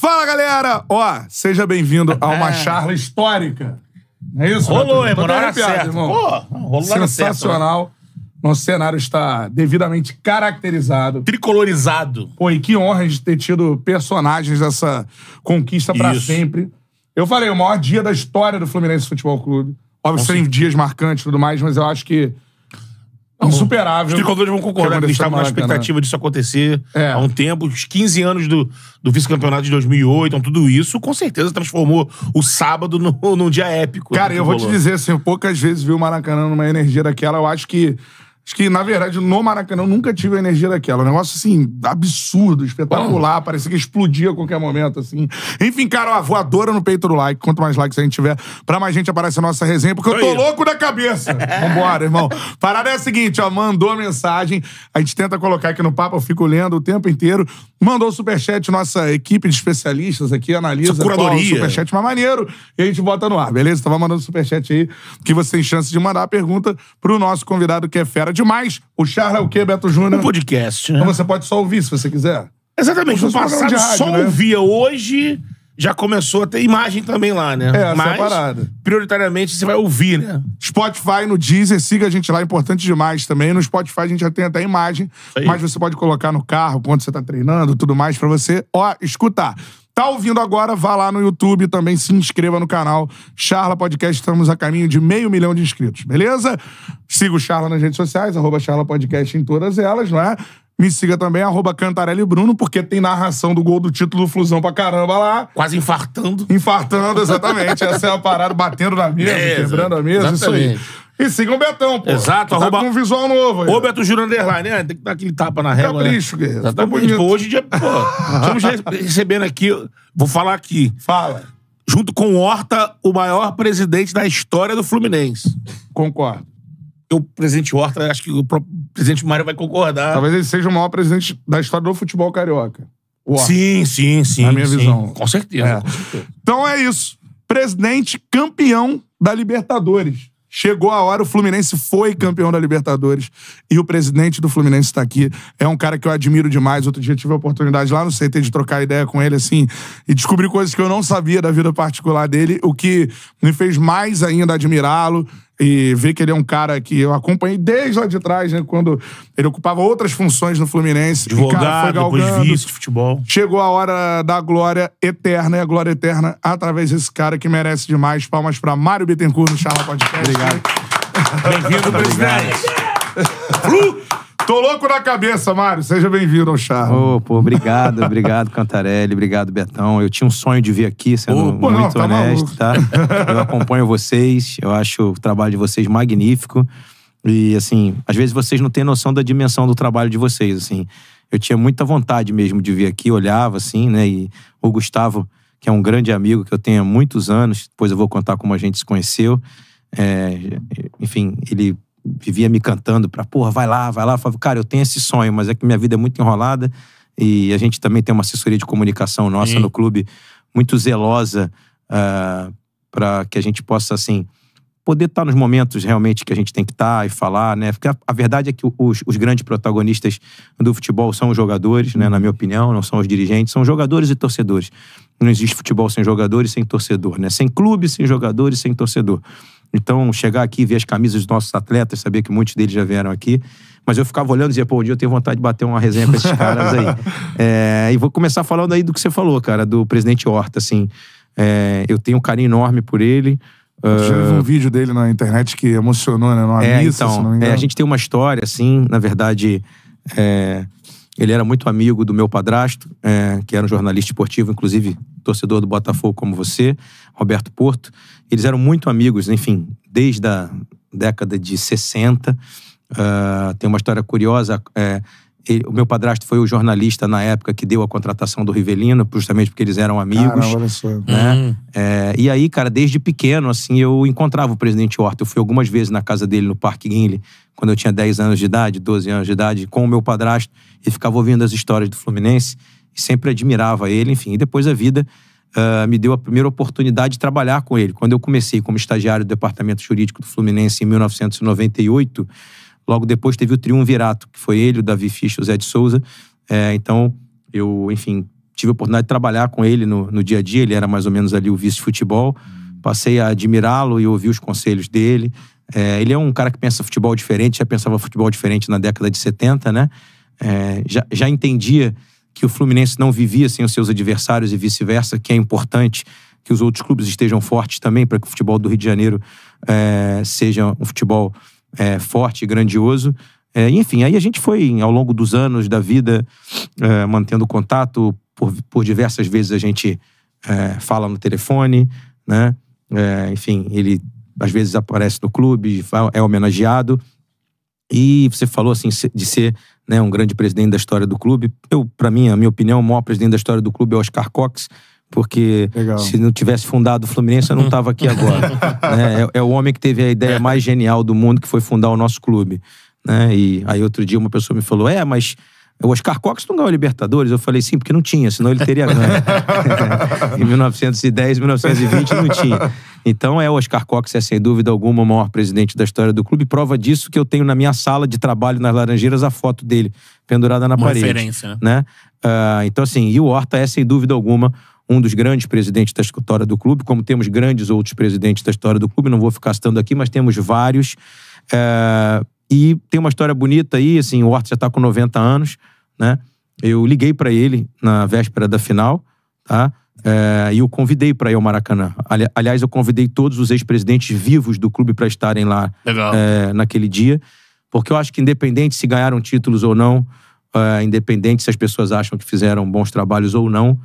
Fala, galera! Ó, seja bem-vindo a uma é. charla histórica. Não é isso? Né, rolou, hein? Na hora Irmão. Pô, rolou Sensacional. Certo, Nosso cenário está devidamente caracterizado. Tricolorizado. Pô, e que honra de ter tido personagens dessa conquista para sempre. Eu falei, o maior dia da história do Fluminense Futebol Clube. Óbvio, serem dias marcantes e tudo mais, mas eu acho que insuperável. Os tricolores vão concordar que estavam na né? expectativa disso acontecer é. há um tempo. Os 15 anos do, do vice-campeonato de 2008, então tudo isso com certeza transformou o sábado no, num dia épico. Né, Cara, eu vou te dizer assim, poucas vezes vi o Maracanã numa energia daquela. Eu acho que Acho que, na verdade, no Maracanã eu nunca tive a energia daquela. Um negócio, assim, absurdo, espetacular. Bom. Parecia que explodia a qualquer momento, assim. Enfim, cara, uma voadora no peito do like. Quanto mais likes a gente tiver, pra mais gente aparece a nossa resenha, porque eu tô louco da cabeça. Vambora, irmão. Parada é a seguinte, ó. Mandou a mensagem. A gente tenta colocar aqui no papo, eu fico lendo o tempo inteiro. Mandou o superchat, nossa equipe de especialistas aqui analisa. Essa curadoria. Qual, superchat mais maneiro. E a gente bota no ar, beleza? Então vai mandando superchat aí, que você tem chance de mandar a pergunta pro nosso convidado que é fera era demais o Charla é o quê, Beto Júnior? Um podcast, né? Então você pode só ouvir se você quiser. Exatamente. No passado rádio, só né? ouvia. Hoje já começou a ter imagem também lá, né? É, é Mas, prioritariamente, você vai ouvir, né? Spotify no Deezer, siga a gente lá, é importante demais também. No Spotify a gente já tem até imagem, mas você pode colocar no carro, quando você tá treinando, tudo mais, para você, ó, escutar. Tá ouvindo agora? Vá lá no YouTube também, se inscreva no canal Charla Podcast. Estamos a caminho de meio milhão de inscritos, beleza? Siga o Charla nas redes sociais, arroba Charla Podcast em todas elas, não é? Me siga também, arroba Cantarelli Bruno, porque tem narração do gol do título do Flusão pra caramba lá. Quase infartando. Infartando, exatamente. Essa é a parada, batendo na mesa, quebrando a mesa, exatamente. isso aí. E sigam o Betão, pô. Exato. Tá arroba... Tá com um visual novo. Aí. Ô, Beto Júnior Underline, né? Tem que dar aquele tapa na régua. Capricho, né? Guerreiro. Tá, bonito. Tipo, hoje em dia, pô, estamos recebendo aqui... Vou falar aqui. Fala. Junto com Horta, o maior presidente da história do Fluminense. Concordo. Eu, presidente Horta, acho que o presidente Mário vai concordar. Talvez ele seja o maior presidente da história do futebol carioca. Horta. Sim, sim, sim. Na minha sim. visão. Com certeza, é. com certeza. Então é isso. Presidente campeão da Libertadores. Chegou a hora, o Fluminense foi campeão da Libertadores e o presidente do Fluminense está aqui. É um cara que eu admiro demais. Outro dia tive a oportunidade lá no CT de trocar ideia com ele, assim, e descobri coisas que eu não sabia da vida particular dele, o que me fez mais ainda admirá-lo e ver que ele é um cara que eu acompanhei desde lá de trás, né? Quando ele ocupava outras funções no Fluminense. Advogado, depois vice de futebol. Chegou a hora da glória eterna, e a glória eterna através desse cara que merece demais. Palmas para Mário Bittencourt no Charla Podcast. Obrigado. Bem-vindo, presidente. Flu! Tô louco na cabeça, Mário. Seja bem-vindo ao Charme. Oh pô, obrigado, obrigado, Cantarelli. Obrigado, Betão. Eu tinha um sonho de vir aqui, sendo pô, muito não, tá honesto, maluco. tá? Eu acompanho vocês, eu acho o trabalho de vocês magnífico. E, assim, às vezes vocês não têm noção da dimensão do trabalho de vocês, assim. Eu tinha muita vontade mesmo de vir aqui, olhava, assim, né? E o Gustavo, que é um grande amigo que eu tenho há muitos anos, depois eu vou contar como a gente se conheceu. É, enfim, ele vivia me cantando para, porra, vai lá, vai lá. Eu falava, cara, eu tenho esse sonho, mas é que minha vida é muito enrolada. E a gente também tem uma assessoria de comunicação nossa Sim. no clube, muito zelosa, uh, ah, para que a gente possa, assim, poder estar tá nos momentos realmente que a gente tem que estar tá e falar, né? Porque a, a verdade é que os, os, grandes protagonistas do futebol são os jogadores, né? Na minha opinião, não são os dirigentes, são jogadores e torcedores. Não existe futebol sem jogadores, sem torcedor, né? Sem clube, sem jogadores, sem torcedor. Então, chegar aqui, ver as camisas dos nossos atletas, saber que muitos deles já vieram aqui. Mas eu ficava olhando e dizia, pô, um dia eu tenho vontade de bater uma resenha com esses caras aí. é, e vou começar falando aí do que você falou, cara, do presidente Horta, assim. É, eu tenho um carinho enorme por ele. Tive uh... Ah, um vídeo dele na internet que emocionou, né? Numa é, missa, então, É, a gente tem uma história, assim, na verdade... É, ele era muito amigo do meu padrasto, é, que era um jornalista esportivo, inclusive torcedor do Botafogo como você, Roberto Porto. Eles eram muito amigos, enfim, desde a década de 60. Uh, ah, tem uma história curiosa. É, ele, o meu padrasto foi o jornalista na época que deu a contratação do Rivelino, justamente porque eles eram amigos. Caramba, olha né? Uhum. É, e aí, cara, desde pequeno, assim, eu encontrava o presidente Horta. Eu fui algumas vezes na casa dele, no Parque Guinle, quando eu tinha 10 anos de idade, 12 anos de idade, com o meu padrasto, e ficava ouvindo as histórias do Fluminense. E sempre admirava ele, enfim. E depois a vida uh, me deu a primeira oportunidade de trabalhar com ele. Quando eu comecei como estagiário do Departamento Jurídico do Fluminense em 1998, logo depois teve o Triunvirato, que foi ele, o Davi Fischer e o Zé de Souza. É, então, eu, enfim, tive a oportunidade de trabalhar com ele no, no dia a dia. Ele era mais ou menos ali o vice-futebol. Passei a admirá-lo e ouvir os conselhos dele. É, ele é um cara que pensa futebol diferente, já pensava futebol diferente na década de 70, né? É, já, já entendia que o Fluminense não vivia sem os seus adversários e vice-versa, que é importante que os outros clubes estejam fortes também para que o futebol do Rio de Janeiro é, seja um futebol é, forte e grandioso. É, enfim, aí a gente foi, ao longo dos anos da vida, é, mantendo contato. Por, por diversas vezes a gente é, fala no telefone, né? É, enfim, ele às vezes aparece no clube, é homenageado. E você falou assim de ser né, um grande presidente da história do clube. Eu, para mim, a minha opinião, o maior presidente da história do clube é o Oscar Cox, porque Legal. se não tivesse fundado o Fluminense, eu não estava aqui agora. né? é, é, o homem que teve a ideia mais genial do mundo, que foi fundar o nosso clube. Né? E aí outro dia uma pessoa me falou, é, mas o Oscar Cox não ganhou a Libertadores? Eu falei sim, porque não tinha, senão ele teria ganho. em 1910, 1920 não tinha. Então é o Oscar Cox, é sem dúvida alguma o maior presidente da história do clube. Prova disso que eu tenho na minha sala de trabalho nas Laranjeiras a foto dele pendurada na Uma parede. Referência, né? Uh, então assim, e o Horta é sem dúvida alguma um dos grandes presidentes da história do clube, como temos grandes outros presidentes da história do clube, não vou ficar citando aqui, mas temos vários. Uh, e tem uma história bonita aí, assim, o Horta já está com 90 anos, né? Eu liguei para ele na véspera da final, tá? É, e o convidei para ir ao Maracanã. Ali, aliás, eu convidei todos os ex-presidentes vivos do clube para estarem lá é, naquele dia, porque eu acho que, independente se ganharam títulos ou não, é, independente se as pessoas acham que fizeram bons trabalhos ou não,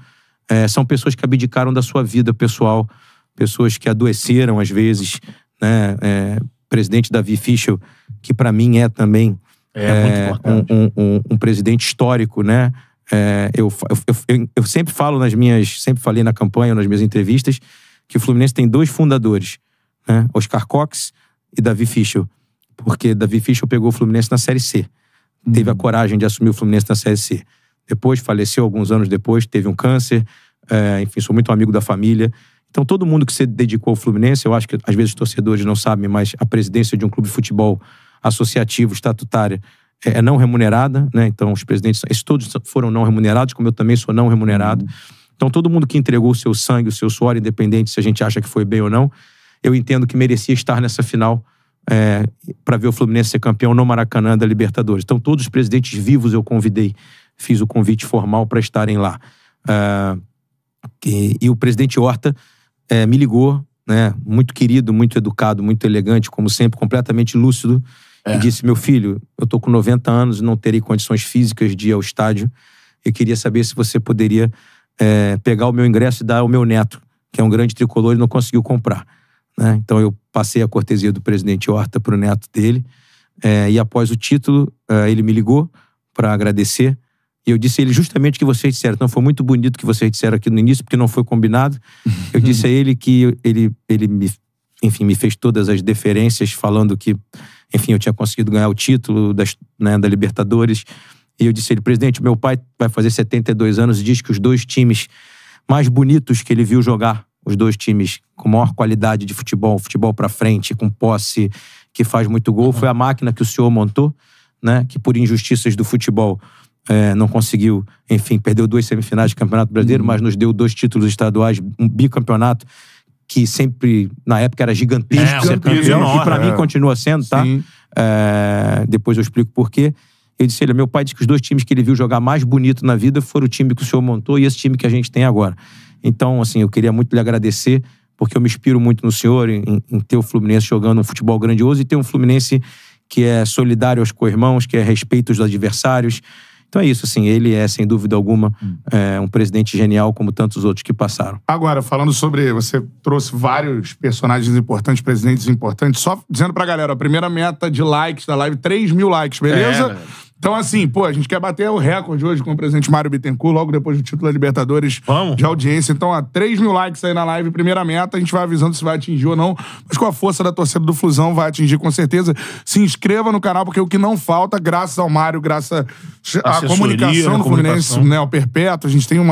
é, são pessoas que abdicaram da sua vida pessoal, pessoas que adoeceram às vezes. Né? É, presidente Davi Fischel, que para mim é também é, é muito é, importante. Um, um, um, presidente histórico, né? É, eu, eu, eu, sempre falo nas minhas, sempre falei na campanha, nas minhas entrevistas, que o Fluminense tem dois fundadores, né? Oscar Cox e Davi Fischel. Porque Davi Fischel pegou o Fluminense na Série C. Uhum. Teve a hum. coragem de assumir o Fluminense na Série C. Depois faleceu alguns anos depois, teve um câncer. É, enfim, sou muito amigo da família. Então, todo mundo que se dedicou ao Fluminense, eu acho que às vezes os torcedores não sabem, mas a presidência de um clube de futebol associativa estatutária é, é não remunerada, né? Então, os presidentes, esses todos foram não remunerados, como eu também sou não remunerado. Uhum. Então, todo mundo que entregou o seu sangue, o seu suor, independente se a gente acha que foi bem ou não, eu entendo que merecia estar nessa final é, para ver o Fluminense ser campeão no Maracanã da Libertadores. Então, todos os presidentes vivos eu convidei, fiz o convite formal para estarem lá. É, e, e, o presidente Horta é, me ligou, né? Muito querido, muito educado, muito elegante, como sempre, completamente lúcido. É. E disse: Meu filho, eu tô com 90 anos, não terei condições físicas de ir ao estádio. Eu queria saber se você poderia é, pegar o meu ingresso e dar ao meu neto, que é um grande tricolor e não conseguiu comprar. Né? Então eu passei a cortesia do presidente Horta para o neto dele. É, e após o título, é, ele me ligou para agradecer. E eu disse a ele justamente o que vocês disseram. Então foi muito bonito o que vocês disseram aqui no início, porque não foi combinado. Eu disse a ele que ele, ele me, enfim, me fez todas as deferências, falando que enfim, eu tinha conseguido ganhar o título das, né, da Libertadores. E eu disse a ele, presidente, meu pai vai fazer 72 anos e diz que os dois times mais bonitos que ele viu jogar, os dois times com maior qualidade de futebol, futebol para frente, com posse, que faz muito gol, foi a máquina que o senhor montou, né? Que por injustiças do futebol é, não conseguiu, enfim, perdeu duas semifinais de Campeonato Brasileiro, uhum. mas nos deu dois títulos estaduais, um bicampeonato que sempre, na época, era gigantesco, é, campeão, que pra mim é. continua sendo, tá? É, depois eu explico por quê. Ele disse: ele, meu pai disse que os dois times que ele viu jogar mais bonito na vida foram o time que o senhor montou e esse time que a gente tem agora. Então, assim, eu queria muito lhe agradecer, porque eu me inspiro muito no senhor, em, em ter o Fluminense jogando um futebol grandioso e ter um Fluminense que é solidário aos co-irmãos, que é respeito aos adversários, então é isso, assim, ele é, sem dúvida alguma, hum. é, um presidente genial como tantos outros que passaram. Agora, falando sobre. Você trouxe vários personagens importantes, presidentes importantes. Só dizendo pra galera, a primeira meta de likes da live, 3 mil likes, beleza? É. Então, assim, pô, a gente quer bater o recorde hoje com o presidente Mário Bittencourt, logo depois do título da Libertadores Vamos. de audiência. Então, há 3 mil likes aí na live, primeira meta. A gente vai avisando se vai atingir ou não. Mas com a força da torcida do Fusão, vai atingir com certeza. Se inscreva no canal, porque o que não falta, graças ao Mário, graças à comunicação do Fluminense, né, o Perpétuo, a gente tem um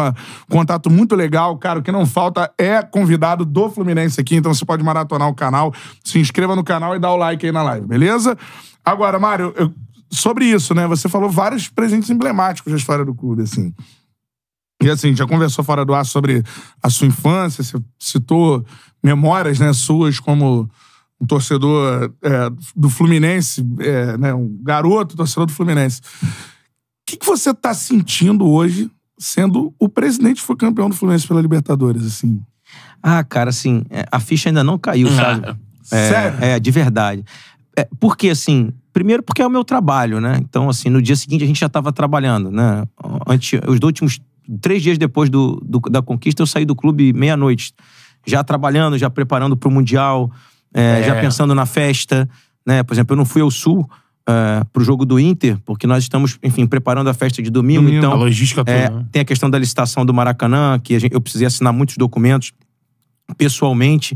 contato muito legal. Cara, o que não falta é convidado do Fluminense aqui. Então, você pode maratonar o canal. Se inscreva no canal e dá o like aí na live, beleza? Agora, Mário, eu sobre isso, né? Você falou vários presentes emblemáticos da história do clube, assim. E assim, já conversou fora do ar sobre a sua infância, você citou memórias né, suas como um torcedor é, do Fluminense, é, né, um garoto torcedor do Fluminense. O que, que você está sentindo hoje, sendo o presidente que foi campeão do Fluminense pela Libertadores, assim? Ah, cara, assim, é, a ficha ainda não caiu, sabe? é, sério? É, de verdade. É, porque, assim, Primeiro porque é o meu trabalho, né? Então, assim, no dia seguinte a gente já estava trabalhando, né? Antes, os últimos três dias depois do, do da conquista, eu saí do clube meia-noite. Já trabalhando, já preparando para o Mundial, é, é. já pensando na festa, né? Por exemplo, eu não fui ao Sul eh, para o jogo do Inter, porque nós estamos, enfim, preparando a festa de domingo. domingo então, a logística é, toda, né? Tem a questão da licitação do Maracanã, que gente, eu precisei assinar muitos documentos pessoalmente.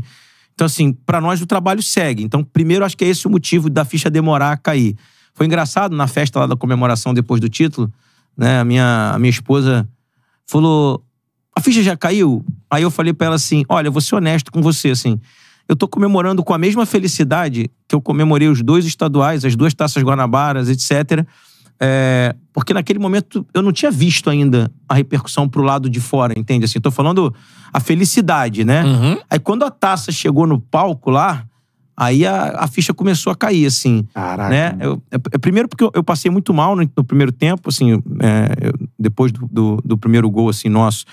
Então, assim, para nós o trabalho segue. Então, primeiro, acho que é esse o motivo da ficha demorar a cair. Foi engraçado na festa lá da comemoração depois do título, né? A minha, a minha esposa falou: a ficha já caiu? Aí eu falei para ela assim: olha, eu vou ser honesto com você, assim. Eu tô comemorando com a mesma felicidade que eu comemorei os dois estaduais, as duas taças Guanabaras, etc. É, eh, porque naquele momento eu não tinha visto ainda a repercussão pro lado de fora, entende? Assim, tô falando a felicidade, né? Uhum. Aí quando a taça chegou no palco lá, aí a, a ficha começou a cair, assim. Caraca. Né? Eu, eu, é, é, primeiro porque eu, eu, passei muito mal no, no primeiro tempo, assim, é, depois do, do, do, primeiro gol, assim, nosso.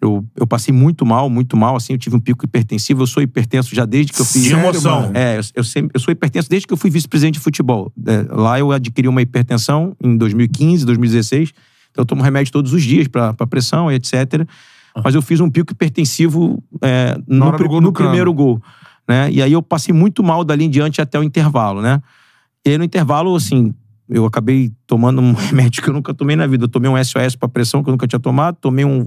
Eu, eu passei muito mal, muito mal, assim, eu tive um pico hipertensivo, eu sou hipertenso já desde que eu fiz... De emoção. É, eu, eu, eu sou hipertenso desde que eu fui vice-presidente de futebol. É, lá eu adquiri uma hipertensão em 2015, 2016, então eu tomo remédio todos os dias para pressão e etc., ah. mas eu fiz um pico hipertensivo é, no, pr gol no primeiro gol. Né? E aí eu passei muito mal dali em diante até o intervalo, né? E aí no intervalo, assim, eu acabei tomando um remédio que eu nunca tomei na vida. Eu tomei um SOS para pressão que eu nunca tinha tomado, tomei um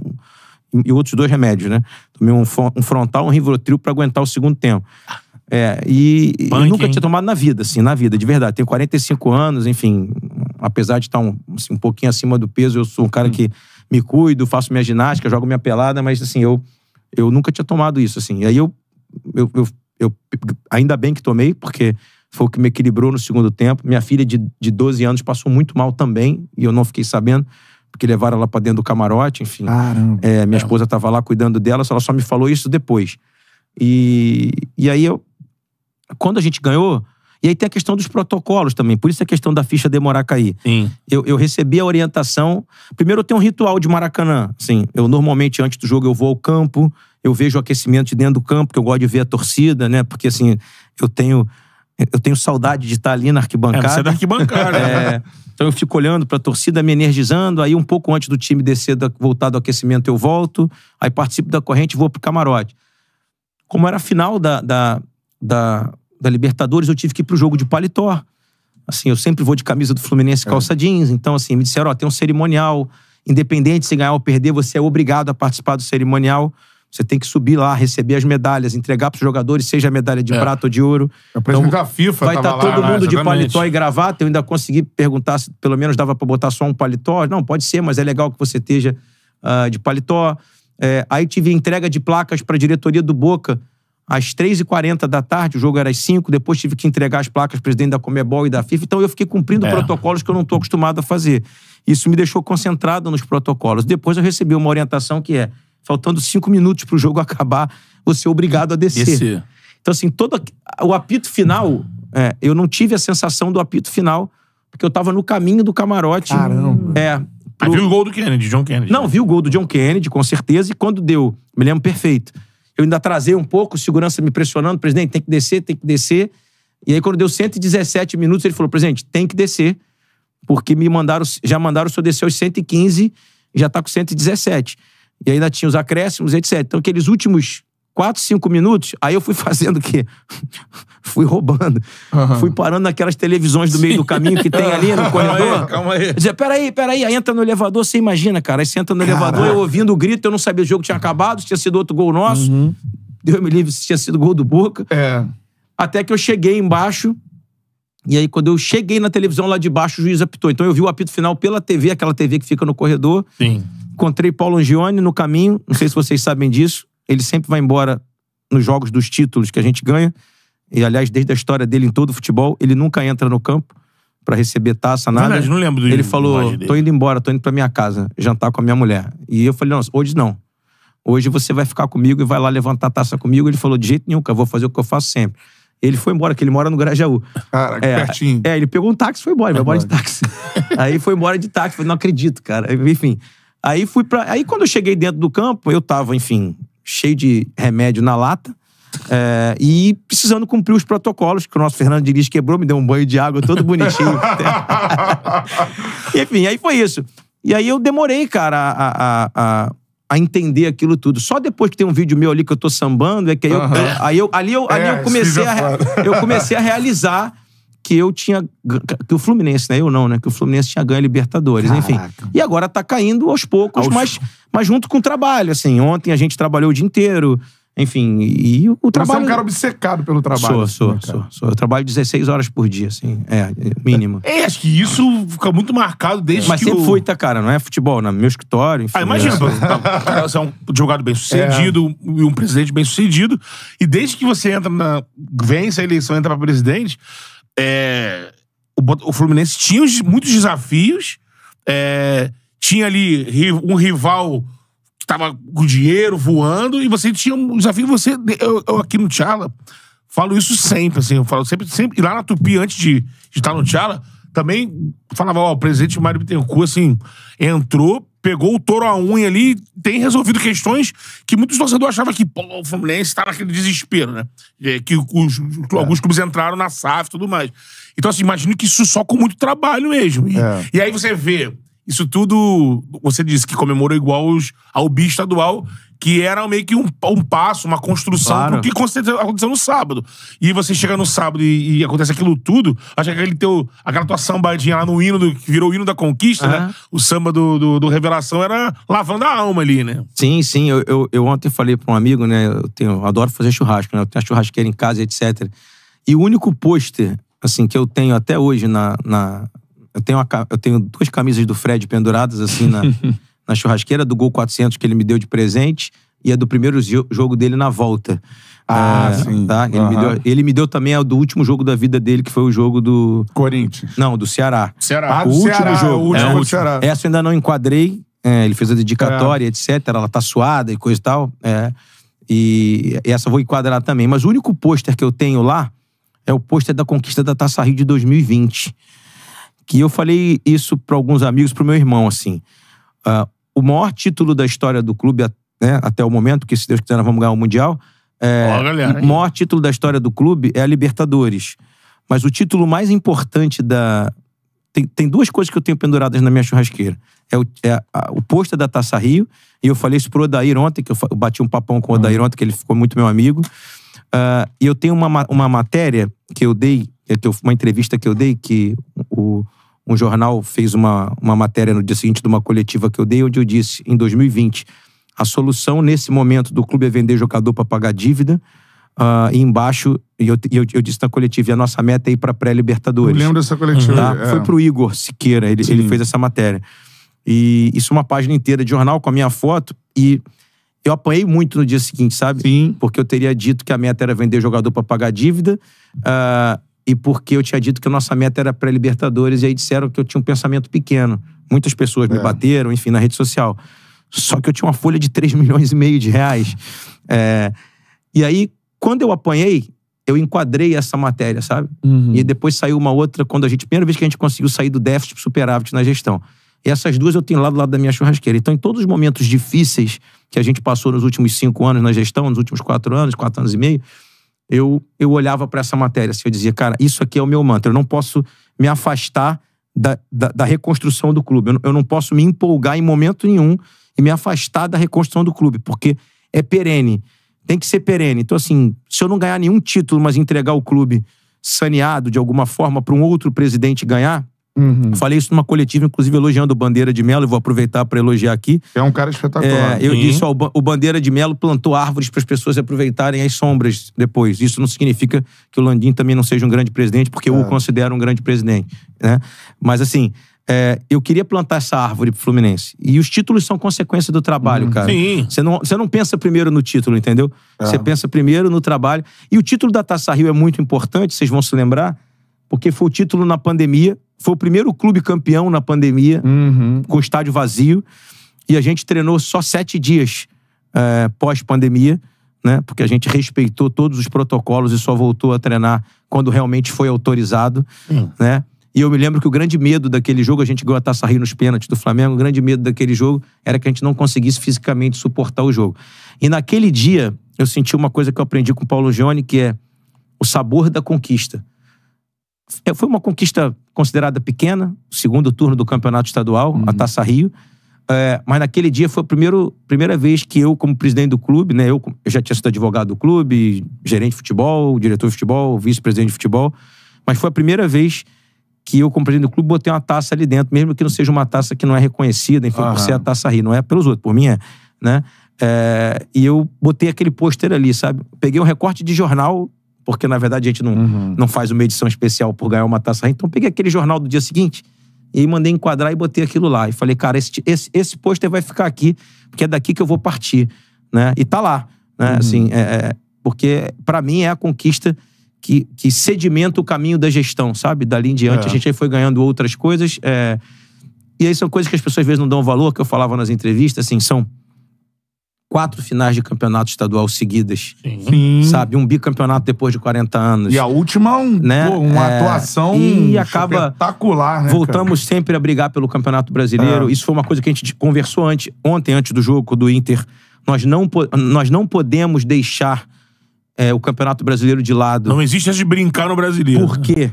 e outros dois remédios, né? Tomei um, um frontal, um rivotril para aguentar o segundo tempo. É, e, Punk, nunca hein? tinha tomado na vida, assim, na vida, de verdade. Tenho 45 anos, enfim, apesar de estar tá um, assim, um pouquinho acima do peso, eu sou um cara hum. que me cuido, faço minha ginástica, jogo minha pelada, mas assim, eu, eu nunca tinha tomado isso, assim. E aí eu, eu, eu, eu ainda bem que tomei, porque foi o que me equilibrou no segundo tempo. Minha filha de, de 12 anos passou muito mal também, e eu não fiquei sabendo porque levaram ela para dentro do camarote, enfim. Caramba. É, minha esposa estava lá cuidando dela, só ela só me falou isso depois. E, e aí eu quando a gente ganhou. E aí tem a questão dos protocolos também, por isso a questão da ficha demorar a cair. Sim. Eu, eu recebi a orientação. Primeiro, eu tenho um ritual de Maracanã. Assim, eu normalmente, antes do jogo, eu vou ao campo, eu vejo o aquecimento de dentro do campo, que eu gosto de ver a torcida, né? Porque assim, eu tenho. Eu tenho saudade de estar ali na arquibancada. É, você é da arquibancada. é, então eu fico olhando para a torcida, me energizando. Aí um pouco antes do time descer, da, voltar do aquecimento, eu volto. Aí participo da corrente e vou pro camarote. Como era a final da, da, da, da Libertadores, eu tive que ir pro jogo de paletó. Assim, eu sempre vou de camisa do Fluminense é. calça é. jeans. Então, assim, me disseram, ó, tem um cerimonial. Independente se ganhar ou perder, você é obrigado a participar do cerimonial. Você tem que subir lá, receber as medalhas, entregar para os jogadores, seja medalha de é. prata ou de ouro. Eu é então, da FIFA vai estar tá todo lá, né? mundo de paletó e gravata. Eu ainda consegui perguntar se pelo menos dava para botar só um paletó. Não, pode ser, mas é legal que você esteja uh, de paletó. É, aí tive entrega de placas para a diretoria do Boca às 3h40 da tarde, o jogo era às 5 depois tive que entregar as placas presidente da Comebol e da FIFA, então eu fiquei cumprindo é. protocolos que eu não estou acostumado a fazer. Isso me deixou concentrado nos protocolos. Depois eu recebi uma orientação que é, faltando cinco minutos para o jogo acabar, você é obrigado a descer. descer. Então assim, todo o apito final, é, eu não tive a sensação do apito final, porque eu estava no caminho do camarote. Caramba. É, Pro... viu o gol do Kennedy, John Kennedy. Não, viu o gol do John Kennedy, com certeza, e quando deu, me lembro perfeito. Eu ainda atrasei um pouco, segurança me pressionando, presidente, tem que descer, tem que descer. E aí, quando deu 117 minutos, ele falou: presidente, tem que descer, porque me mandaram, já mandaram o senhor descer aos 115 e já está com 117. E ainda tinha os acréscimos, etc. Então, aqueles últimos quatro, cinco minutos, aí eu fui fazendo o quê? fui roubando. Uhum. Fui parando naquelas televisões do Sim. meio do caminho que tem ali no corredor. Calma aí. Dizer, peraí, peraí. Aí entra no elevador, você imagina, cara. Aí você entra no Caraca. elevador, eu ouvindo o grito, eu não sabia o jogo tinha acabado, se tinha sido outro gol nosso. Uhum. Deus me livre se tinha sido gol do Boca. É. Até que eu cheguei embaixo. E aí, quando eu cheguei na televisão lá de baixo, o juiz apitou. Então eu vi o apito final pela TV, aquela TV que fica no corredor. Sim. Encontrei Paulo Angione no caminho, não sei se vocês sabem disso ele sempre vai embora nos jogos dos títulos que a gente ganha. E, aliás, desde a história dele em todo o futebol, ele nunca entra no campo para receber taça, nada. Verdade, não lembro do Ele falou: tô indo embora, tô indo pra minha casa, jantar com a minha mulher. E eu falei: não, hoje não. Hoje você vai ficar comigo e vai lá levantar a taça comigo. Ele falou: de jeito nenhum, cara, vou fazer o que eu faço sempre. Ele foi embora, que ele mora no Grajaú. Cara, é, pertinho. É, ele pegou um táxi e foi embora, ele vai embora de táxi. aí foi embora de táxi, falei, não acredito, cara. Enfim. Aí fui para Aí quando eu cheguei dentro do campo, eu tava, enfim, cheio de remédio na lata. É, e precisando cumprir os protocolos, que o nosso Fernando Diniz quebrou, me deu um banho de água todo bonitinho. Enfim, aí foi isso. E aí eu demorei, cara, a, a, a, a, entender aquilo tudo. Só depois que tem um vídeo meu ali que eu tô sambando, é que aí eu, aí eu ali eu, ali é, eu comecei a, eu comecei a realizar que eu tinha. Que o Fluminense, né? Eu não, né? Que o Fluminense tinha ganho a Libertadores, Caraca. enfim. E agora tá caindo aos poucos, aos... Mas, mas junto com o trabalho, assim. Ontem a gente trabalhou o dia inteiro, enfim. E o trabalho. Você é um cara obcecado pelo trabalho. Sou, assim, sou, né, sou, sou, Eu trabalho 16 horas por dia, assim. É, é, mínimo. É, acho que isso fica muito marcado desde mas que. Mas sempre o... foi, tá, cara? Não é futebol, no é meu escritório, enfim. Ah, imagina. É. tá, você é um jogador bem sucedido e é. um presidente bem sucedido. E desde que você entra na. vence a eleição, entra pra presidente é, o, o, Fluminense tinha muitos desafios. É, tinha ali um rival que estava com dinheiro voando e você tinha um desafio. Você, eu, eu aqui no Tchala falo isso sempre, assim, eu falo sempre, sempre. E lá na Tupi, antes de, de estar no Tchala, também falava, ó, o presidente Mário Bittencourt, assim, entrou pegou o touro a unha ali e tem resolvido questões que muitos torcedores achavam que pô, o Fluminense está naquele desespero, né? É, que os, é. alguns clubes entraram na SAF e tudo mais. Então, assim, imagino que isso só com muito trabalho mesmo. E, é. e aí você vê isso tudo, você disse que comemorou igual os, ao bi estadual, que era meio que um, um passo, uma construção claro. que aconteceu no sábado. E você chega no sábado e, e acontece aquilo tudo, acho que aquele teu, aquela tua sambadinha lá no hino, do, que virou o hino da conquista, uhum. né? O samba do, do, do, Revelação era lavando a alma ali, né? Sim, sim. Eu, eu, eu ontem falei para um amigo, né? Eu, tenho, eu adoro fazer churrasco, né? Eu tenho a churrasqueira em casa, etc. E o único pôster, assim, que eu tenho até hoje na, na eu tenho, uma, eu tenho duas camisas do Fred penduradas assim na, na churrasqueira, do Gol 400 que ele me deu de presente e a do primeiro jogo dele na volta. Ah, é, sim. Tá? Ele, uhum. me deu, ele me deu também a do último jogo da vida dele, que foi o jogo do. Corinthians. Não, do Ceará. Ceará. Ah, o ah, último Ceará, jogo. O último é, o Ceará. Essa eu ainda não enquadrei. É, ele fez a dedicatória, é. etc. Ela tá suada e coisa e tal. É. E essa eu vou enquadrar também. Mas o único pôster que eu tenho lá é o pôster da conquista da Taça Rio de 2020 que eu falei isso para alguns amigos, para o meu irmão, assim. Uh, o maior título da história do clube né, até o momento, que se Deus quiser nós vamos ganhar o Mundial, é, Olha, o maior título da história do clube é a Libertadores. Mas o título mais importante da. Tem, tem duas coisas que eu tenho penduradas na minha churrasqueira. É o, é o da Taça Rio, e eu falei isso pro Odair ontem, que eu, eu bati um papão com o Odair uhum. ontem, que ele ficou muito meu amigo. Uh, e eu tenho uma, uma matéria que eu dei uma entrevista que eu dei que o, um jornal fez uma, uma matéria no dia seguinte de uma coletiva que eu dei, onde eu disse, em 2020, a solução nesse momento do clube é vender jogador para pagar dívida. Uh, e embaixo, e eu, eu, eu, disse na coletiva, a nossa meta é ir para pré-Libertadores. Eu lembro dessa coletiva. Tá? É. Foi pro Igor Siqueira, ele, ele fez essa matéria. E isso uma página inteira de jornal com a minha foto. E eu apanhei muito no dia seguinte, sabe? Sim. Porque eu teria dito que a meta era vender jogador para pagar dívida. Ah, e porque eu tinha dito que a nossa meta era pré-Libertadores, e aí disseram que eu tinha um pensamento pequeno. Muitas pessoas é. me bateram, enfim, na rede social. Só que eu tinha uma folha de 3 milhões e meio de reais. É... E aí, quando eu apanhei, eu enquadrei essa matéria, sabe? Uhum. E depois saiu uma outra, quando a gente. Primeira vez que a gente conseguiu sair do déficit pro superávit na gestão. E essas duas eu tenho lá do lado da minha churrasqueira. Então, em todos os momentos difíceis que a gente passou nos últimos cinco anos na gestão, nos últimos quatro anos, quatro anos e meio, eu, eu olhava para essa matéria, assim, eu dizia, cara, isso aqui é o meu mantra, eu não posso me afastar da, da, da reconstrução do clube, eu não, eu não posso me empolgar em momento nenhum e me afastar da reconstrução do clube, porque é perene, tem que ser perene. Então, assim, se eu não ganhar nenhum título, mas entregar o clube saneado de alguma forma para um outro presidente ganhar, Uhum. Falei isso numa coletiva, inclusive elogiando o Bandeira de Melo, e vou aproveitar para elogiar aqui. É um cara espetacular. É, eu Sim. disse, ó, o Bandeira de Melo plantou árvores para as pessoas aproveitarem as sombras depois. Isso não significa que o Landim também não seja um grande presidente, porque é. eu o é. considero um grande presidente. Né? Mas assim, é, eu queria plantar essa árvore pro Fluminense. E os títulos são consequência do trabalho, hum, cara. Sim. Você não, você não pensa primeiro no título, entendeu? É. Você pensa primeiro no trabalho. E o título da Taça Rio é muito importante, vocês vão se lembrar, porque foi o título na pandemia foi o primeiro clube campeão na pandemia, uhum. com o estádio vazio. E a gente treinou só sete dias é, pós-pandemia, né? Porque a gente respeitou todos os protocolos e só voltou a treinar quando realmente foi autorizado, uhum. né? E eu me lembro que o grande medo daquele jogo, a gente ganhou a Taça Rio nos pênaltis do Flamengo, o grande medo daquele jogo era que a gente não conseguisse fisicamente suportar o jogo. E naquele dia, eu senti uma coisa que eu aprendi com o Paulo Gione, que é o sabor da conquista. É, foi uma conquista considerada pequena, segundo turno do campeonato estadual, uhum. a Taça Rio. É, mas naquele dia foi a primeiro, primeira vez que eu, como presidente do clube, né? Eu, eu já tinha sido advogado do clube, gerente de futebol, diretor de futebol, vice-presidente de futebol. Mas foi a primeira vez que eu, como presidente do clube, botei uma taça ali dentro, mesmo que não seja uma taça que não é reconhecida, enfim, por ser a taça Rio, não é pelos outros, por mim é, né? É, e eu botei aquele pôster ali, sabe? Peguei um recorte de jornal porque na verdade a gente não, uhum. não faz uma edição especial por ganhar uma taça. Então peguei aquele jornal do dia seguinte e mandei enquadrar e botei aquilo lá. E falei, cara, esse, esse, esse pôster vai ficar aqui, porque é daqui que eu vou partir. Né? E tá lá. Né? Uhum. Assim, é, é, porque para mim é a conquista que, que sedimenta o caminho da gestão, sabe? Dali em diante é. a gente foi ganhando outras coisas. É, e aí são coisas que as pessoas às vezes não dão valor, que eu falava nas entrevistas, assim, são quatro finais de campeonato estadual seguidas. Sim. Sabe? Um bicampeonato depois de 40 anos. E a última, um, né? Pô, uma é... atuação e acaba espetacular, né? Voltamos cara? sempre a brigar pelo Campeonato Brasileiro. É. Isso foi uma coisa que a gente conversou antes, ontem, antes do jogo do Inter. Nós não, nós não podemos deixar é, o Campeonato Brasileiro de lado. Não existe essa de brincar no brasileiro. Por quê?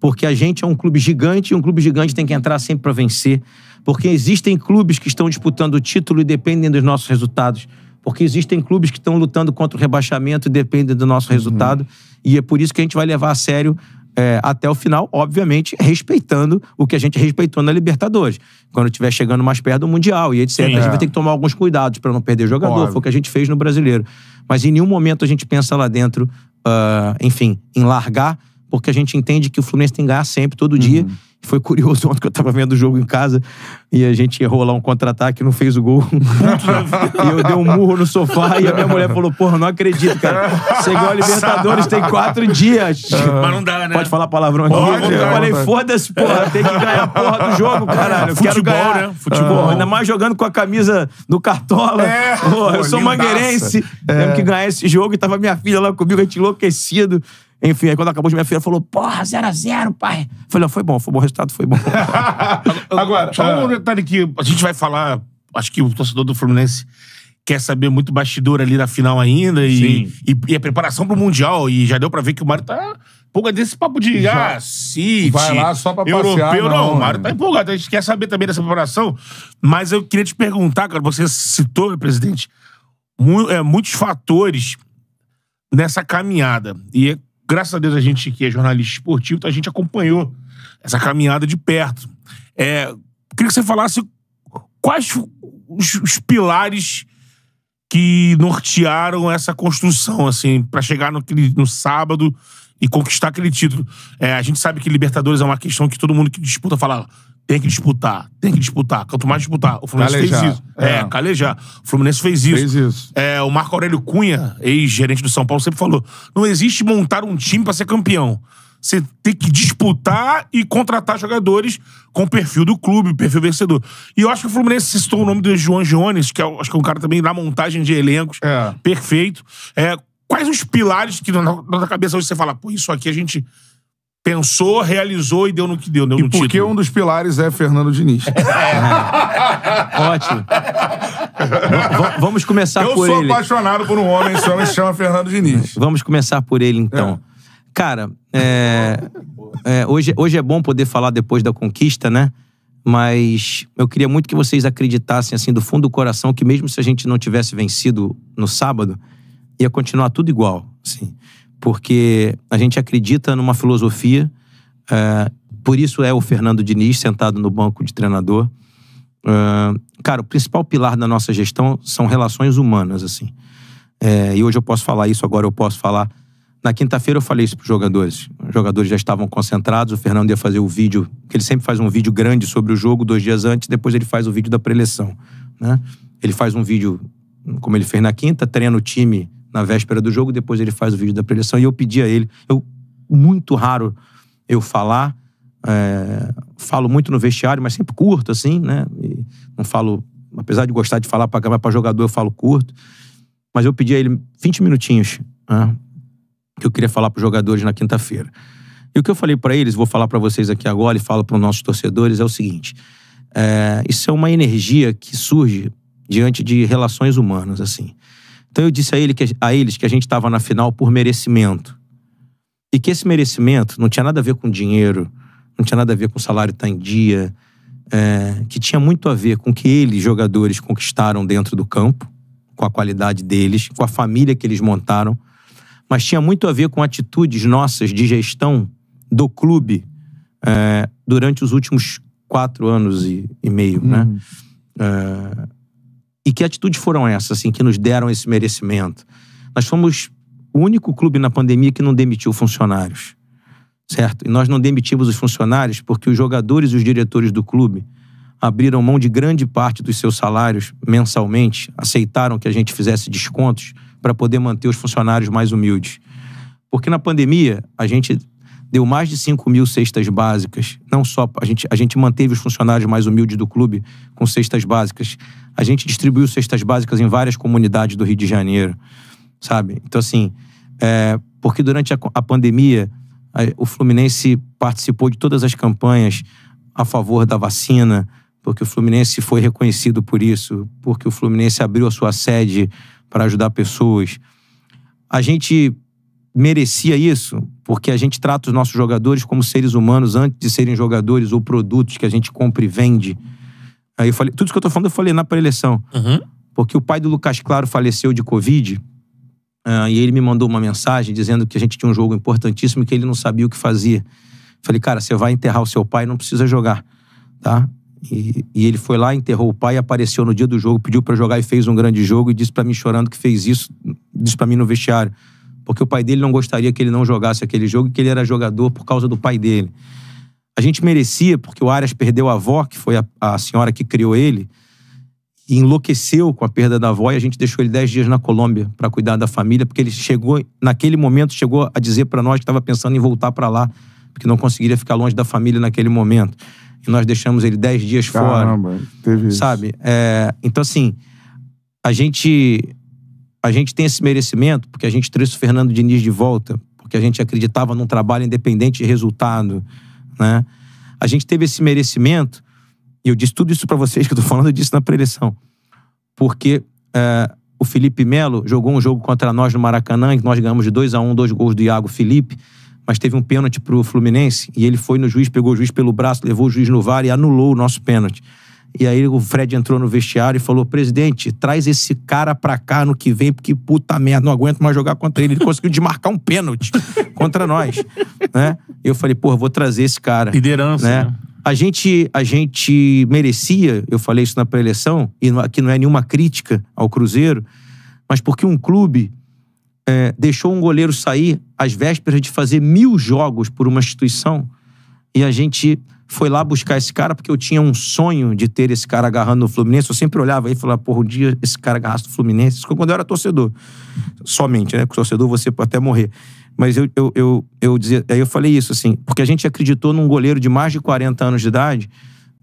Porque a gente é um clube gigante e um clube gigante tem que entrar sempre para vencer. Porque existem clubes que estão disputando o título e dependem dos nossos resultados. Porque existem clubes que estão lutando contra o rebaixamento e dependem do nosso uhum. resultado. Uhum. E é por isso que a gente vai levar a sério é, até o final, obviamente, respeitando o que a gente respeitou na Libertadores. Quando estiver chegando mais perto do Mundial e etc., Sim, a é. gente é. vai ter que tomar alguns cuidados para não perder jogador. Óbvio. Foi o que a gente fez no brasileiro. Mas em nenhum momento a gente pensa lá dentro, uh, enfim, em largar porque a gente entende que o Fluminense tem que ganhar sempre, todo dia. Uhum. Foi curioso ontem que eu tava vendo o jogo em casa e a gente errou lá um contra-ataque, e não fez o gol. e eu dei um murro no sofá e a minha mulher falou: Porra, não acredito, cara. Você ganhou a Libertadores, tem quatro dias. Mas não dá, né? Pode falar palavrão aqui. Pode, eu falei: Foda-se, porra, tem que ganhar a porra do jogo, caralho. Eu Futebol, quero ganhar. né? Futebol. Ah. Ainda mais jogando com a camisa do Cartola. É, porra, eu sou lindaça. mangueirense. É. que ganhar esse jogo e tava minha filha lá comigo, a gente enlouquecido. Enfim, aí quando acabou, minha filha falou, porra, 0x0, zero, zero pai. falei, foi bom, foi bom, o resultado foi bom. Agora, só um ah, detalhe que a gente vai falar, acho que o torcedor do Fluminense quer saber muito bastidor ali na final ainda e, e, e, a preparação pro Mundial. E já deu pra ver que o Mário tá empolgado desse papo de já. ah, City, Vai lá só pra europeu, passear, não. não o Mário é. tá empolgado. A gente quer saber também dessa preparação. Mas eu queria te perguntar, cara, você citou, presidente, é, muitos fatores nessa caminhada. E é graças a Deus a gente que é jornalista esportivo, então a gente acompanhou essa caminhada de perto. É, queria que você falasse quais os, os pilares que nortearam essa construção, assim, para chegar no, no sábado e conquistar aquele título. É, a gente sabe que Libertadores é uma questão que todo mundo que disputa fala tem que disputar, tem que disputar. Quanto mais disputar. O Fluminense calejar. fez isso. É. é, calejar. O Fluminense fez isso. Fez isso. É, o Marco Aurélio Cunha, ex-gerente do São Paulo, sempre falou: não existe montar um time para ser campeão você tem que disputar e contratar jogadores com o perfil do clube, perfil vencedor. E eu acho que o Fluminense citou o nome do João Jones, que é, acho que é um cara também na montagem de elencos, é. perfeito. É, quais os pilares que na nossa cabeça hoje você fala, pô, isso aqui a gente pensou, realizou e deu no que deu. deu e no porque título. um dos pilares é Fernando Diniz. É. Ótimo. V vamos começar Eu por ele. Eu sou apaixonado por um homem, esse homem se chama Fernando Diniz. Vamos começar por ele, então. É. Cara, é, é, hoje, hoje é bom poder falar depois da conquista, né? Mas eu queria muito que vocês acreditassem, assim, do fundo do coração, que mesmo se a gente não tivesse vencido no sábado, ia continuar tudo igual, assim porque a gente acredita numa filosofia. É, por isso é o Fernando Diniz sentado no banco de treinador. É, cara, o principal pilar da nossa gestão são relações humanas, assim. É, e hoje eu posso falar isso, agora eu posso falar. Na quinta-feira eu falei isso para os jogadores. Os jogadores já estavam concentrados, o Fernando ia fazer o vídeo, que ele sempre faz um vídeo grande sobre o jogo dois dias antes, depois ele faz o vídeo da preleção. Né? Ele faz um vídeo, como ele fez na quinta, treina o time na véspera do jogo, depois ele faz o vídeo da preleção e eu pedi a ele. Eu, muito raro eu falar, é, falo muito no vestiário, mas sempre curto, assim, né? E não falo, apesar de gostar de falar para para jogador, eu falo curto. Mas eu pedi a ele 20 minutinhos, né? Que eu queria falar para os jogadores na quinta-feira. E o que eu falei para eles, vou falar para vocês aqui agora e falo para os nossos torcedores, é o seguinte: é, isso é uma energia que surge diante de relações humanas, assim. Então eu disse a, ele que, a eles que a gente estava na final por merecimento. E que esse merecimento não tinha nada a ver com dinheiro, não tinha nada a ver com o salário estar tá em dia, é, que tinha muito a ver com o que eles, jogadores, conquistaram dentro do campo, com a qualidade deles, com a família que eles montaram, mas tinha muito a ver com atitudes nossas de gestão do clube é, durante os últimos quatro anos e, e meio, hum. né? Uhum. É, e que atitudes foram essas, assim, que nos deram esse merecimento? Nós fomos o único clube na pandemia que não demitiu funcionários, certo? E nós não demitimos os funcionários porque os jogadores e os diretores do clube abriram mão de grande parte dos seus salários mensalmente, aceitaram que a gente fizesse descontos para poder manter os funcionários mais humildes. Porque na pandemia, a gente deu mais de 5 mil cestas básicas. Não só a gente, a gente manteve os funcionários mais humildes do clube com cestas básicas. A gente distribuiu cestas básicas em várias comunidades do Rio de Janeiro, sabe? Então, assim, é, porque durante a, a pandemia, a, o Fluminense participou de todas as campanhas a favor da vacina, porque o Fluminense foi reconhecido por isso, porque o Fluminense abriu a sua sede para ajudar pessoas. A gente merecia isso, porque a gente trata os nossos jogadores como seres humanos antes de serem jogadores ou produtos que a gente compra e vende. Aí eu falei, tudo isso que eu tô falando eu falei na pré-eleição. Uhum. Porque o pai do Lucas Claro faleceu de Covid. Uh, e ele me mandou uma mensagem dizendo que a gente tinha um jogo importantíssimo e que ele não sabia o que fazia. Falei, cara, você vai enterrar o seu pai, não precisa jogar, tá? E, e ele foi lá, enterrou o pai, apareceu no dia do jogo, pediu para jogar e fez um grande jogo e disse para mim chorando que fez isso, disse para mim no vestiário, porque o pai dele não gostaria que ele não jogasse aquele jogo e que ele era jogador por causa do pai dele. A gente merecia, porque o Arias perdeu a avó, que foi a, a senhora que criou ele, e enlouqueceu com a perda da avó, e a gente deixou ele 10 dias na Colômbia para cuidar da família, porque ele chegou, naquele momento, chegou a dizer para nós que estava pensando em voltar para lá, porque não conseguiria ficar longe da família naquele momento. E nós deixamos ele 10 dias Caramba, fora. Teve sabe? Isso. É, então, assim, a gente, a gente tem esse merecimento, porque a gente trouxe o Fernando Diniz de volta, porque a gente acreditava num trabalho independente de resultado né? A gente teve esse merecimento, e eu disse tudo isso para vocês, que eu tô falando disso na preleção, porque é, o Felipe Melo jogou um jogo contra nós no Maracanã, que nós ganhamos de 2 a 1 um, dois gols do Iago Felipe, mas teve um pênalti pro Fluminense, e ele foi no juiz, pegou o juiz pelo braço, levou o juiz no VAR e anulou o nosso pênalti. E aí o Fred entrou no vestiário e falou: presidente, traz esse cara pra cá no que vem, porque puta merda, não aguento mais jogar contra ele. Ele conseguiu desmarcar um pênalti contra nós. Né? Eu falei, porra, vou trazer esse cara. Liderança. Né? né? A gente, a gente merecia, eu falei isso na pré-eleição, e aqui é, não é nenhuma crítica ao Cruzeiro, mas porque um clube é, deixou um goleiro sair às vésperas de fazer mil jogos por uma instituição e a gente foi lá buscar esse cara porque eu tinha um sonho de ter esse cara agarrando no Fluminense. Eu sempre olhava e falava, porra, um dia esse cara agarrasse no Fluminense. Isso quando eu era torcedor. Somente, né? Com torcedor você pode até morrer. Mas eu, eu, eu, eu dizia, aí eu falei isso, assim, porque a gente acreditou num goleiro de mais de 40 anos de idade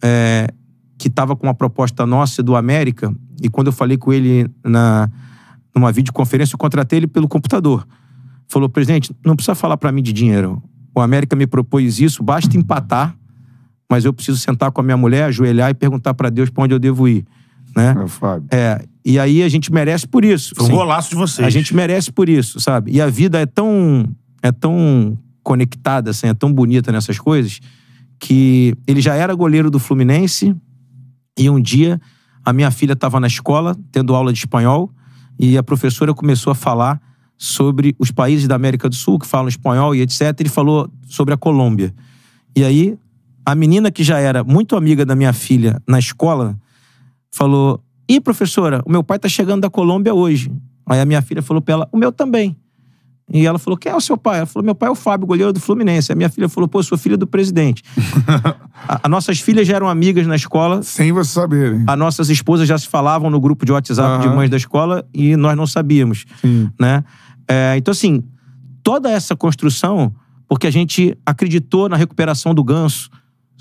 é, que estava com uma proposta nossa do América. E quando eu falei com ele na, numa videoconferência, eu contratei ele pelo computador. Falou, presidente, não precisa falar para mim de dinheiro. O América me propôs isso, basta empatar mas eu preciso sentar com a minha mulher, ajoelhar e perguntar para Deus para onde eu devo ir. Né? É, Fábio. É, e aí a gente merece por isso. Foi um golaço de vocês. A gente merece por isso, sabe? E a vida é tão, é tão conectada, assim, é tão bonita nessas coisas, que ele já era goleiro do Fluminense e um dia a minha filha estava na escola, tendo aula de espanhol, e a professora começou a falar sobre os países da América do Sul que falam espanhol e etc. Ele falou sobre a Colômbia. E aí a menina que já era muito amiga da minha filha na escola falou: "E professora, o meu pai tá chegando da Colômbia hoje". Aí a minha filha falou para ela: "O meu também". E ela falou: "Quem é o seu pai?". Ela falou: "Meu pai é o Fábio, goleiro do Fluminense". A minha filha falou: "Pô, sou filha do presidente". As nossas filhas já eram amigas na escola. Sem você saberem. As nossas esposas já se falavam no grupo de WhatsApp uhum. de mães da escola e nós não sabíamos, Sim. né? É, então assim, toda essa construção porque a gente acreditou na recuperação do ganso,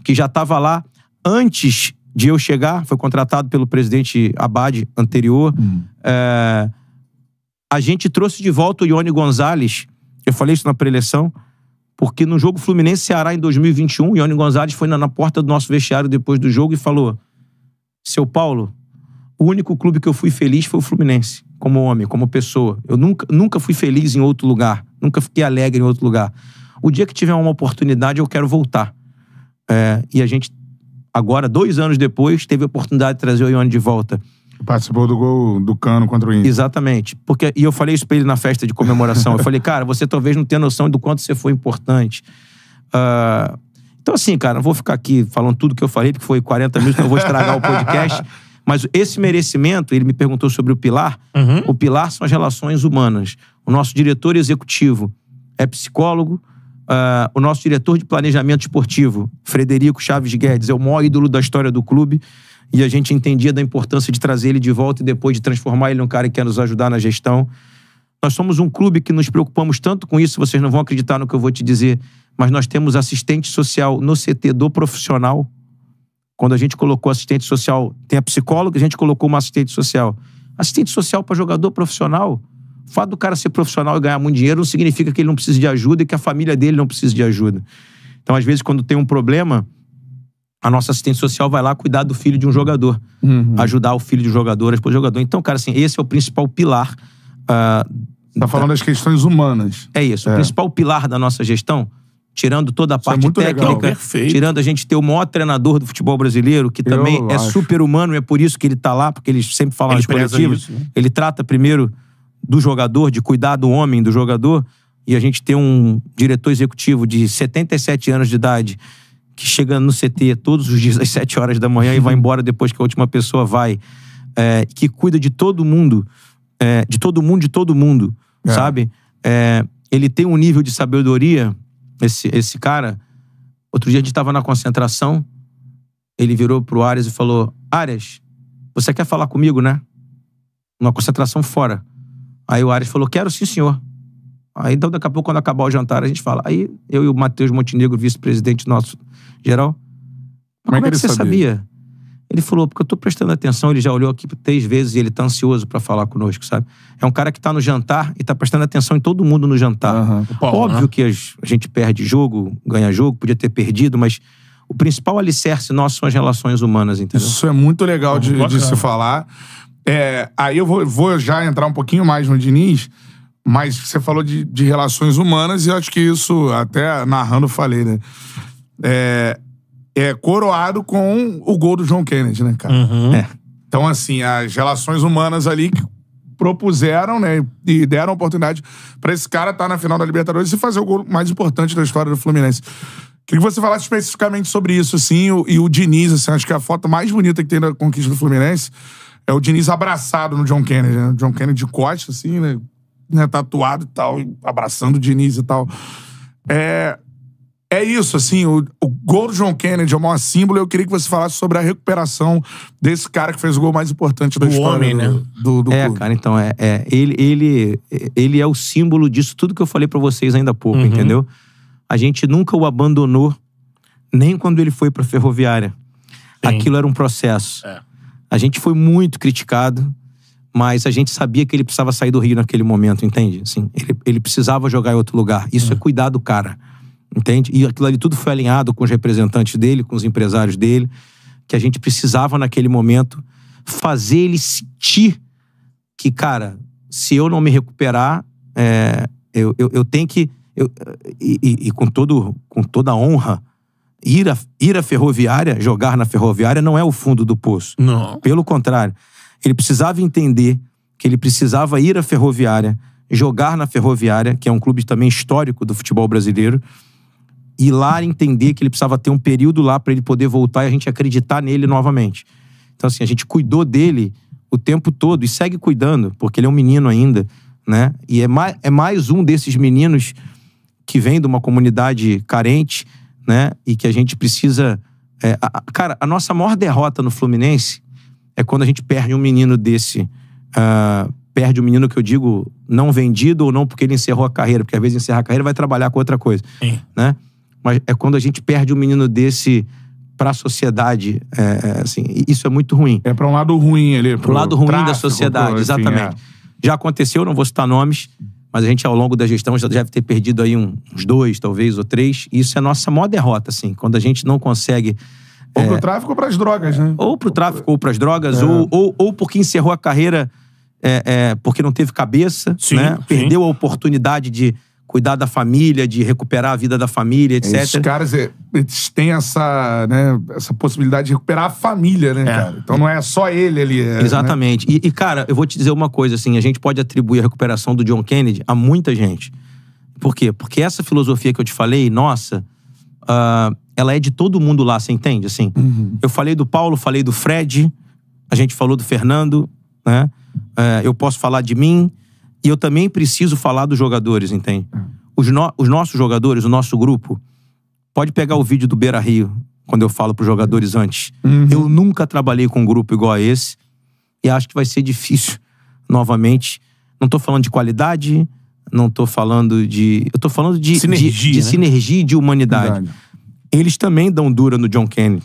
que já estava lá antes de eu chegar, foi contratado pelo presidente Abad anterior. Hum. É, a gente trouxe de volta o Ione Gonzalez. Eu falei isso na preleção, porque no jogo Fluminense-Ceará em 2021, o Ione Gonzalez foi na, na porta do nosso vestiário depois do jogo e falou: Seu Paulo, o único clube que eu fui feliz foi o Fluminense, como homem, como pessoa. Eu nunca, nunca fui feliz em outro lugar, nunca fiquei alegre em outro lugar. O dia que tiver uma oportunidade, eu quero voltar. É, e a gente, agora, dois anos depois, teve a oportunidade de trazer o Ione de volta. Participou do gol do Cano contra o Inter. Exatamente. Porque, e eu falei isso pra ele na festa de comemoração. eu falei, cara, você talvez não tenha noção do quanto você foi importante. Uh, então, assim, cara, não vou ficar aqui falando tudo que eu falei, porque foi 40 minutos, eu vou estragar o podcast. Mas esse merecimento, ele me perguntou sobre o pilar. Uhum. O pilar são as relações humanas. O nosso diretor executivo é psicólogo, Uh, o nosso diretor de planejamento esportivo, Frederico Chaves Guedes, é o maior ídolo da história do clube. E a gente entendia da importância de trazer ele de volta e depois de transformar ele num cara que quer nos ajudar na gestão. Nós somos um clube que nos preocupamos tanto com isso, vocês não vão acreditar no que eu vou te dizer, mas nós temos assistente social no CT do profissional. Quando a gente colocou assistente social, tem a psicóloga, a gente colocou uma assistente social. Assistente social para jogador profissional o fato do cara ser profissional e ganhar muito dinheiro não significa que ele não precise de ajuda e que a família dele não precise de ajuda. Então, às vezes, quando tem um problema, a nossa assistente social vai lá cuidar do filho de um jogador, uhum. ajudar o filho de um jogador, a esposa de um jogador. Então, cara, assim, esse é o principal pilar. Uh, falando da... das questões humanas. É isso. É. O principal pilar da nossa gestão, tirando toda a isso é parte é técnica, tirando a gente ter o maior treinador do futebol brasileiro, que Eu também acho. é super humano, é por isso que ele está lá, porque ele sempre fala ele nas coletivas. Isso, né? Ele trata primeiro do jogador, de cuidar do homem, do jogador, e a gente ter um diretor executivo de 77 anos de idade que chega no CT todos os dias às 7 horas da manhã e vai embora depois que a última pessoa vai, é, que cuida de todo mundo, é, de todo mundo, de todo mundo, é. sabe? É, ele tem um nível de sabedoria, esse, esse cara. Outro dia a gente estava na concentração, ele virou pro Arias e falou: Arias, você quer falar comigo, né? Uma concentração fora. Aí o Ares falou: Quero sim, senhor. Aí então, daqui a pouco, quando acabar o jantar, a gente fala. Aí eu e o Matheus Montenegro, vice-presidente nosso geral. Como, é como é que, ele você sabia? sabia? Ele falou, porque eu tô prestando atenção, ele já olhou aqui três vezes e ele tá ansioso para falar conosco, sabe? É um cara que tá no jantar e tá prestando atenção em todo mundo no jantar. Uhum. Paulo, né? Óbvio né? que a gente perde jogo, ganha jogo, podia ter perdido, mas o principal alicerce nosso são as relações humanas, entendeu? Isso é muito legal de, de, se falar, é, aí eu vou, vou, já entrar um pouquinho mais no Diniz, mas você falou de, de relações humanas e acho que isso, até narrando, falei, né? É, é coroado com o gol do John Kennedy, né, cara? Uhum. É. Então, assim, as relações humanas ali que propuseram, né, e deram oportunidade para esse cara estar tá na final da Libertadores e fazer o gol mais importante da história do Fluminense. Queria que você falasse especificamente sobre isso, assim e o Diniz, assim, acho que é a foto mais bonita que tem da conquista do Fluminense é o Diniz abraçado no John Kennedy, né? John Kennedy de costa, assim, né? né? Tatuado e tal, abraçando o Diniz e tal. É, é isso, assim, o, o gol do John Kennedy é o maior símbolo. Eu queria que você falasse sobre a recuperação desse cara que fez o gol mais importante da do história. Homem, do, né? Do, do é, clube. cara, então, é, é, ele, ele, ele é o símbolo disso tudo que eu falei para vocês ainda há pouco, uhum. entendeu? A gente nunca o abandonou, nem quando ele foi pra ferroviária. Sim. Aquilo era um processo. É. A gente foi muito criticado, mas a gente sabia que ele precisava sair do Rio naquele momento, entende? Assim, ele, ele precisava jogar em outro lugar. Isso é, é hum. cuidar do cara, entende? E aquilo ali tudo foi alinhado com os representantes dele, com os empresários dele, que a gente precisava naquele momento fazer ele sentir que, cara, se eu não me recuperar, é, eu, eu, eu, tenho que. Eu, e, e, e com, todo, com toda a honra ir à, ir à ferroviária, jogar na ferroviária, não é o fundo do poço. Não. Pelo contrário, ele precisava entender que ele precisava ir à ferroviária, jogar na ferroviária, que é um clube também histórico do futebol brasileiro, e lá entender que ele precisava ter um período lá para ele poder voltar e a gente acreditar nele novamente. Então, assim, a gente cuidou dele o tempo todo e segue cuidando, porque ele é um menino ainda, né? E é mais, é mais um desses meninos que vem de uma comunidade carente né? E que a gente precisa. É, a, cara, a nossa maior derrota no Fluminense é quando a gente perde um menino desse. Uh, perde um menino que eu digo não vendido ou não porque ele encerrou a carreira, porque às vezes encerra a carreira vai trabalhar com outra coisa, Sim. né? Mas é quando a gente perde um menino desse para a sociedade, é, é assim, isso é muito ruim. É para um lado ruim ali, para o lado ruim tráfico, da sociedade, pro, enfim, assim, exatamente. É. Já aconteceu, não vou citar nomes, mas a gente ao longo da gestão já deve ter perdido aí uns dois, talvez, ou três. Isso é a nossa maior derrota, assim, quando a gente não consegue. Ou é, pro tráfico ou pras drogas, né? Ou pro tráfico ou pras drogas, é. ou, ou, ou porque encerrou a carreira é, é porque não teve cabeça, sim, né? Sim. Perdeu a oportunidade de, cuidar da família, de recuperar a vida da família, etc. Esses caras, eh, eles têm essa, né, essa possibilidade de recuperar a família, né, é. cara? Então não é só ele ali. É, né? Exatamente. Né? E, e, cara, eu vou te dizer uma coisa, assim, a gente pode atribuir a recuperação do John Kennedy a muita gente. Por quê? Porque essa filosofia que eu te falei, nossa, uh, ela é de todo mundo lá, você entende? Assim, uhum. eu falei do Paulo, falei do Fred, a gente falou do Fernando, né? Uh, eu posso falar de mim, e eu também preciso falar dos jogadores, entende? Hum. Os, no, os nossos jogadores, o nosso grupo, pode pegar o vídeo do Beira Rio, quando eu falo para os jogadores antes. Uhum. Eu nunca trabalhei com um grupo igual a esse e acho que vai ser difícil novamente. Não estou falando de qualidade, não estou falando de. Eu tô falando de sinergia, de, de né? sinergia e de humanidade. Verdade. Eles também dão dura no John Kennedy.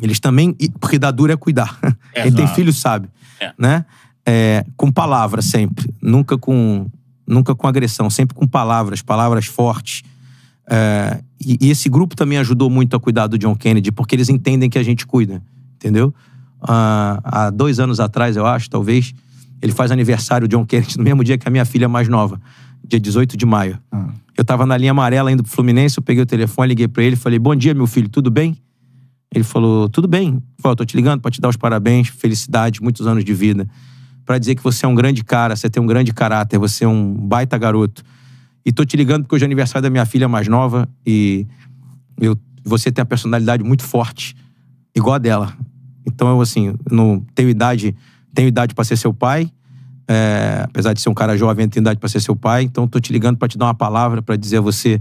Eles também. Porque dar dura é cuidar. Exato. Quem tem filho sabe. É. Né? é, com palavras sempre, nunca com, nunca com agressão, sempre com palavras, palavras fortes. É, e, e, esse grupo também ajudou muito a cuidar do John Kennedy, porque eles entendem que a gente cuida, entendeu? Ah, há dois anos atrás, eu acho, talvez, ele faz aniversário, do John Kennedy, no mesmo dia que a minha filha mais nova, dia 18 de maio. Ah. Eu tava na linha amarela indo pro Fluminense, eu peguei o telefone, liguei para ele, falei: Bom dia, meu filho, tudo bem? Ele falou: Tudo bem. Eu falei, tô te ligando para te dar os parabéns, felicidade, muitos anos de vida para dizer que você é um grande cara, você tem um grande caráter, você é um baita garoto. E tô te ligando porque hoje é aniversário da minha filha mais nova e eu, você tem a personalidade muito forte, igual a dela. Então eu, assim, não tenho idade, tenho idade para ser seu pai. É, apesar de ser um cara jovem, eu tenho idade para ser seu pai. Então tô te ligando para te dar uma palavra, para dizer a você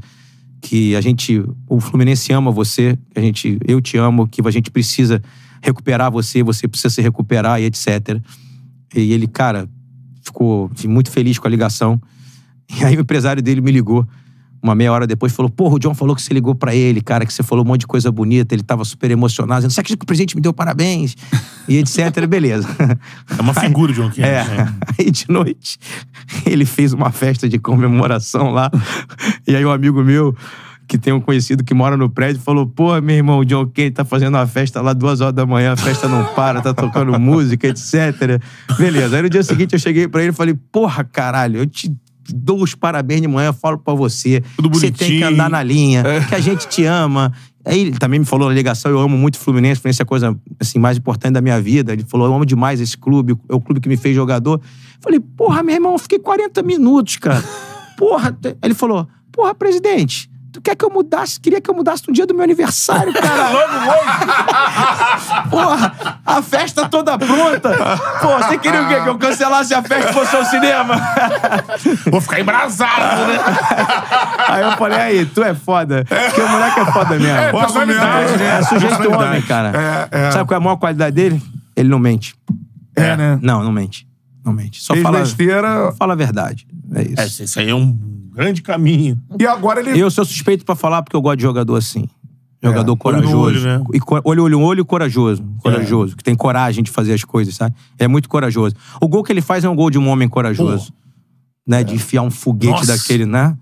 que a gente, o Fluminense ama você, a gente, eu te amo, que a gente precisa recuperar você, você precisa se recuperar e etc. E ele, cara, ficou assim, muito feliz com a ligação. E aí o empresário dele me ligou uma meia hora depois falou: Porra, o John falou que você ligou para ele, cara, que você falou um monte de coisa bonita, ele tava super emocionado. Dizendo, Sabe que o presidente me deu parabéns? E etc. Beleza. É uma figura, John Kennedy. É. é. Né? Aí de noite, ele fez uma festa de comemoração lá. E aí um amigo meu que tem um conhecido que mora no prédio, falou: Pô, meu irmão, o John Kane tá fazendo uma festa lá duas horas da manhã, a festa não para, tá tocando música, etc. Beleza. Aí no dia seguinte eu cheguei pra ele e falei: Porra, caralho, eu te dou os parabéns de manhã, eu falo pra você. Tudo bonitinho. Você tem que andar na linha, é. que a gente te ama. Aí ele também me falou na ligação, eu amo muito o Fluminense, Fluminense é a coisa assim, mais importante da minha vida. Ele falou, eu amo demais esse clube, é o clube que me fez jogador. Falei, porra, meu irmão, eu fiquei 40 minutos, cara. Porra. Aí ele falou, porra, presidente, Tu quer que eu mudasse? Queria que eu mudasse no dia do meu aniversário, cara. Porra, a festa toda pronta. Pô, você queria o quê? Que eu cancelasse a festa e fosse ao cinema? Vou ficar embrasado, né? Aí eu falei, aí, tu é foda. Porque o moleque é foda mesmo. É, personalidade, é, né? É sujeito homem, cara. É, é. Sabe qual é a maior qualidade dele? Ele não mente. É, é. né? Não, não mente. Não mente. Só fala, besteira... Só fala a verdade. É isso. É, isso aí é um grande caminho. E agora ele. Eu sou suspeito para falar porque eu gosto de jogador assim. Jogador é, corajoso. Olho, olho, né? e, olho, olho, olho e corajoso. É. Corajoso. É. Que tem coragem de fazer as coisas, sabe? É muito corajoso. O gol que ele faz é um gol de um homem corajoso. Pô. Né? É. De enfiar um foguete Nossa. daquele, né?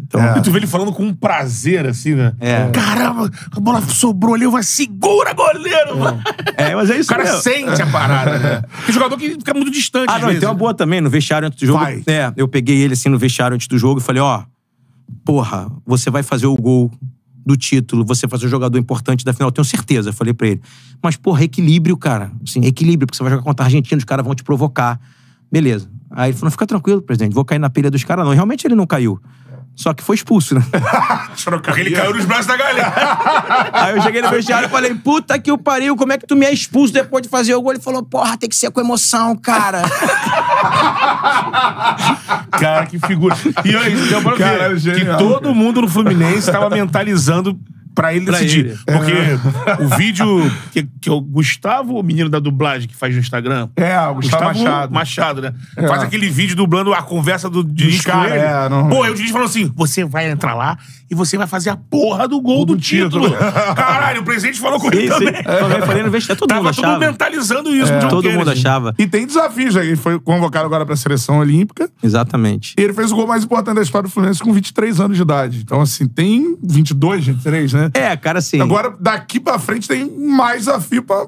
Então, é. E tu vê ele falando com um prazer, assim, né? É. Caramba, a bola sobrou ali, eu vou segura, goleiro! É. é, mas é isso O cara mesmo. sente a parada, né? Tem jogador que fica muito distante. Ah, não, tem uma né? boa também, no vestiário antes do jogo. Vai. É, eu peguei ele, assim, no vestiário antes do jogo e falei, ó, porra, você vai fazer o gol do título, você vai ser um jogador importante da final, eu tenho certeza, falei pra ele. Mas, porra, equilíbrio, cara. Assim, equilíbrio, porque você vai jogar contra a Argentina, os caras vão te provocar. Beleza. Aí ele falou, fica tranquilo, presidente, vou cair na pilha dos caras não. E realmente ele não caiu. Só que foi expulso, né? Porque ele caiu nos braços da galera. Aí eu cheguei no vestiário e falei, puta que o pariu, como é que tu me é expulso depois de fazer o gol? Ele falou, porra, tem que ser com emoção, cara. cara, que figura. E aí, deu pra ver que todo mundo no Fluminense tava mentalizando Pra ele pra decidir. Ele. Porque é. o vídeo que, que é o Gustavo, o menino da dublagem que faz no Instagram. É, o Gustavo, Gustavo Machado. Machado, né? É. Faz aquele vídeo dublando a conversa do disco. ele. É, não... Pô, eu é. o Diniz falou assim: você vai entrar lá e você vai fazer a porra do gol do, do título. título. Caralho, o presidente falou com sim, ele sim. também. É, eu falei no vestiário, todo Tava mundo achava. todo mentalizando isso. É. Todo mundo achava. E tem desafios, já né? Ele foi convocado agora pra seleção olímpica. Exatamente. E ele fez o gol mais importante da história do Fluminense com 23 anos de idade. Então, assim, tem 22, 23, né? É, cara, sim. Agora, daqui pra frente tem mais desafio pra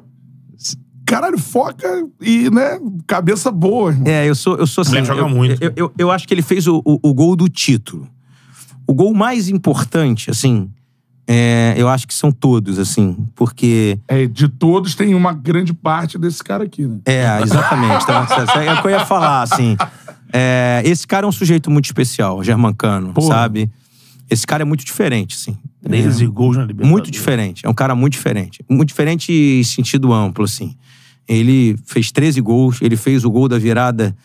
caralho, foca e, né, cabeça boa. Irmão. É, eu sou, eu sou assim. Ele joga eu, muito. Eu, eu, eu, acho que ele fez o, o, o, gol do título. O gol mais importante, assim, é, eu acho que são todos, assim, porque. É, de todos tem uma grande parte desse cara aqui, né? É, exatamente. tá, é o que eu ia falar, assim. É, esse cara é um sujeito muito especial, Germancano, Porra. sabe? Esse cara é muito diferente, assim. 13 é, gols na Libertadores. Muito diferente. É um cara muito diferente. Muito diferente em sentido amplo, assim. Ele fez 13 gols, ele fez o gol da virada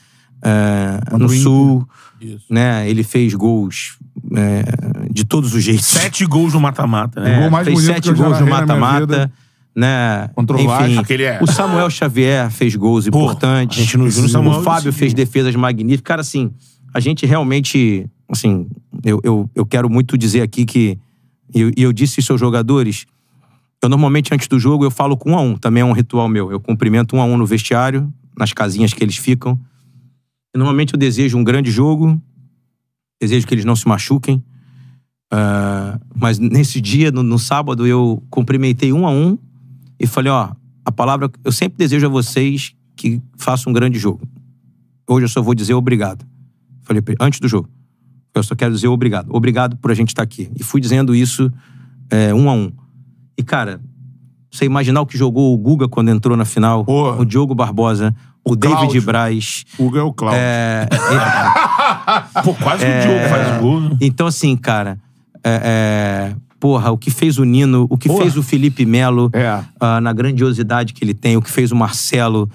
é, no Sul. Isso. Né? Ele fez gols é, de todos os jeitos. Sete gols no mata-mata, né? É, gol fez sete gols no mata-mata. Né? Contra Enfim, é... o Samuel Xavier fez gols Pô, importantes. A gente não Samuel, o Fábio fez defesas magníficas. Cara, assim, a gente realmente, assim, eu, eu, eu quero muito dizer aqui que, e eu, eu, disse isso aos jogadores, eu normalmente antes do jogo eu falo com um a um, também é um ritual meu. Eu cumprimento um a um no vestiário, nas casinhas que eles ficam. Normalmente eu desejo um grande jogo, desejo que eles não se machuquem. Uh, mas nesse dia, no, no, sábado, eu cumprimentei um a um e falei: Ó, a palavra, eu sempre desejo a vocês que façam um grande jogo. Hoje eu só vou dizer obrigado. Falei antes do jogo. Eu só quero dizer obrigado. Obrigado por a gente estar tá aqui. E fui dizendo isso é, um a um. E, cara, você imaginar o que jogou o Guga quando entrou na final, Porra. o Diogo Barbosa, o David Cláudio. Braz. Hugo é o Cláudio. É, é, Pô, quase é, o Diogo é, faz gol. Né? Então, assim, cara. É, é, porra, o que fez o Nino, o que porra. fez o Felipe Melo, uh, na grandiosidade que ele tem, o que fez o Marcelo,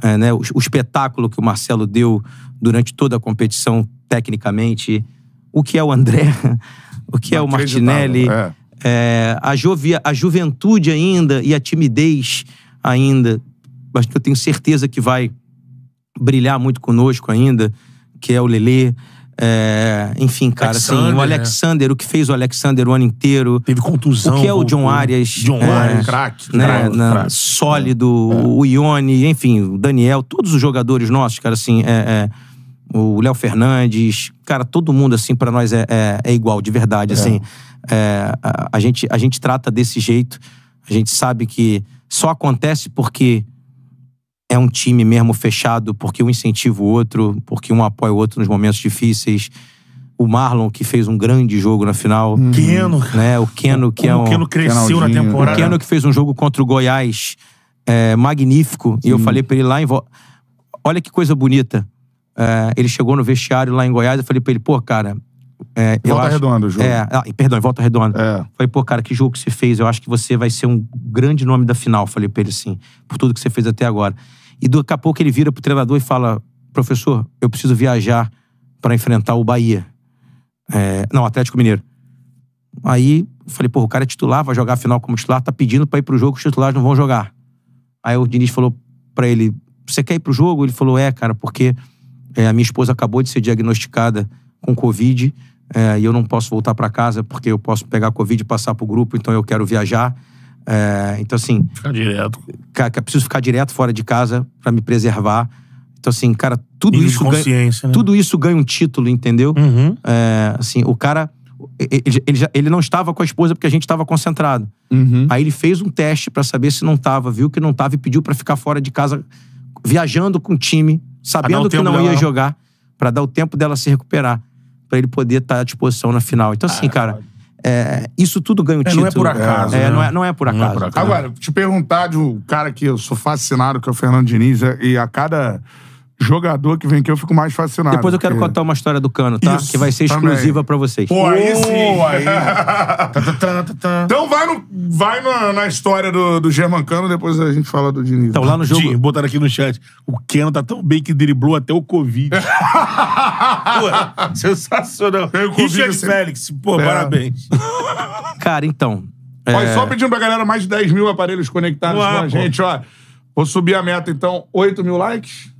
é, né, o, o, espetáculo que o Marcelo deu durante toda a competição, tecnicamente, o que é o André, o que Não é o Martinelli, a, jovia, a juventude ainda e a timidez ainda acho que eu tenho certeza que vai brilhar muito conosco ainda, que é o Lelê. É, enfim, cara, Alexander, assim, o Alexander, né? o que fez o Alexander o ano inteiro. Teve contusão. O que é o John Arias. John é, Arias, craque. Né, Sólido, é. o Ione, enfim, o Daniel, todos os jogadores nossos, cara, assim, é, é o Léo Fernandes, cara, todo mundo, assim, para nós é, é, é, igual, de verdade, é. assim. a, a, gente, a gente trata desse jeito, a gente sabe que só acontece porque é um time mesmo fechado, porque um incentiva o outro, porque um apoia o outro nos momentos difíceis. O Marlon, que fez um grande jogo na final. Hum. Keno. Né? O Keno, que é um. O Keno cresceu na temporada. O Keno, que fez um jogo contra o Goiás é, magnífico. Sim. E eu falei para ele lá em. Vo... Olha que coisa bonita. É, ele chegou no vestiário lá em Goiás. Eu falei para ele, pô, cara, é, Volta acho, Redonda, o jogo. É, ah, perdão, em Volta Redonda. É. Falei, pô, cara, que jogo que você fez. Eu acho que você vai ser um grande nome da final. Falei pra ele assim, por tudo que você fez até agora. E daqui a pouco ele vira pro treinador e fala: professor, eu preciso viajar para enfrentar o Bahia. É, não, Atlético Mineiro. Aí falei, pô, o cara é titular, vai jogar a final como titular, tá pedindo pra ir pro jogo, os titulares não vão jogar. Aí o Diniz falou pra ele: você quer ir pro jogo? Ele falou: é, cara, porque é, a minha esposa acabou de ser diagnosticada com Covid é, e eu não posso voltar para casa porque eu posso pegar Covid e passar para o grupo, então eu quero viajar. É, então, assim. Ficar direto. Cara, preciso ficar direto fora de casa para me preservar. Então, assim, cara, tudo isso. Ganha, né? Tudo isso ganha um título, entendeu? Uhum. É, assim, o cara. Ele, ele, já, ele, não estava com a esposa porque a gente estava concentrado. Uhum. Aí ele fez um teste para saber se não estava, viu que não estava e pediu para ficar fora de casa, viajando com o time, sabendo ah, não, que não ia jogar para dar o tempo dela se recuperar, para ele poder estar tá à disposição na final. Então, assim, ah, cara, é, isso tudo ganha o é, título. Não é por acaso. É, né? não, é, não, é, por acaso. Não é por acaso. Agora, te perguntar de um cara que eu sou fascinado, que é o Fernando Diniz, é, e a cada jogador que vem aqui, eu fico mais fascinado. Depois eu quero porque... contar uma história do Cano, tá? Isso, que vai ser exclusiva para vocês. Pô, aí sim. aí. então vai, no, vai na, na história do, do German Cano, depois a gente fala do Diniz. Então lá no jogo... Sim, botaram aqui no chat. O Cano tá tão bem que driblou até o Covid. pô, sensacional. Tem o COVID Richard assim. Félix, pô, é. parabéns. Cara, então... É... só pedindo pra galera mais de 10 mil aparelhos conectados com a gente, ó. Vou subir a meta, então. 8 mil likes?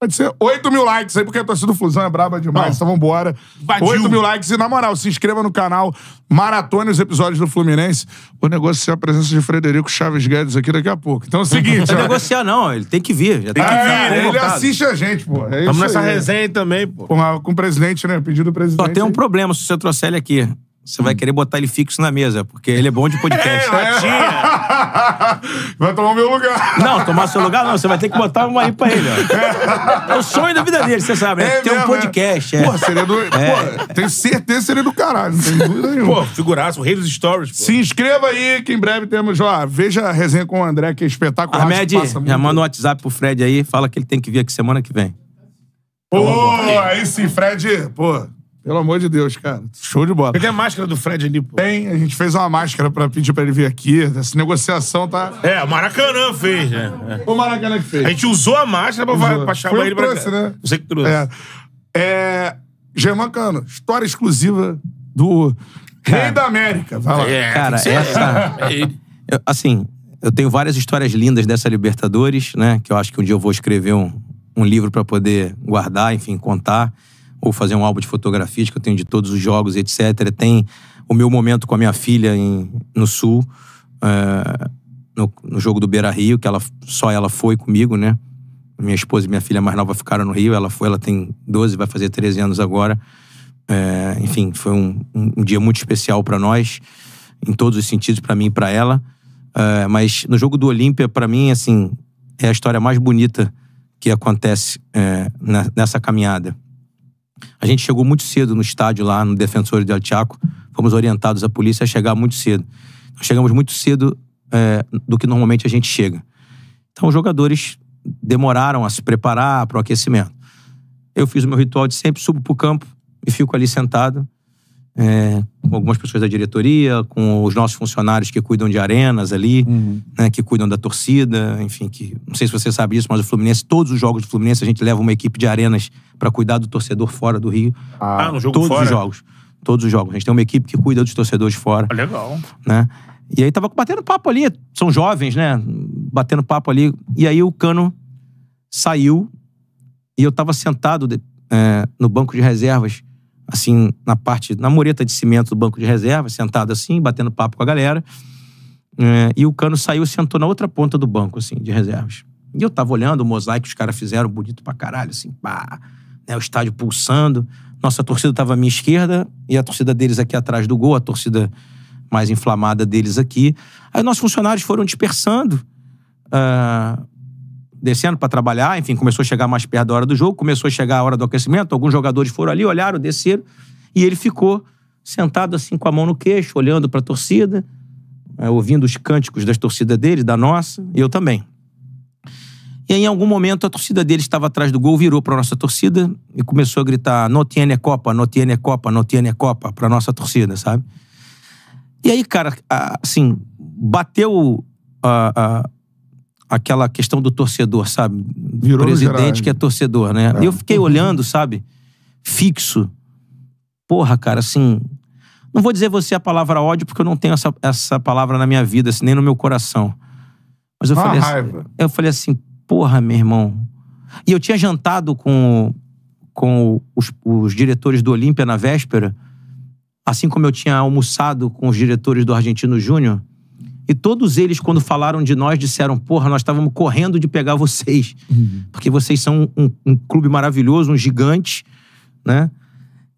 Pode ser 8 mil likes aí, porque a torcida do Flusão é braba demais. Não. Então vambora. Vadiu. 8 mil likes. E na moral, se inscreva no canal, maratone os episódios do Fluminense. Vou negociar é a presença de Frederico Chaves Guedes aqui daqui a pouco. Então é o seguinte. Não negociar, não. Ele tem que vir. Já tem é, que é, vir. Ele, assiste a gente, pô. É Vamos nessa aí. resenha também, pô. Com, a, com o presidente, né? Pedido do presidente. Só tem um aí. problema se você trouxer ele aqui você vai hum. querer botar ele fixo na mesa, porque ele é bom de podcast. É, vai tomar meu lugar. Não, tomar seu lugar não, você vai ter que botar uma aí pra ele, ó. É o sonho da vida dele, você sabe, né? É Ter um é. podcast. É. Pô, seria do. É. Pô, tenho certeza que seria do caralho, não tem dúvida nenhuma. Pô, figuraço, o rei dos stories. Pô. Se inscreva aí, que em breve temos, ó, veja a resenha com o André, que é espetacular. Ahmed, já manda um WhatsApp pro Fred aí, fala que ele tem que vir aqui semana que vem. Pô, aí sim, Fred, pô, pelo amor de Deus, cara. Show de bola. Tem a máscara do Fred ali, pô. Tem, a gente fez uma máscara pra pedir pra ele vir aqui. Essa negociação tá. É, o Maracanã fez, né? O Maracanã que fez. A gente usou a máscara pra, usou. pra chamar Foi ele pra trouxe, cá. né? Você que trouxe. É. é... Germán Cano, história exclusiva do cara, Rei da América. Vai lá. É, cara, essa. Eu, assim, eu tenho várias histórias lindas dessa Libertadores, né? Que eu acho que um dia eu vou escrever um, um livro para poder guardar, enfim, contar ou fazer um álbum de fotografias que eu tenho de todos os jogos, etc. Tem o meu momento com a minha filha em, no Sul, é, no, no, jogo do Beira Rio, que ela, só ela foi comigo, né? Minha esposa e minha filha mais nova ficaram no Rio, ela foi, ela tem 12, vai fazer 13 anos agora. É, enfim, foi um, um, um, dia muito especial para nós, em todos os sentidos, para mim e para ela. É, mas no jogo do Olímpia, para mim, assim, é a história mais bonita que acontece nessa caminhada. A gente chegou muito cedo no estádio lá, no Defensor de Altiaco. Fomos orientados a polícia a chegar muito cedo. Nós chegamos muito cedo é, do que normalmente a gente chega. Então os jogadores demoraram a se preparar para o aquecimento. Eu fiz o meu ritual de sempre, subo para o campo e fico ali sentado é, com algumas pessoas da diretoria, com os nossos funcionários que cuidam de arenas ali, uhum. né, que cuidam da torcida, enfim, que não sei se você sabe isso, mas o Fluminense, todos os jogos do Fluminense, a gente leva uma equipe de arenas para cuidar do torcedor fora do Rio. Ah, no jogo todos fora. os jogos. Todos os jogos. A gente tem uma equipe que cuida dos torcedores fora. Ah, legal. Né? E aí tava batendo papo ali, são jovens, né? Batendo papo ali. E aí o Cano saiu e eu tava sentado de, é, no banco de reservas assim, na parte, na mureta de cimento do banco de reserva, sentado assim, batendo papo com a galera. É, e o Cano saiu e sentou na outra ponta do banco, assim, de reservas. E eu tava olhando o mosaico que os caras fizeram, bonito pra caralho, assim, pá. Né, o estádio pulsando. Nossa torcida tava à minha esquerda e a torcida deles aqui atrás do gol, a torcida mais inflamada deles aqui. Aí nossos funcionários foram dispersando. Uh, descendo para trabalhar, enfim, começou a chegar mais perto da hora do jogo, começou a chegar a hora do aquecimento, alguns jogadores foram ali, olharam, desceram, e ele ficou sentado assim com a mão no queixo, olhando para a torcida, é, ouvindo os cânticos das torcidas dele, da nossa, e eu também. E aí, em algum momento, a torcida dele estava atrás do gol, virou para nossa torcida e começou a gritar: "Não tiene Copa, não tiene Copa, não tiene Copa" para nossa torcida, sabe? E aí, cara, assim, bateu a ah, ah, aquela questão do torcedor, sabe? Virou presidente que é torcedor, né? É. Eu fiquei uhum. olhando, sabe? Fixo. Porra, cara, assim. Não vou dizer você a palavra ódio, porque eu não tenho essa, essa palavra na minha vida, assim, nem no meu coração. Mas eu Uma falei assim, raiva. Assim, eu falei assim, porra, meu irmão. E eu tinha jantado com, com os, os diretores do Olímpia na véspera, assim como eu tinha almoçado com os diretores do Argentino Júnior. E todos eles, quando falaram de nós, disseram: porra, nós estávamos correndo de pegar vocês. Uhum. Porque vocês são um, um, clube maravilhoso, um gigante, né?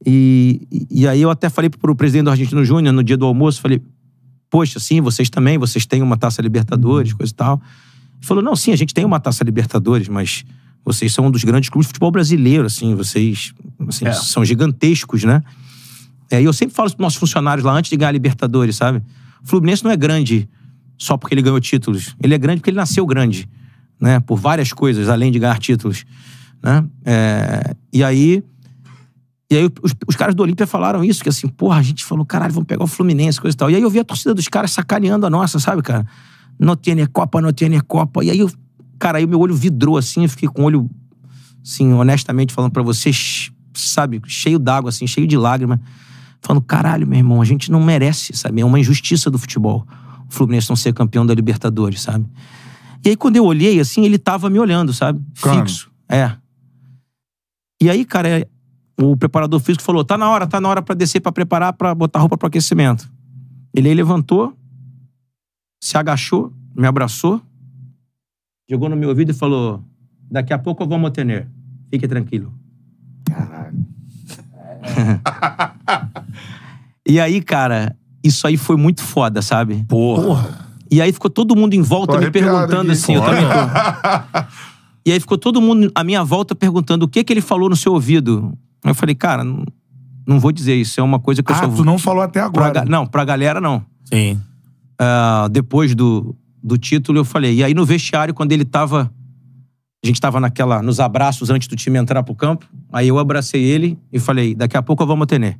E, e aí eu até falei pro presidente do Argentino Júnior, no dia do almoço, falei: poxa, sim, vocês também, vocês têm uma taça Libertadores, uhum. coisa e tal. Ele falou: não, sim, a gente tem uma taça Libertadores, mas vocês são um dos grandes clubes de futebol brasileiro, assim, vocês assim, é. são gigantescos, né? É, e eu sempre falo para nossos funcionários lá antes de ganhar Libertadores, sabe? O Fluminense não é grande só porque ele ganhou títulos. Ele é grande porque ele nasceu grande, né? Por várias coisas, além de ganhar títulos, né? É, e aí... E aí os, os caras do Olímpia falaram isso, que assim, porra, a gente falou, caralho, vamos pegar o Fluminense, coisa e tal. E aí eu vi a torcida dos caras sacaneando a nossa, sabe, cara? Não tem Copa, não tem Copa. E aí, eu, cara, aí o meu olho vidrou assim, eu fiquei com o olho, assim, honestamente falando para vocês, sabe, cheio d'água, assim, cheio de lágrimas. Falando, caralho, meu irmão, a gente não merece, sabe? É uma injustiça do futebol. Fluminense não ser campeão da Libertadores, sabe? E aí, quando eu olhei, assim, ele tava me olhando, sabe? Claro. Fixo. É. E aí, cara, é, o preparador físico falou: tá na hora, tá na hora para descer, para preparar, para botar roupa pro aquecimento. Ele aí levantou, se agachou, me abraçou, jogou no meu ouvido e falou: daqui a pouco eu vou ter. Fique tranquilo. Caralho. e aí, cara, isso aí foi muito foda, sabe? Porra. Porra. E aí ficou todo mundo em volta tô me perguntando aqui, assim, porra. eu também tô. e aí ficou todo mundo à minha volta perguntando o que que ele falou no seu ouvido. Eu falei, cara, não, não vou dizer isso, é uma coisa que eu ah, só... Ah, tu não falou até agora. Pra, não, pra galera não. Sim. Uh, depois do, do título, eu falei. E aí no vestiário, quando ele tava. A gente tava naquela, nos abraços antes do time entrar pro campo. Aí eu abracei ele e falei: daqui a pouco eu vou Motener.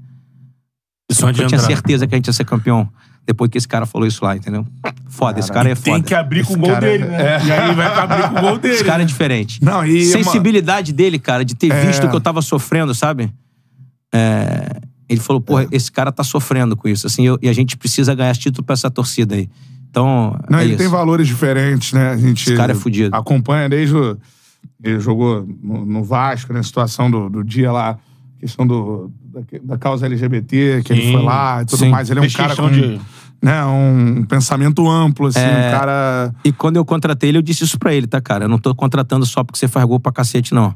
Só eu tinha certeza que a gente ia ser campeão. Depois que esse cara falou isso lá, entendeu? Foda, esse cara é foda. Tem que abrir com o gol cara... É- dele, né? É. E aí vai abrir com o gol dele. Esse cara é diferente. Não, e Sensibilidade uma... dele, cara, de ter é... visto que eu tava sofrendo, sabe? É... Ele falou, porra, é. esse cara tá sofrendo com isso. Assim, eu... E a gente precisa ganhar esse título pra essa torcida aí. Então. Não, é ele isso. tem valores diferentes, né? A gente esse cara é fudido. Acompanha desde. O... Ele jogou no, Vasco, na né? situação do, do dia lá, questão do da, da causa LGBT, que sim, ele foi lá e tudo sim. mais. Ele é um cara com... De... Né, um pensamento amplo, assim, é... um cara... E quando eu contratei ele, eu disse isso pra ele, tá, cara? Eu não tô contratando só porque você faz gol pra cacete, não.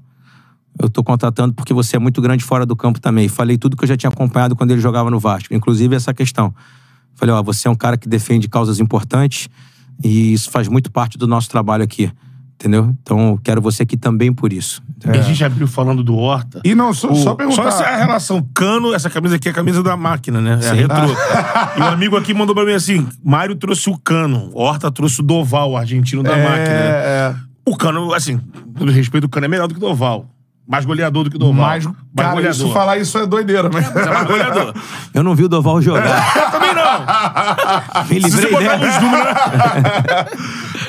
Eu tô contratando porque você é muito grande fora do campo também. Falei tudo que eu já tinha acompanhado quando ele jogava no Vasco. Inclusive essa questão. Falei, ó, você é um cara que defende causas importantes e isso faz muito parte do nosso trabalho aqui, entendeu? Então, quero você aqui também por isso. É. A gente abriu falando do Horta. E não, só, o, só perguntar. Só essa é relação cano, essa camisa aqui é a camisa da máquina, né? É retrô. Ah. E um amigo aqui mandou pra mim assim: Mário trouxe o cano, Horta trouxe o Doval, o argentino da é, máquina. Né? É. O cano, assim, pelo respeito, o cano é melhor do que o Doval. Mais goleador do que o Doval. Mais, mais cara, goleador. isso falar isso é doideira, mas... É, é mais goleador. Eu não vi o Doval jogar. Também não. Me livrei, Se botar né? Números...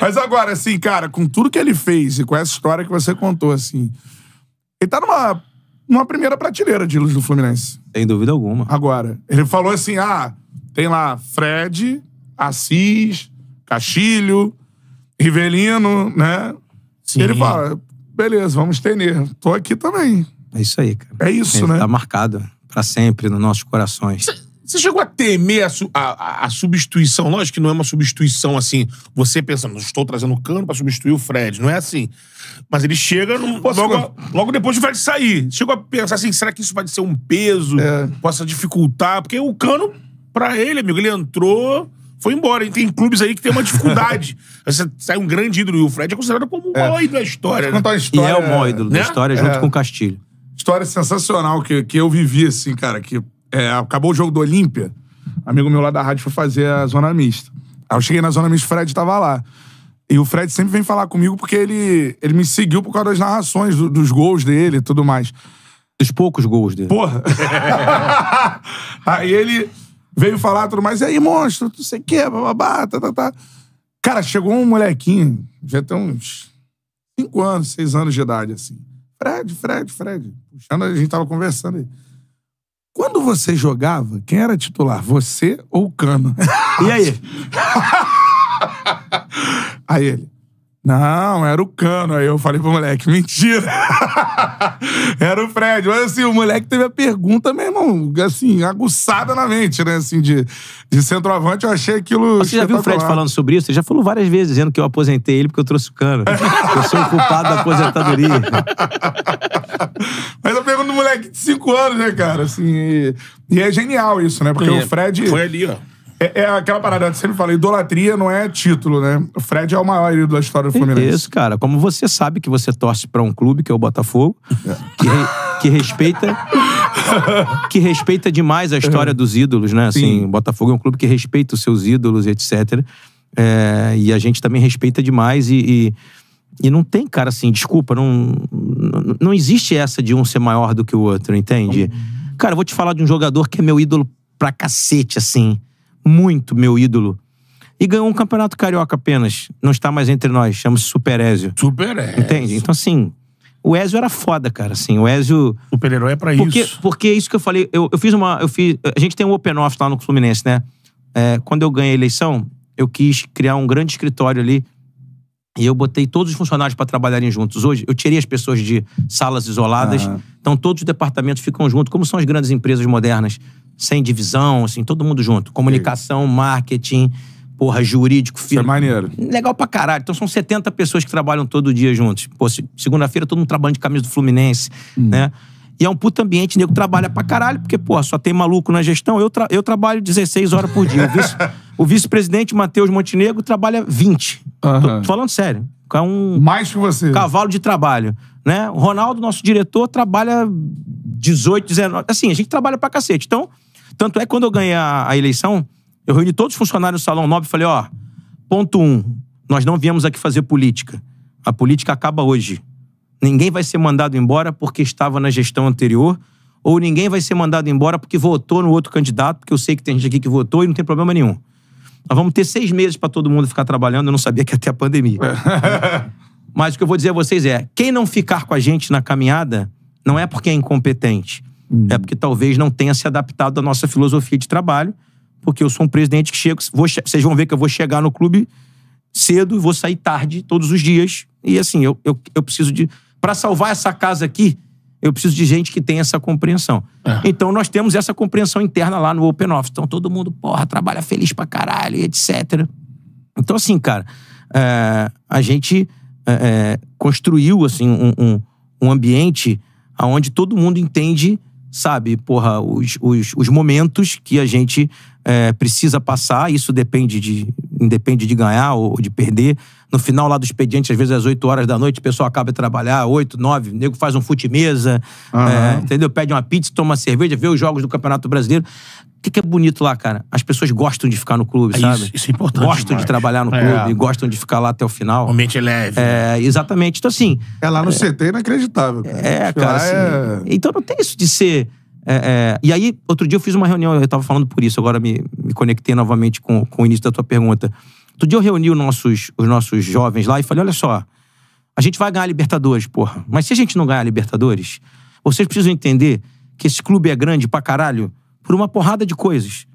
mas agora, assim, cara, com tudo que ele fez e com essa história que você contou, assim, ele tá numa, numa primeira prateleira de luz do Fluminense. Sem dúvida alguma. Agora, ele falou assim, ah, tem lá Fred, Assis, Castilho, Rivelino, né? Sim. Ele fala, Beleza, vamos estender. Tô aqui também. É isso aí, cara. É isso, Ele né? Tá marcado para sempre nos nossos corações. Você chegou a temer a, a, a, substituição? Lógico que não é uma substituição assim, você pensando, estou trazendo o cano para substituir o Fred. Não é assim. Mas ele chega no, logo, logo, depois do Fred sair. Chegou a pensar assim, será que isso vai ser um peso? É. Possa dificultar? Porque o cano, para ele, amigo, ele entrou foi embora. E tem clubes aí que tem uma dificuldade. Você sai um grande ídolo e o Fred é considerado como o é. maior ídolo da história. Né? história e é o maior ídolo né? da história é. junto com o Castilho. História sensacional que, que eu vivi, assim, cara. Que é, acabou o jogo do Olímpia. Amigo meu lá da rádio foi fazer a zona mista. Aí eu cheguei na zona mista, o Fred tava lá. E o Fred sempre vem falar comigo porque ele, ele me seguiu por causa das narrações, do, dos gols dele e tudo mais. Dos poucos gols dele. Porra! aí ele veio falar tudo mais. E aí, monstro, não sei o quê, bababá, tá, tá, tá. Cara, chegou um molequinho, já tem uns 5 anos, 6 anos de idade, assim. Fred, Fred, Fred. Puxando, a gente tava conversando aí. Quando você jogava, quem era titular? Você ou o Cano? E aí? aí ele, não, era o cano. Aí eu falei pro moleque, mentira. era o Fred. Mas assim, o moleque teve a pergunta, meu irmão, assim, aguçada na mente, né? Assim, de, de centroavante, eu achei aquilo. Você já viu o Fred falando sobre isso? Ele já falou várias vezes dizendo que eu aposentei ele porque eu trouxe o cano. eu sou o culpado da aposentadoria. Mas a pergunta do moleque de 5 anos, né, cara? Assim, e, e, é genial isso, né? Porque é, o Fred. Foi ali, ó é, é, aquela parada que sempre fala, idolatria não é título, né? O Fred é o maior ídolo da história do Fluminense. Isso, cara. Como você sabe que você torce pra um clube, que é o Botafogo, é. Que, re, que, respeita... que respeita demais a história é. dos ídolos, né? Assim, Sim. o Botafogo é um clube que respeita os seus ídolos, etc. É, e a gente também respeita demais e, e e não tem, cara, assim, desculpa, não, não, não existe essa de um ser maior do que o outro, entende? Uhum. Cara, eu vou te falar de um jogador que é meu ídolo pra cacete, assim muito meu ídolo. E ganhou um campeonato carioca apenas. Não está mais entre nós. Chama-se Super Ezio. Super Ezio. Entende? Então, assim, o Ezio era foda, cara. Assim, o Ezio. Super-herói é pra porque, isso. Porque é isso que eu falei. Eu, eu fiz uma. Eu fiz, a gente tem um open office lá no Fluminense, né? É, quando eu ganhei a eleição, eu quis criar um grande escritório ali e eu botei todos os funcionários para trabalharem juntos. Hoje, eu tirei as pessoas de salas isoladas. Então, todos os departamentos ficam juntos, como são as grandes empresas modernas sem divisão, assim, todo mundo junto. Comunicação, Sim. marketing, porra, jurídico, filho. Isso é maneiro. Legal pra caralho. Então são 70 pessoas que trabalham todo dia juntos. Pô, segunda-feira todo mundo trabalhando de camisa do Fluminense, hum. né? E é um puto ambiente, nego trabalha pra caralho, porque, pô, só tem maluco na gestão. Eu, tra eu trabalho 16 horas por dia. O vice-presidente vice Matheus Montenegro trabalha 20. Uhum. Tô, tô falando sério. É um Mais que você. Cavalo de trabalho. Né? O Ronaldo, nosso diretor, trabalha 18, 19. Assim, a gente trabalha pra cacete. Então, tanto é que quando eu ganhei a, a eleição, eu reuni todos os funcionários do Salão Nobre e falei, ó, ponto um, nós não viemos aqui fazer política. A política acaba hoje. Ninguém vai ser mandado embora porque estava na gestão anterior, ou ninguém vai ser mandado embora porque votou no outro candidato, porque eu sei que tem gente aqui que votou e não tem problema nenhum. Nós vamos ter seis meses para todo mundo ficar trabalhando, eu não sabia que ia ter a pandemia. Mas o que eu vou dizer a vocês é: quem não ficar com a gente na caminhada não é porque é incompetente, Uhum. É porque talvez não tenha se adaptado à nossa filosofia de trabalho, porque eu sou um presidente que chego, vou, vocês vão ver que eu vou chegar no clube cedo e vou sair tarde todos os dias. E assim, eu, eu, eu preciso de. Para salvar essa casa aqui, eu preciso de gente que tenha essa compreensão. É. Então nós temos essa compreensão interna lá no Open Office. Então todo mundo, porra, trabalha feliz pra caralho, etc. Então, assim, cara, é, a gente é, é construiu assim, um, um, um ambiente onde todo mundo entende sabe, porra, os, os, os momentos que a gente é, precisa passar. Isso depende de, independe de ganhar ou de perder. No final lá do expediente, às vezes às 8 horas da noite, o pessoal acaba de trabalhar, 8, 9, o nego faz um fute mesa, uhum. é, entendeu? Pede uma pizza, toma uma cerveja, vê os jogos do Campeonato Brasileiro que, que é bonito lá, cara? As pessoas gostam de ficar no clube, é sabe? Isso, isso, é importante. Gostam demais. de trabalhar no é. clube, gostam de ficar lá até o final. O ambiente é leve. É, né? exatamente. Então, assim. É lá no é, CT é inacreditável. Cara. É, cara. Assim, é então não tem isso de ser. e aí, outro dia eu fiz uma reunião, eu estava falando por isso, agora me, me conectei novamente com, com o início da tua pergunta. Outro dia eu reuni os nossos, os nossos jovens lá e falei: olha só, a gente vai ganhar a Libertadores, porra. Mas se a gente não ganhar a Libertadores, vocês precisam entender que esse clube é grande pra caralho por uma porrada de coisas.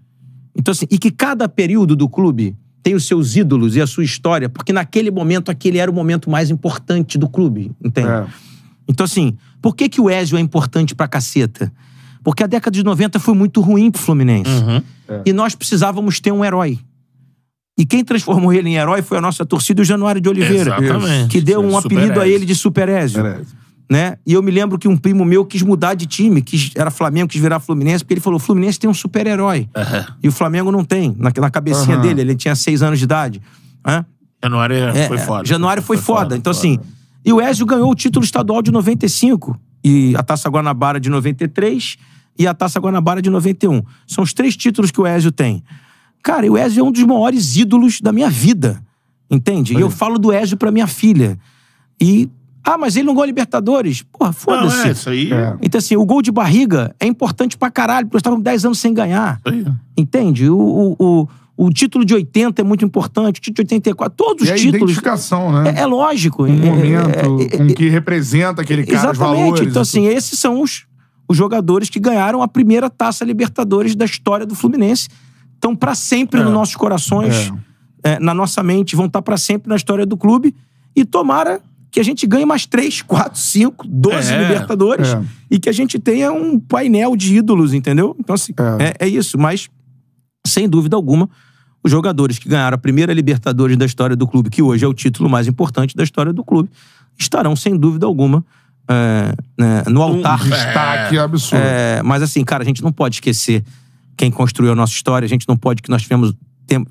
Então, assim, e que cada período do clube tem os seus ídolos e a sua história, porque naquele momento aquele era o momento mais importante do clube, entende? É. Então, assim, por que, que o Ézio é importante pra caceta? Porque a década de 90 foi muito ruim pro Fluminense. Uhum. É. E nós precisávamos ter um herói. E quem transformou ele em herói foi a nossa torcida, o Januário de Oliveira. Exatamente. Que deu um é Super apelido Ezio. a ele de Super Ézio. Super Ezio né? E eu me lembro que um primo meu quis mudar de time, que era Flamengo, quis virar Fluminense, porque ele falou: Fluminense tem um super-herói. Uhum. E o Flamengo não tem, na, na cabecinha uhum. dele, ele tinha seis anos de idade. Né? Januário é, é, foi foda. É, Januário foi, foi foda. foda. Então, foda. assim. E o Ézio ganhou o título estadual de 95, e a Taça Guanabara de 93, e a Taça Guanabara de 91. São os três títulos que o Ézio tem. Cara, o Ézio é um dos maiores ídolos da minha vida. Entende? E eu falo do Ézio pra minha filha. E ah, mas ele não ganhou a Libertadores? Porra, foda-se. É, isso aí. É. Então, assim, o gol de barriga é importante pra caralho, porque nós estávamos 10 anos sem ganhar. Entende? O, o, o, o, título de 80 é muito importante, o título de 84, todos e os é títulos. É identificação, né? É, é lógico. O um é, momento, com que representa aquele cara, Exatamente. então, assim, esses são os, os jogadores que ganharam a primeira taça Libertadores da história do Fluminense. Estão para sempre nos nossos corações, na nossa mente, vão estar tá para sempre na história do clube. E tomara que a gente ganhe mais 3, 4, 5, 12 é. Libertadores é. e que a gente tenha um painel de ídolos, entendeu? Então, assim, é. é, é isso. Mas, sem dúvida alguma, os jogadores que ganharam a primeira Libertadores da história do clube, que hoje é o título mais importante da história do clube, estarão, sem dúvida alguma, é, né, no altar. Um destaque é. absurdo. É, mas assim, cara, a gente não pode esquecer quem construiu a nossa história. A gente não pode que nós tivemos,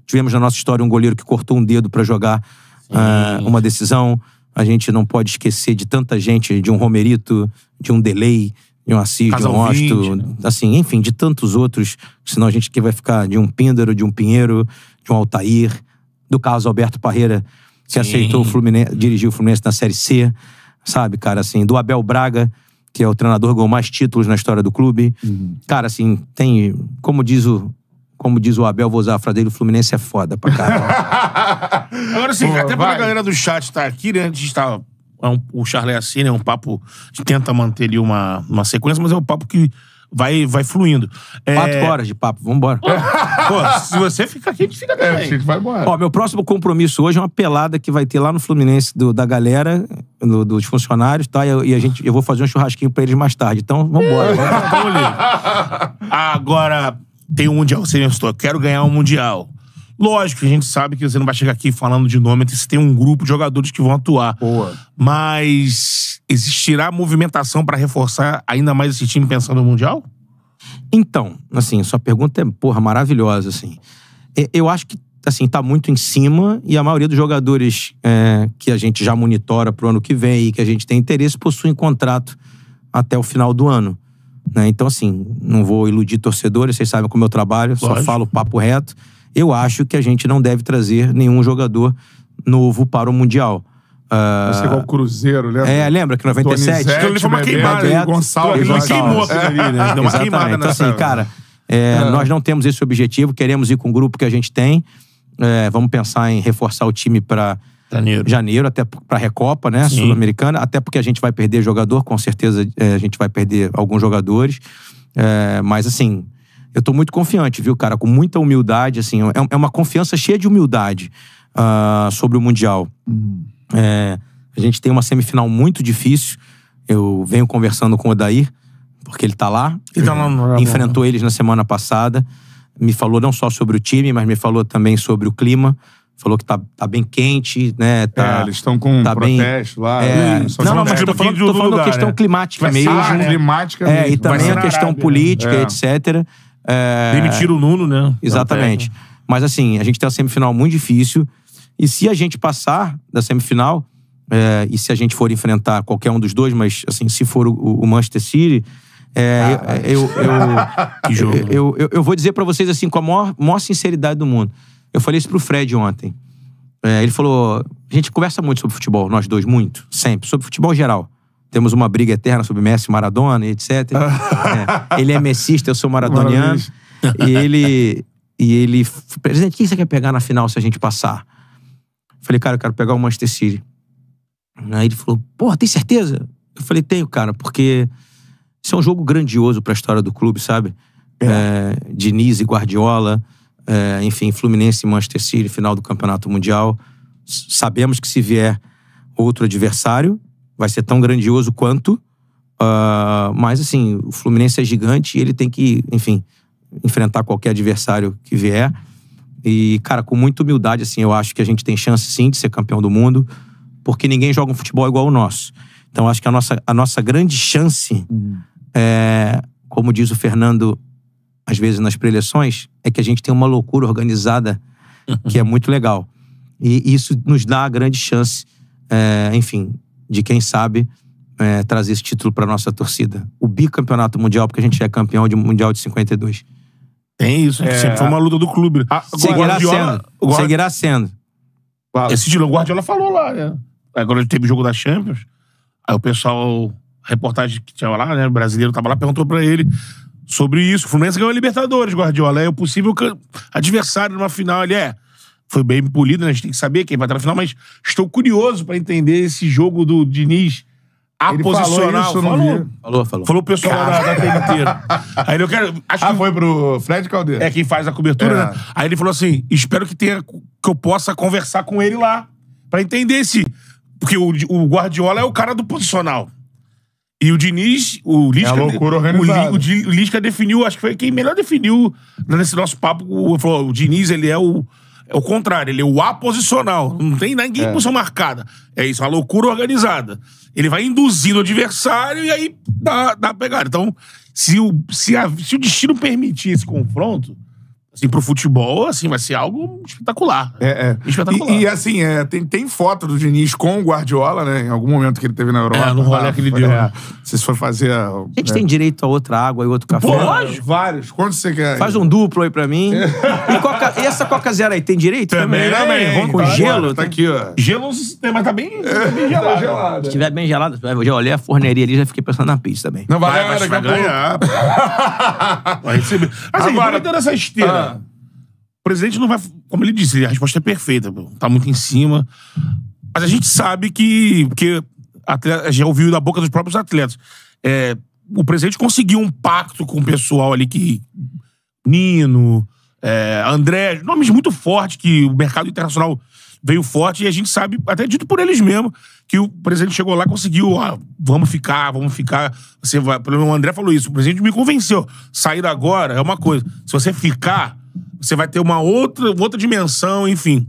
tivemos na nossa história um goleiro que cortou um dedo para jogar uh, uma decisão. A gente não pode esquecer de tanta gente, de um Romerito, de um Delay, de um Assis, de um Osto, né? assim, enfim, de tantos outros. Senão a gente aqui vai ficar de um Píndaro, de um Pinheiro, de um Altair, do caso Alberto Parreira, que Sim. aceitou o Fluminense, dirigiu o Fluminense na Série C, sabe, cara, assim, do Abel Braga, que é o treinador ganhou mais títulos na história do clube. Uhum. Cara, assim, tem, como diz o como diz o Abel, vou usar a frase dele, o Fluminense é foda pra caralho. Agora sim, até vai. pra galera do chat tá aqui, né? A gente tá é um, o Charlie é um papo que tenta manter ali uma, uma sequência, mas é um papo que vai, vai fluindo. É... Quatro horas de papo, vambora. Pô, se você ficar aqui, a gente fica é, também. É, a gente vai embora. Ó, meu próximo compromisso hoje é uma pelada que vai ter lá no Fluminense do, da galera, do, dos funcionários, tá? E, eu, e, a gente, eu vou fazer um churrasquinho pra eles mais tarde. Então, vambora. vambora. Agora tem um Mundial. Você assustou, quero ganhar um Mundial. Lógico, a gente sabe que você não vai chegar aqui falando de nome, você tem um grupo de jogadores que vão atuar. Boa. Mas existirá movimentação para reforçar ainda mais esse time pensando no Mundial? Então, assim, sua pergunta é, porra, maravilhosa, assim. Eu acho que, assim, tá muito em cima e a maioria dos jogadores é, que a gente já monitora pro ano que vem e que a gente tem interesse possuem contrato até o final do ano. Né? Então, assim, não vou iludir torcedores, vocês sabem como eu trabalho, Lógico. só falo papo reto. Eu acho que a gente não deve trazer nenhum jogador novo para o Mundial. Uh... Ah, Você igual o Cruzeiro, lembra? É, lembra que 97? Donizete, ele foi uma queimada, Bebeto, Gonçalves, Gonçalves. queimou é. ali, né? Deu uma queimada Então, assim, cara, é, é. nós não temos esse objetivo, queremos ir com o grupo que a gente tem. É, vamos pensar em reforçar o time para Janeiro. Janeiro, até para a Recopa, né? Sul-Americana. Até porque a gente vai perder jogador, com certeza é, a gente vai perder alguns jogadores. É, mas, assim, eu estou muito confiante, viu, cara? Com muita humildade, assim. É, é uma confiança cheia de humildade uh, sobre o Mundial. Uhum. É, a gente tem uma semifinal muito difícil. Eu venho conversando com o Odair, porque ele está lá. Ele tá lá no... Enfrentou né? eles na semana passada. Me falou não só sobre o time, mas me falou também sobre o clima falou que tá, tá bem quente, né? Tá, é, eles estão com tá um protesto lá. É, não, não, mas tô falando, tô falando lugar, questão né? climática mesmo. né? climática é, mesmo. E também a questão Arábia, né? política, né? etc. É... é o Nuno, né? Exatamente. É mas assim, a gente tem uma semifinal muito difícil. E se a gente passar da semifinal, é, e se a gente for enfrentar qualquer um dos dois, mas assim, se for o, o Manchester City, é, ah, eu, eu, eu, que jogo. Eu, eu, eu, vou dizer para vocês assim, com a maior, maior sinceridade do mundo. Eu falei isso pro Fred ontem. É, ele falou: a gente conversa muito sobre futebol, nós dois, muito, sempre, sobre futebol geral. Temos uma briga eterna sobre Messi, Maradona, etc. é, ele é messista, eu sou maradoniano. e ele. E ele. Presidente, quem você quer pegar na final se a gente passar? Eu falei, cara, eu quero pegar o Manchester City. Aí ele falou: Porra, tem certeza? Eu falei: Tenho, cara, porque isso é um jogo grandioso para a história do clube, sabe? É. É, Diniz e Guardiola. É, enfim, Fluminense e Manchester City, final do Campeonato Mundial. Sabemos que se vier outro adversário, vai ser tão grandioso quanto. Uh, mas, assim, o Fluminense é gigante e ele tem que, enfim, enfrentar qualquer adversário que vier. E, cara, com muita humildade, assim, eu acho que a gente tem chance, sim, de ser campeão do mundo, porque ninguém joga um futebol igual o nosso. Então, acho que a nossa, a nossa grande chance, hum. é, como diz o Fernando às vezes, nas preleções, é que a gente tem uma loucura organizada que é muito legal. E isso nos dá a grande chance, é, enfim, de quem sabe é, trazer esse título para nossa torcida. O bicampeonato mundial, porque a gente é campeão de, mundial de 52. Tem isso, é... sempre foi uma luta do clube. A, ah, seguirá, Guardiola, sendo, seguirá sendo. Esse título, o Guardiola falou lá, né? Agora teve o jogo da Champions, aí o pessoal, a reportagem que tinha lá, né? O brasileiro tava lá, perguntou para ele sobre isso. O Fluminense ganhou a Libertadores, Guardiola. É o possível que adversário numa final. Ele é. Foi bem polido, né? A gente tem que saber quem vai estar na final, mas estou curioso para entender esse jogo do Diniz aposicional. Falou, falou, falou, falou. Falou o pessoal Cara. da, da né? inteira. Aí eu quero. Acho ah, que, foi pro Fred Caldeira. É quem faz a cobertura, é. né? Aí ele falou assim: espero que tenha que eu possa conversar com ele lá. Pra entender se. Porque o, o Guardiola é o cara do posicional. E o Diniz, o Lisca. É loucura organizada. O, Li, Lisca definiu, acho que foi quem melhor definiu nesse nosso papo. O, falou, o Diniz, ele é o. É o contrário, ele é o aposicional. Não tem ninguém é. posição marcada. É isso, é a loucura organizada. Ele vai induzindo o adversário e aí dá, dá a pegada. Então, se o, se, a, se o destino permitir esse confronto, e pro futebol, assim, vai ser algo espetacular. É, é. Espetacular. E, e assim, é, tem, tem foto do Diniz com o Guardiola, né? Em algum momento que ele teve na Europa. É, no rolê tá? que ele deu. É, se for fazer... A gente é. tem direito a outra água e outro café. Pô, lógico. Vários. Quantos você quer? Faz um duplo aí pra mim. É. e, coca, e, essa Coca Zero aí, tem direito? Também, também. também. Com tá gelo. Tá aqui, ó. Gelo é mas tá bem, é, tá bem gelado. Tá gelado. Se é. tiver bem gelado, eu já olhei a forneria ali, já fiquei pensando na pizza também. Não vai, vai, vai, vai ganhar. vai receber. Assim, Agora, toda essa esteira... Ah, o presidente não vai. Como ele disse, a resposta é perfeita, tá muito em cima. Mas a gente sabe que. Porque atleta, já ouviu da boca dos próprios atletas. É, o presidente conseguiu um pacto com o pessoal ali que. Nino, é, André, nomes muito fortes que o mercado internacional veio forte e a gente sabe, até dito por eles mesmo, que o presidente chegou lá conseguiu, vamos ficar, vamos ficar. Você vai, o André falou isso, o presidente me convenceu. Sair agora é uma coisa. Se você ficar, você vai ter uma outra, outra dimensão, enfim.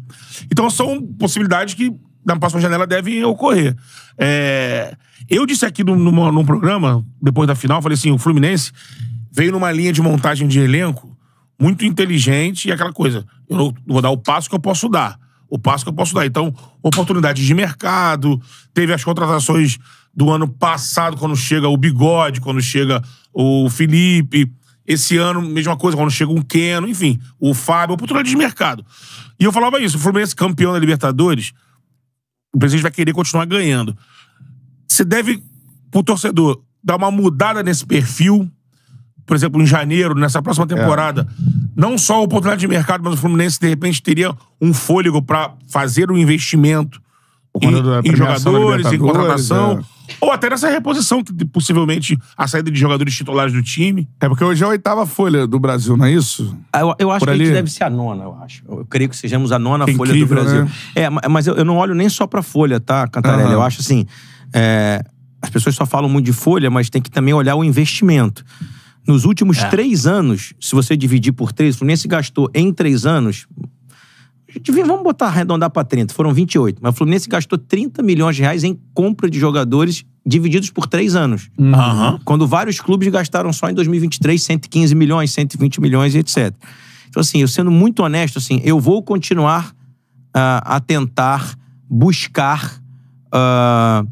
Então são possibilidades que na próxima janela devem ocorrer. É, eu disse aqui num, no num programa, depois da final, falei assim: o Fluminense veio numa linha de montagem de elenco muito inteligente e aquela coisa. Eu não vou dar o passo que eu posso dar. O passo que eu posso dar. Então, oportunidades de mercado, teve as contratações do ano passado, quando chega o Bigode, quando chega o Felipe. Esse ano, mesma coisa, quando chega um Keno, enfim, o Fábio, oportunidade de mercado. E eu falava isso, o Fluminense campeão da Libertadores, o presidente vai querer continuar ganhando. Você deve, pro torcedor, dar uma mudada nesse perfil, por exemplo, em janeiro, nessa próxima é. temporada, é. não só a oportunidade de mercado, mas o Fluminense, de repente, teria um fôlego para fazer um investimento em, em jogadores, em contratação. É ou até nessa reposição, que possivelmente a saída de jogadores titulares do time. É porque hoje é a oitava folha do Brasil, não é isso? Ah, eu, eu acho Por que ali. a gente deve ser a nona, eu acho. Eu, creio que sejamos a nona é folha incrível, do Brasil. Né? É, mas eu, eu, não olho nem só pra folha, tá, Cantarelli? Uhum. Eu acho assim. É, as pessoas só falam muito de folha, mas tem que também olhar o investimento. Nos últimos é. três anos, se você dividir por três, o Fluminense gastou em três anos Devia, vamos botar arredondar para 30, foram 28. Mas o Fluminense gastou 30 milhões de reais em compra de jogadores divididos por três anos. Uhum. Quando vários clubes gastaram só em 2023 115 milhões, 120 milhões, etc. Então, assim, eu sendo muito honesto, assim, eu vou continuar uh, a tentar buscar. Uh,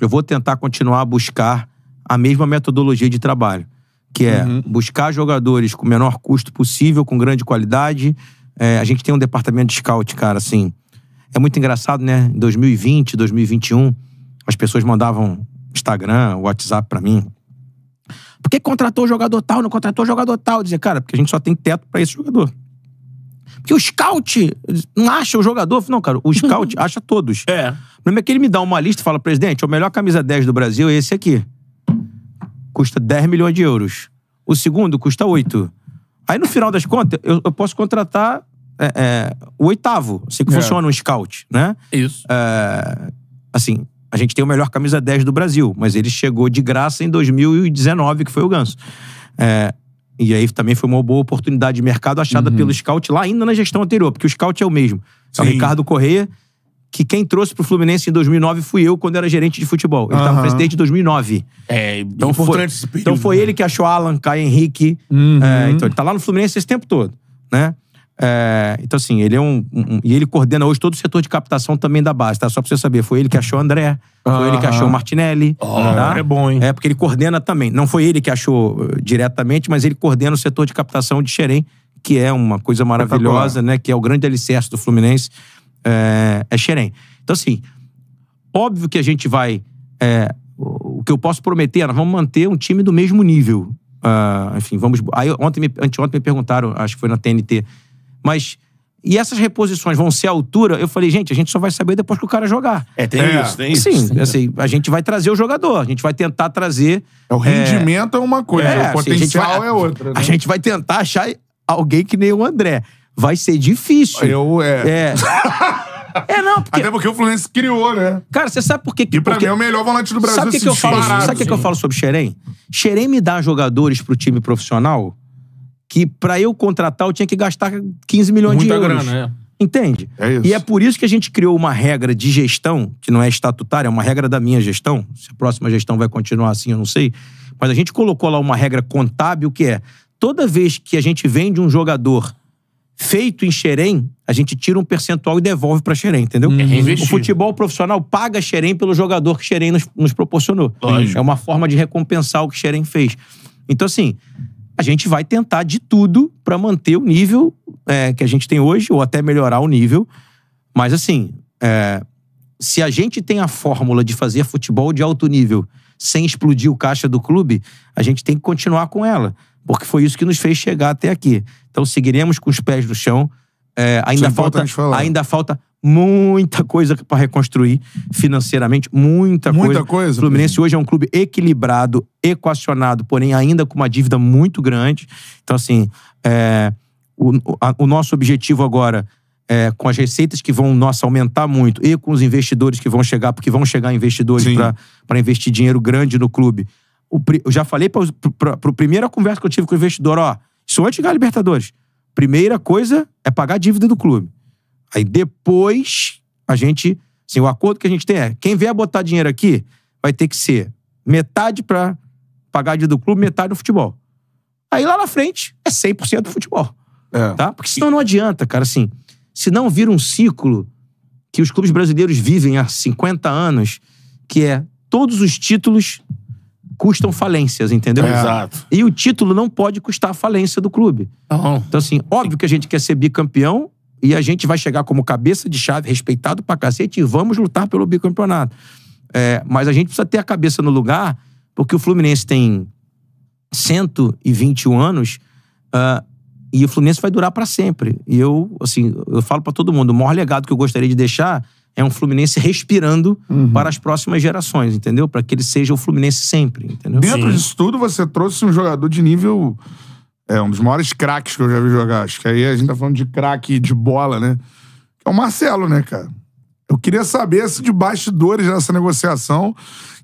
eu vou tentar continuar a buscar a mesma metodologia de trabalho, que é uhum. buscar jogadores com o menor custo possível, com grande qualidade. É, a gente tem um departamento de scout, cara, assim. É muito engraçado, né? Em 2020, 2021, as pessoas mandavam Instagram, WhatsApp para mim. Por que contratou jogador tal, não contratou jogador tal? dizer cara, porque a gente só tem teto para esse jogador. Porque o scout não acha o jogador. Não, cara, o scout acha todos. É. O problema é que ele me dá uma lista e fala, presidente, o melhor camisa 10 do Brasil é esse aqui. Custa 10 milhões de euros. O segundo custa 8. Aí, no final das contas, eu, eu posso contratar é, é, o oitavo, assim que é. funciona um scout, né? Isso. É, assim, a gente tem o melhor camisa 10 do Brasil, mas ele chegou de graça em 2019, que foi o Ganso. É, e aí também foi uma boa oportunidade de mercado achada uhum. pelo scout lá ainda na gestão anterior, porque o scout é o mesmo. Sim. É o Ricardo Correia, que quem trouxe pro Fluminense em 2009 fui eu quando era gerente de futebol. Ele estava uhum. presidente em 2009. É, então foi, esse período, Então foi né? ele que achou Alan, Caio Henrique. Uhum. É, então ele tá lá no Fluminense esse tempo todo, né? É, então, assim, ele é um, um, E ele coordena hoje todo o setor de captação também da base, tá? Só pra você saber. Foi ele que achou o André, foi ele que achou o Martinelli. Oh, tá? É bom, hein? É, porque ele coordena também. Não foi ele que achou uh, diretamente, mas ele coordena o setor de captação de Xerém, que é uma coisa maravilhosa, né? Que é o grande alicerce do Fluminense. É, é Xerém. Então, assim, óbvio que a gente vai. É, o que eu posso prometer, é, nós vamos manter um time do mesmo nível. Uh, enfim, vamos. Aí, ontem, anteontem me perguntaram, acho que foi na TNT mas. E essas reposições vão ser à altura? Eu falei, gente, a gente só vai saber depois que o cara jogar. É, tem é. isso, tem Sim, isso. Sim, assim, a gente vai trazer o jogador, a gente vai tentar trazer. É, o é, rendimento é, é uma coisa, é, o assim, potencial vai, é outra. Né? A gente vai tentar achar alguém que nem o André. Vai ser difícil. Eu, é. É, não, porque... Até porque o Fluminense criou, né? Cara, você sabe por que... E pra porque... mim é o melhor volante do Brasil. Sabe o que, que, eu falo? Sabe o que, eu assim. falo sobre Xerém? Xerém me dá jogadores pro time profissional que para eu contratar eu tinha que gastar 15 milhões Muita de euros. Grana, é. Entende? É isso. E é por isso que a gente criou uma regra de gestão, que não é estatutária, é uma regra da minha gestão. Se a próxima gestão vai continuar assim, eu não sei. Mas a gente colocou lá uma regra contábil que é: toda vez que a gente vende um jogador feito em Xerém, a gente tira um percentual e devolve para Xerém, entendeu? Uhum. É o futebol profissional paga Xerém pelo jogador que Xerém nos, nos proporcionou. Lógico. É uma forma de recompensar o que Xerém fez. Então, assim, a gente vai tentar de tudo para manter o nível é, que a gente tem hoje, ou até melhorar o nível. Mas, assim, é, se a gente tem a fórmula de fazer futebol de alto nível sem explodir o caixa do clube, a gente tem que continuar com ela, porque foi isso que nos fez chegar até aqui. Então, seguiremos com os pés no chão. É, ainda, é falta, ainda falta muita coisa para reconstruir financeiramente, muita, muita coisa. coisa. O Fluminense hoje é um clube equilibrado, equacionado, porém ainda com uma dívida muito grande. Então, assim, é, o, a, o, nosso objetivo agora. É, com as receitas que vão, nossa, aumentar muito, e com os investidores que vão chegar, porque vão chegar investidores para investir dinheiro grande no clube. O, eu já falei para a primeira conversa que eu tive com o investidor: ó, isso antes ganhar Libertadores. Primeira coisa é pagar a dívida do clube. Aí depois a gente. Assim, o acordo que a gente tem é: quem vier botar dinheiro aqui vai ter que ser metade para pagar a dívida do clube, metade do futebol. Aí lá na frente é 100% do futebol. É. Tá? Porque senão não adianta, cara. Assim, se não vira um ciclo que os clubes brasileiros vivem há 50 anos, que é todos os títulos custam falências, entendeu? É. Exato. E o título não pode custar a falência do clube. Então, assim, óbvio que a gente quer ser bicampeão e a gente vai chegar como cabeça de chave, respeitado pra cacete, e vamos lutar pelo bicampeonato. É, mas a gente precisa ter a cabeça no lugar, porque o Fluminense tem 121 anos uh, e o Fluminense vai durar para sempre. E eu, assim, eu falo para todo mundo, o maior legado que eu gostaria de deixar é um Fluminense respirando uhum. para as próximas gerações, entendeu? Para que ele seja o Fluminense sempre, entendeu? Dentro Sim. disso tudo, você trouxe um jogador de nível é, um dos maiores craques que eu já vi jogar. Acho que aí a gente tá falando de craque de bola, né? É o Marcelo, né, cara? Eu queria saber se de bastidores dessa negociação,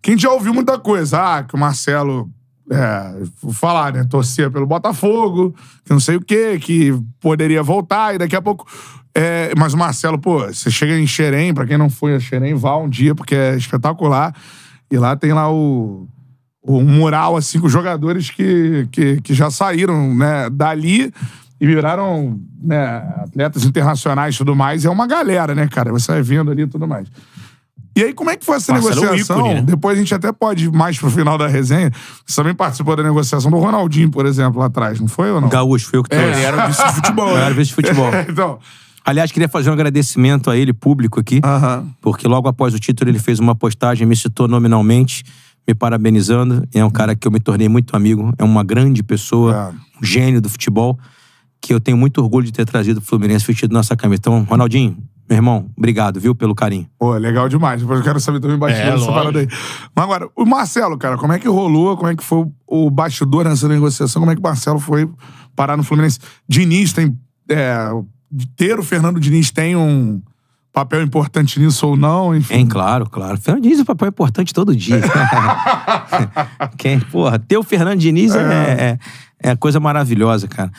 quem já ouviu muita coisa. Ah, que o Marcelo. É, vou falar, né? Torcia pelo Botafogo, que não sei o quê, que poderia voltar e daqui a pouco. É, mas o Marcelo, pô, você chega em Xerém, pra quem não foi a Xerém, vá um dia, porque é espetacular. E lá tem lá o um mural assim com jogadores que, que, que já saíram né, dali e viraram né, atletas internacionais e tudo mais. É uma galera, né, cara? Você vai vindo ali e tudo mais. E aí, como é que foi essa Marcelo é negociação? Ícone, né? Depois a gente até pode ir mais pro final da resenha. Você também participou da negociação do Ronaldinho, por exemplo, lá atrás, não foi ou não? Gaúcho, foi eu que trouxe. É, ele era vice de futebol. É. Né? era vice de futebol. É, então... Aliás, queria fazer um agradecimento a ele, público aqui, uh -huh. porque logo após o título ele fez uma postagem, me citou nominalmente me parabenizando. É um cara que eu me tornei muito amigo, é uma grande pessoa, é. um gênio do futebol, que eu tenho muito orgulho de ter trazido o Fluminense vestido nossa camisa. Então, Ronaldinho, meu irmão, obrigado, viu, pelo carinho. Pô, legal demais. Depois eu quero saber também bastidor é, dessa parada aí. Mas agora, o Marcelo, cara, como é que rolou? Como é que foi o bastidor nessa negociação? Como é que o Marcelo foi parar no Fluminense? Diniz tem. É, ter o Fernando Diniz tem um papel importante nisso ou não, enfim. claro, claro. Fernando Diniz, o papel é importante todo dia. Quem, porra, ter o Fernando Diniz é, é, é, é coisa maravilhosa, cara.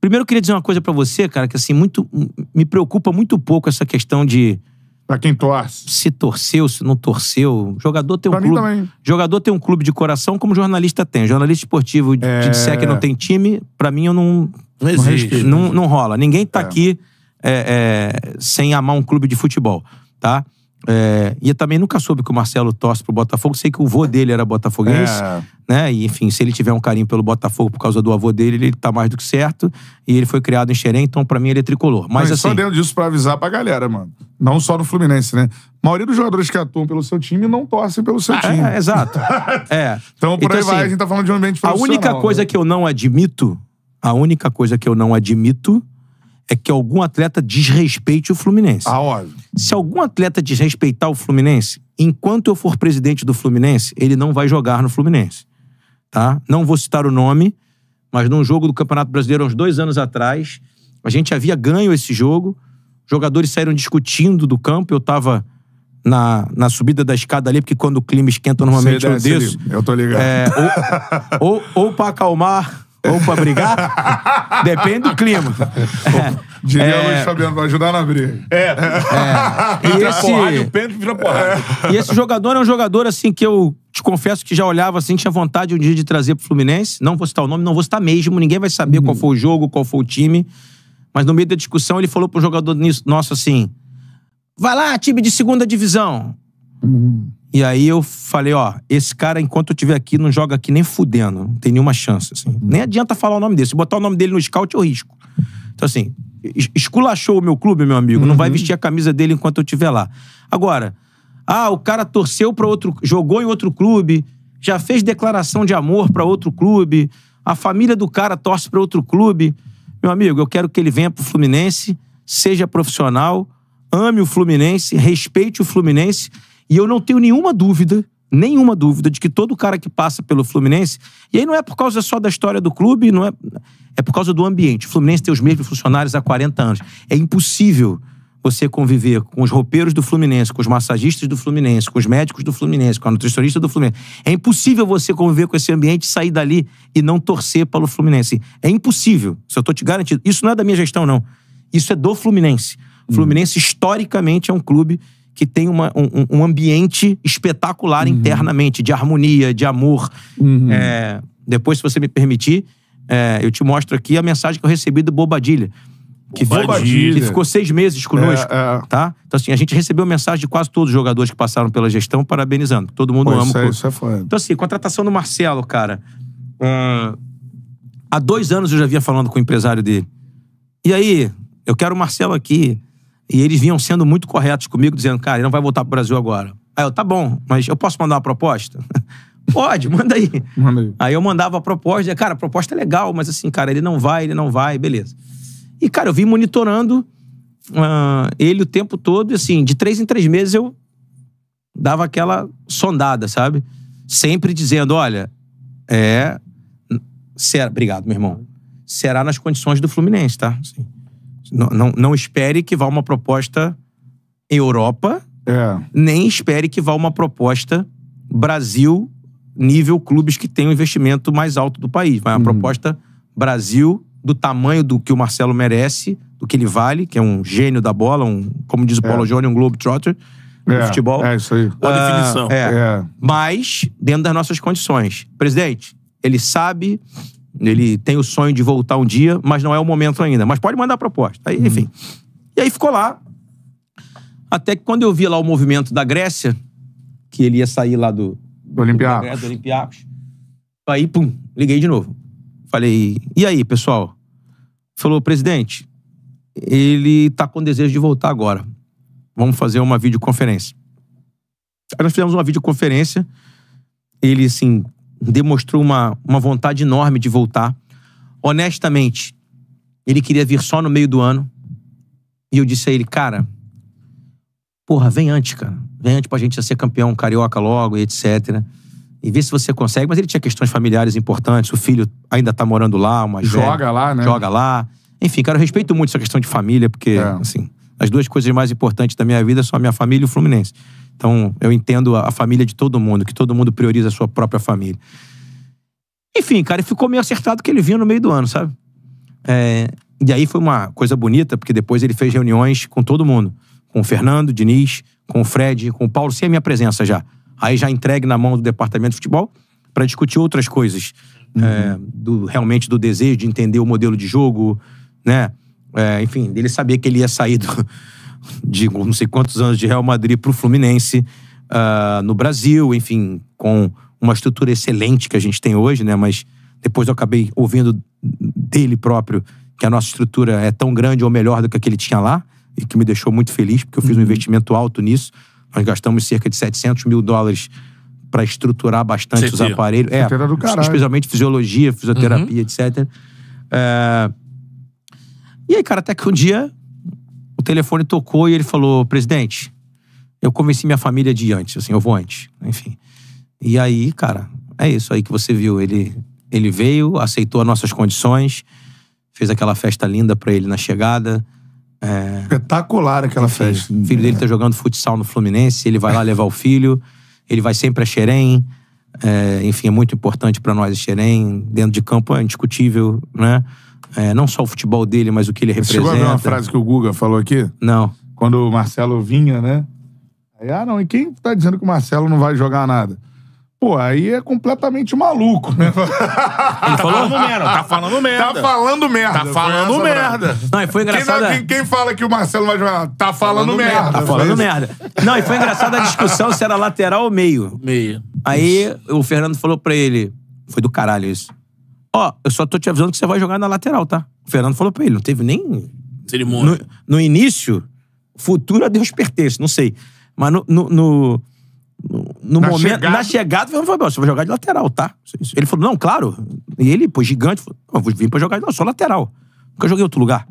Primeiro, eu queria dizer uma coisa para você, cara, que assim, muito, me preocupa muito pouco essa questão de. Pra quem torce. Se torceu, se não torceu. Jogador tem pra um clube. Jogador tem um clube de coração, como jornalista tem. Jornalista esportivo de, é... de disser que não tem time, para mim eu não. Não existe. Não, não, rola. Ninguém tá é. aqui é, é, sem amar um clube de futebol, tá? É, e eu também nunca soube que o Marcelo torce pro Botafogo. Sei que o avô dele era botafoguense, é. né? E, enfim, se ele tiver um carinho pelo Botafogo por causa do avô dele, ele tá mais do que certo. E ele foi criado em Xerém, então pra mim ele é tricolor. Mas Não, assim... Só dentro disso pra avisar pra galera, mano. Não só no Fluminense, né? A maioria dos jogadores que atuam pelo seu time não torcem pelo seu ah, time. É, exato. é. Então por então, aí assim, vai, a gente tá falando de um ambiente profissional. A única né? coisa né? que eu não admito, a única coisa que eu não admito é que algum atleta desrespeite o Fluminense. Ah, óbvio. Se algum atleta desrespeitar o Fluminense, enquanto eu for presidente do Fluminense, ele não vai jogar no Fluminense. Tá? Não vou citar o nome, mas num jogo do Campeonato Brasileiro, uns dois anos atrás, a gente havia ganho esse jogo, jogadores saíram discutindo do campo, eu estava na, na subida da escada ali, porque quando o clima esquenta, normalmente eu desço. Eu tô ligado. É, ou, ou, ou para acalmar ou pra brigar? Depende do clima. Diria é... Luiz Fabiano, vai ajudar na briga. É. é. é. E esse... porrada, o pênalti vira porrada. É. E esse jogador é um jogador, assim, que eu te confesso que já olhava, assim, tinha vontade um dia de trazer pro Fluminense. Não vou citar o nome, não vou citar mesmo. Ninguém vai saber qual foi o jogo, qual foi o time. Mas no meio da discussão, ele falou pro jogador nosso assim: vai lá, time de segunda divisão. Hum. E aí eu falei, ó, esse cara, enquanto eu estiver aqui, não joga aqui nem fudendo. Não tem nenhuma chance, assim. Nem adianta falar o nome dele. Se botar o nome dele no scout, eu risco. Então, assim, esculachou o meu clube, meu amigo. Uhum. Não vai uhum. vestir a camisa dele enquanto eu estiver lá. Agora, ah, o cara torceu para outro... Jogou em outro clube, já fez declaração de amor para outro clube, a família do cara torce para outro clube. Meu amigo, eu quero que ele venha pro Fluminense, seja profissional, ame o Fluminense, respeite o Fluminense e eu não tenho nenhuma dúvida, nenhuma dúvida, de que todo cara que passa pelo Fluminense, e aí não é por causa só da história do clube, não é, é por causa do ambiente. O Fluminense tem os mesmos funcionários há 40 anos. É impossível você conviver com os roupeiros do Fluminense, com os massagistas do Fluminense, com os médicos do Fluminense, com a nutricionista do Fluminense. É impossível você conviver com esse ambiente, sair dali e não torcer para o Fluminense. É impossível. Isso eu estou te garantindo. Isso não é da minha gestão, não. Isso é do Fluminense. O uhum. Fluminense, historicamente, é um clube que tem uma, um, um ambiente espetacular uhum. internamente, de harmonia, de amor. Uhum. É, depois, se você me permitir, é, eu te mostro aqui a mensagem que eu recebi do Bobadilha. Que, Bobadilha. que ficou seis meses conosco, é, é, tá? Então, assim, a gente recebeu mensagem de quase todos os jogadores que passaram pela gestão, parabenizando. Todo mundo ama. Isso, é, isso é foda. Então, assim, contratação do Marcelo, cara. É, há dois anos eu já vinha falando com o empresário dele. E aí, eu quero o Marcelo aqui. E eles vinham sendo muito corretos comigo, dizendo, cara, ele não vai voltar pro Brasil agora. Aí eu, tá bom, mas eu posso mandar uma proposta? Pode, manda aí. manda aí. Aí eu mandava a proposta, e, cara, a proposta é legal, mas assim, cara, ele não vai, ele não vai, beleza. E, cara, eu vim monitorando uh, ele o tempo todo, e assim, de três em três meses eu dava aquela sondada, sabe? Sempre dizendo, olha, é. Será... Obrigado, meu irmão. Será nas condições do Fluminense, tá? Sim. Não, não, espere que vá uma proposta Europa, é. nem espere que vá uma proposta Brasil, nível clubes que tem o investimento mais alto do país. Vai uma uhum. proposta Brasil, do tamanho do que o Marcelo merece, do que ele vale, que é um gênio da bola, um, como diz o é. Paulo é. um Globetrotter é. do futebol. É isso aí. Boa ah, definição. É. é. Mas dentro das nossas condições. Presidente, ele sabe ele tem o sonho de voltar um dia, mas não é o momento ainda. Mas pode mandar a proposta. Aí, hum. enfim. E aí ficou lá. Até que quando eu vi lá o movimento da Grécia, que ele ia sair lá do, do Do, do Aí, pum, liguei de novo. Falei, e aí, pessoal? Falou, presidente, ele tá com desejo de voltar agora. Vamos fazer uma videoconferência. Aí nós fizemos uma videoconferência. Ele, assim, demonstrou uma, uma vontade enorme de voltar. Honestamente, ele queria vir só no meio do ano. E eu disse a ele, cara, porra, vem antes, cara. Vem antes pra gente ser campeão carioca logo e etc. E ver se você consegue. Mas ele tinha questões familiares importantes, o filho ainda tá morando lá, uma Joga velha, lá, né? Joga lá. Enfim, cara, eu respeito muito essa questão de família, porque, é. assim, as duas coisas mais importantes da minha vida são a minha família e o Fluminense. Então, eu entendo a, família de todo mundo, que todo mundo prioriza a sua própria família. Enfim, cara, ficou meio acertado que ele vinha no meio do ano, sabe? É, e aí foi uma coisa bonita, porque depois ele fez reuniões com todo mundo. Com o Fernando, Diniz, com o Fred, com o Paulo, sem a minha presença já. Aí já entregue na mão do departamento de futebol para discutir outras coisas. Uhum. É, do, realmente do desejo de entender o modelo de jogo, né? É, enfim, dele saber que ele ia sair do, de não sei quantos anos de Real Madrid para o Fluminense uh, no Brasil, enfim, com uma estrutura excelente que a gente tem hoje, né? Mas depois eu acabei ouvindo dele próprio que a nossa estrutura é tão grande ou melhor do que a que ele tinha lá, e que me deixou muito feliz, porque eu fiz uhum. um investimento alto nisso. Nós gastamos cerca de 700 mil dólares para estruturar bastante os aparelhos. É, especialmente fisiologia, fisioterapia, uhum. etc. É... E aí, cara, até que um dia o telefone tocou e ele falou: presidente, eu convenci minha família de ir antes, assim, eu vou antes, enfim. E aí, cara, é isso aí que você viu. Ele, ele veio, aceitou as nossas condições, fez aquela festa linda para ele na chegada. É... Espetacular aquela enfim, festa. O filho dele tá jogando futsal no Fluminense, ele vai lá levar o filho, ele vai sempre a Xerém. É, enfim, é muito importante para nós a Xerém. Dentro de campo é indiscutível, né? é, não só o futebol dele, mas o que ele representa. Você chegou a ver uma frase que o Guga falou aqui? Não. Quando o Marcelo vinha, né? Aí, ah, não, e quem tá dizendo que o Marcelo não vai jogar nada? Pô, aí é completamente maluco, né? Ele falou merda, tá falando merda. Tá falando merda. Tá falando merda. Não, e foi engraçado. Quem, quem, fala que o Marcelo vai jogar, tá, tá falando, falando merda. Tá falando merda. Não, e foi engraçada a discussão se era lateral ou meio. Meio. Aí o Fernando falou pra ele, foi do caralho isso. Ó, eu só tô te avisando que você vai jogar na lateral, tá? O Fernando falou pra ele, não teve nem. Cerimônia. No, no início, futuro a Deus pertence, não sei. Mas no. no, no, no na momento, chegada. na chegada, o Fernando falou: você vai jogar de lateral, tá? Ele falou: não, claro. E ele, pô, gigante, falou: não, vou vir pra jogar, não, só lateral. Nunca joguei em outro lugar.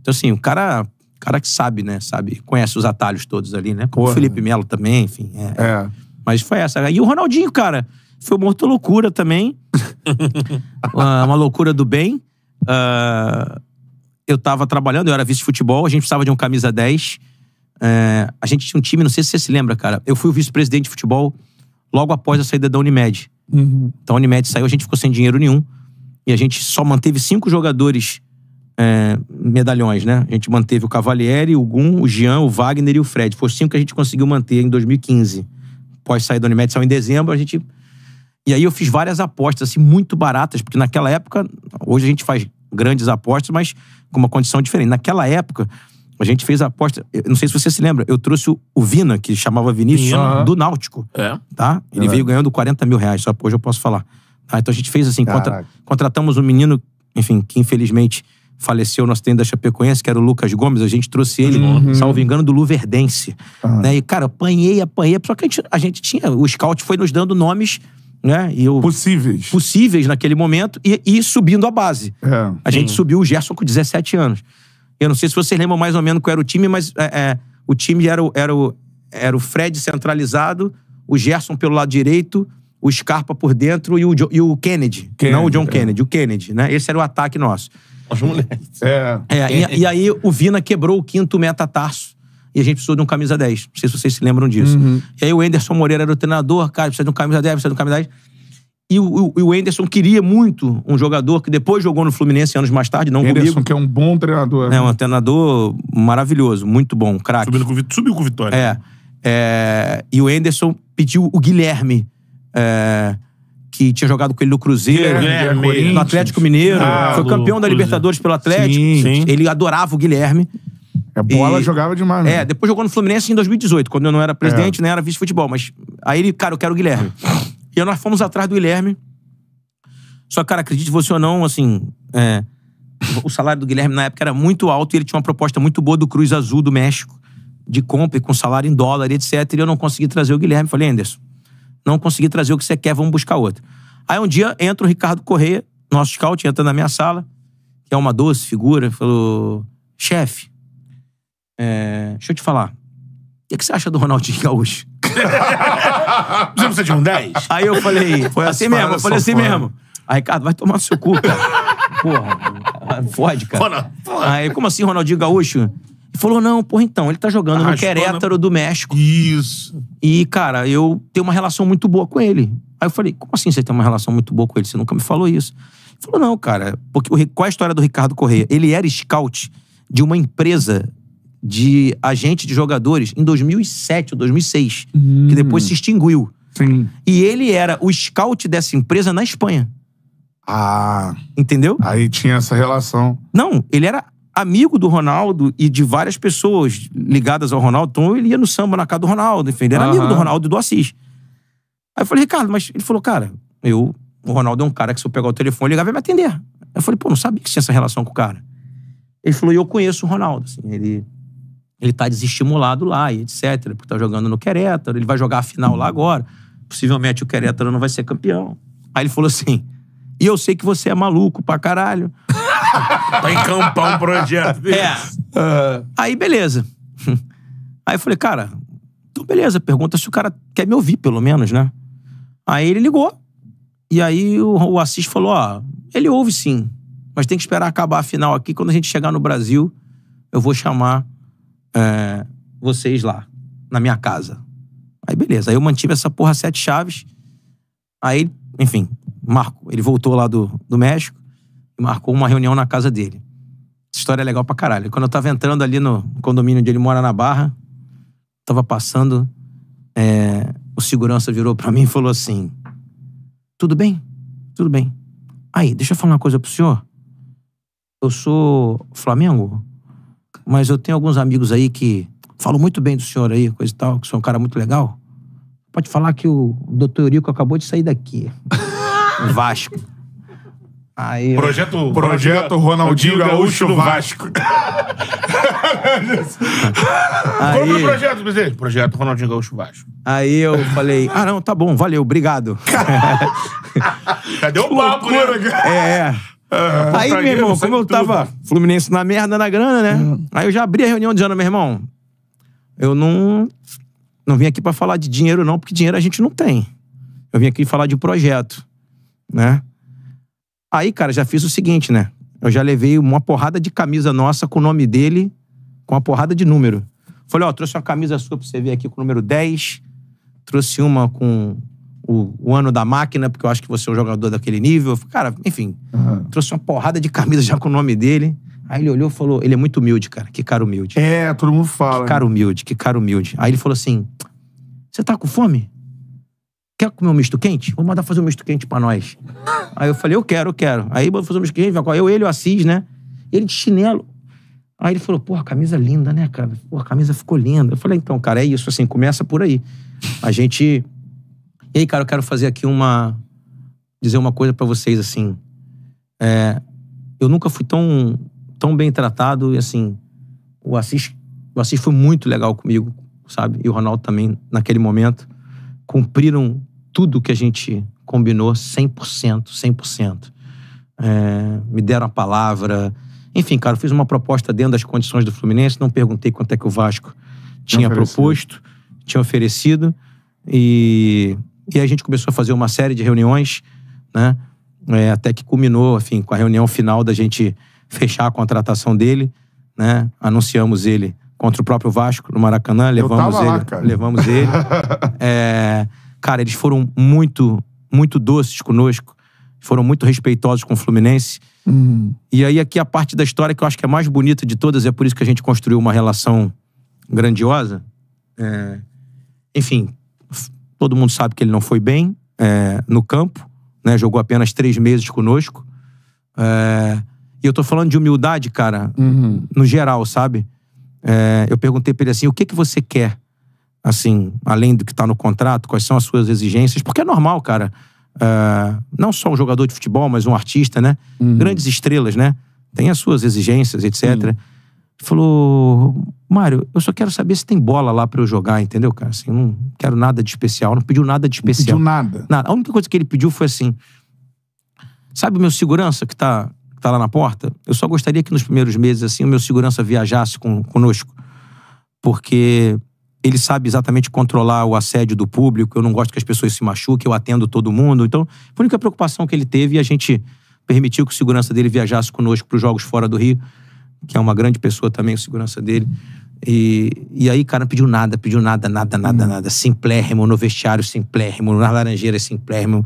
Então, assim, o cara cara que sabe, né? Sabe, conhece os atalhos todos ali, né? Como o Felipe Melo também, enfim. É. é. Mas foi essa. E o Ronaldinho, cara, foi uma outra loucura também. uma, uma, loucura do bem. Uh, eu tava trabalhando, eu era vice de futebol, a gente precisava de um camisa 10. Uh, eh, a gente tinha um time, não sei se você se lembra, cara. Eu fui o vice-presidente de futebol logo após a saída da Unimed. Uhum. Então a Unimed saiu, a gente ficou sem dinheiro nenhum. E a gente só manteve cinco jogadores é, medalhões, né? A gente manteve o Cavalieri, o Gun, o Jean, o Wagner e o Fred. Foram cinco que a gente conseguiu manter em 2015. Após sair da Unimed, saiu em dezembro, a gente e aí eu fiz várias apostas, assim, muito baratas, porque naquela época, hoje a gente faz grandes apostas, mas com uma condição diferente. Naquela época, a gente fez a aposta. não sei se você se lembra, eu trouxe o Vina, que chamava Vinícius, uhum. do Náutico. É. Tá? Ele veio ganhando 40 mil reais, só hoje eu posso falar. Ah, então a gente fez assim: contra, contratamos um menino, enfim, que infelizmente faleceu no tenda da Chapecoense, que era o Lucas Gomes. A gente trouxe ele, uhum. salvo engano, do Luverdense. Uhum. Né? E, cara, apanhei, apanhei. Só que a gente, a gente tinha. O scout foi nos dando nomes né? E eu, possíveis. Possíveis naquele momento e, e subindo a base. É, a gente subiu o Gerson com 17 anos. Eu não sei se vocês lembram mais ou menos qual era o time, mas é, é o time era, era, era o Fred centralizado, o Gerson pelo lado direito, o Scarpa por dentro e o, jo, e o Kennedy, Kennedy, Não o John é. Kennedy, o Kennedy, né? Esse era o ataque nosso. Os moleques. É. é e, e, aí o Vina quebrou o quinto metatarso e a gente precisou de um camisa 10. Não sei se vocês se lembram disso. Uhum. E aí o Enderson Moreira era o treinador, cara, precisa de um camisa 10, precisa de um camisa 10. E o, o, o Anderson queria muito um jogador que depois jogou no Fluminense anos mais tarde, não Anderson, comigo. que é um bom treinador. É, um treinador maravilhoso, muito bom, craque. Subiu com vitória. É, é, E o Anderson pediu o Guilherme, é, que tinha jogado com ele no Cruzeiro, Guilherme, no Atlético Mineiro. Ah, foi campeão da Libertadores pelo Atlético. Sim, sim. Ele adorava o Guilherme. É, bola e... jogava demais, né? É, depois jogou no Fluminense em 2018, quando eu não era é. presidente, é. nem era vice-futebol. Mas aí ele, cara, eu quero o Guilherme. e nós fomos atrás do Guilherme. Só, cara, acredite você ou não, assim. É, o salário do Guilherme na época era muito alto e ele tinha uma proposta muito boa do Cruz Azul do México, de compra, com salário em dólar, etc. E eu não consegui trazer o Guilherme. Falei, Anderson, não consegui trazer o que você quer, vamos buscar outro. Aí um dia entra o Ricardo Correia, nosso scout, entra na minha sala, que é uma doce figura, falou: chefe, é, deixa eu te falar. O que você acha do Ronaldinho Gaúcho? Você precisa de um 10? Aí eu falei, foi assim mesmo, eu falei assim mesmo. Aí, Ricardo, vai tomar no seu cu, cara. Porra, fode, cara. Fora, fora. Aí, como assim, Ronaldinho Gaúcho? Ele falou, não, porra, então, ele tá jogando no né? Querétaro do México. Isso. E, cara, eu tenho uma relação muito boa com ele. Aí eu falei, como assim você tem uma relação muito boa com ele? Você nunca me falou isso. Ele falou, não, cara, porque qual é a história do Ricardo Correia? Ele era scout de uma empresa de agente de jogadores em 2007 ou 2006, hum. que depois se extinguiu. Sim. E ele era o scout dessa empresa na Espanha. Ah. Entendeu? Aí tinha essa relação. Não, ele era amigo do Ronaldo e de várias pessoas ligadas ao Ronaldo. Então ele ia no samba na casa do Ronaldo, enfim. Ele era uhum. amigo do Ronaldo e do Assis. Aí eu falei, Ricardo, mas ele falou, cara, eu. O Ronaldo é um cara que se eu pegar o telefone, ligar, vai me atender. Eu falei, pô, não sabia que tinha essa relação com o cara. Ele falou, e eu conheço o Ronaldo. Assim, ele ele tá desestimulado lá e etc. Porque tá jogando no Querétaro, ele vai jogar a final lá uhum. agora. Possivelmente o Querétaro não vai ser campeão. Aí ele falou assim: e eu sei que você é maluco pra caralho. pra encampar um projeto. É. Uh... Aí, beleza. Aí eu falei, cara, então beleza, pergunta se o cara quer me ouvir, pelo menos, né? Aí ele ligou. E aí o, o Assis falou: ó, ele ouve sim, mas tem que esperar acabar a final aqui. Quando a gente chegar no Brasil, eu vou chamar é, vocês lá, na minha casa. Aí beleza, aí eu mantive essa porra sete chaves. Aí, enfim, Marco, ele voltou lá do, do México e marcou uma reunião na casa dele. Essa história é legal pra caralho. Quando eu tava entrando ali no condomínio onde ele mora na Barra, tava passando, é, o segurança virou pra mim e falou assim: Tudo bem? Tudo bem. Aí, deixa eu falar uma coisa pro senhor. Eu sou Flamengo? mas eu tenho alguns amigos aí que falam muito bem do senhor aí, coisa e tal, que o senhor é um cara muito legal. Pode falar que o doutor Eurico acabou de sair daqui. Vasco. Aí, projeto, projeto Ronaldinho Gaúcho do Vasco. aí, Como é o projeto, presidente? Projeto Ronaldinho Gaúcho Vasco. Aí eu falei, ah não, tá bom, valeu, obrigado. Cadê o papo, né? É, é. Ah, aí, tá meu irmão, como eu tudo. tava Fluminense na merda, na grana, né? Uhum. Aí eu já abri a reunião de ano, meu irmão. Eu não. Não vim aqui para falar de dinheiro, não, porque dinheiro a gente não tem. Eu vim aqui falar de projeto, né? Aí, cara, já fiz o seguinte, né? Eu já levei uma porrada de camisa nossa com o nome dele, com uma porrada de número. Falei, ó, oh, trouxe uma camisa sua pra você ver aqui com o número 10, trouxe uma com o, o, ano da máquina, porque eu acho que você é um jogador daquele nível. Cara, enfim, uhum. trouxe uma porrada de camisa já com o nome dele. Aí ele olhou e falou: ele é muito humilde, cara. Que cara humilde. É, todo mundo fala. Que cara né? humilde, que cara humilde. Aí ele falou assim: você tá com fome? Quer comer um misto quente? Vou mandar fazer um misto quente pra nós. Aí eu falei: eu quero, eu quero. Aí vou fazer um misto quente, eu, ele e o Assis, né? Ele de chinelo. Aí ele falou, porra, camisa linda, né, cara? Porra, a camisa ficou linda. Eu falei, então, cara, é isso, assim, começa por aí. A gente e aí, cara, eu quero fazer aqui uma. dizer uma coisa para vocês, assim. É, eu nunca fui tão, tão bem tratado e, assim, o Assis, o Assis foi muito legal comigo, sabe? E o Ronaldo também, naquele momento. Cumpriram tudo que a gente combinou 100%, 100%. É, me deram a palavra. Enfim, cara, eu fiz uma proposta dentro das condições do Fluminense, não perguntei quanto é que o Vasco tinha proposto, tinha oferecido. E e a gente começou a fazer uma série de reuniões, né? É, até que culminou, enfim, com a reunião final da gente fechar a contratação dele, né? Anunciamos ele contra o próprio Vasco no Maracanã, levamos ele, lá, levamos ele. é, cara, eles foram muito, muito doces conosco, foram muito respeitosos com o Fluminense. Hum. E aí aqui a parte da história que eu acho que é mais bonita de todas, é por isso que a gente construiu uma relação grandiosa. É, enfim, Todo mundo sabe que ele não foi bem é, no campo, né? Jogou apenas três meses conosco. É, e eu tô falando de humildade, cara, uhum. no geral, sabe? É, eu perguntei pra ele assim: o que, que você quer? Assim, além do que tá no contrato, quais são as suas exigências? Porque é normal, cara. É, não só um jogador de futebol, mas um artista, né? Uhum. Grandes estrelas, né? Tem as suas exigências, etc. Falou, Mário, eu só quero saber se tem bola lá para eu jogar, entendeu, cara? Assim, não quero nada de especial, não pediu nada de especial. Não pediu nada. nada. A única coisa que ele pediu foi assim: sabe o meu segurança que tá, que tá lá na porta? Eu só gostaria que nos primeiros meses, assim, o meu segurança viajasse com, conosco. Porque ele sabe exatamente controlar o assédio do público, eu não gosto que as pessoas se machuquem, eu atendo todo mundo. Então, foi a única preocupação que ele teve e a gente permitiu que o segurança dele viajasse conosco para os jogos fora do Rio que é uma grande pessoa também, o segurança dele. E, e aí, cara, não pediu nada, pediu nada, nada, nada, hum. nada. Simplérrimo, no vestiário, simplérrimo, na laranjeira, simplérrimo.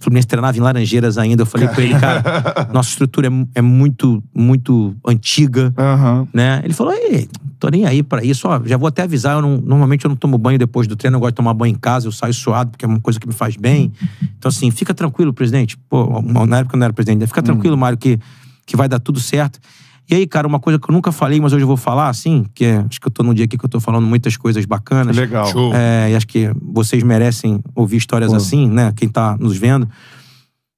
O Fluminense treinava em Laranjeiras ainda. Eu falei pra ele, cara, nossa estrutura é, é muito, muito antiga, uhum. né? Ele falou, ei, tô nem aí pra isso. Ó, já vou até avisar, eu não, normalmente eu não tomo banho depois do treino, eu gosto de tomar banho em casa, eu saio suado, porque é uma coisa que me faz bem. Então assim, fica tranquilo, presidente. Pô, na época eu não era presidente. Né? Fica hum. tranquilo, hum. Mário, que, que vai dar tudo certo. E aí, cara, uma coisa que eu nunca falei, mas hoje eu vou falar, assim, que é, acho que eu tô num dia aqui que eu tô falando muitas coisas bacanas. Legal. Show. É, e acho que vocês merecem ouvir histórias Pô. assim, né? Quem tá nos vendo.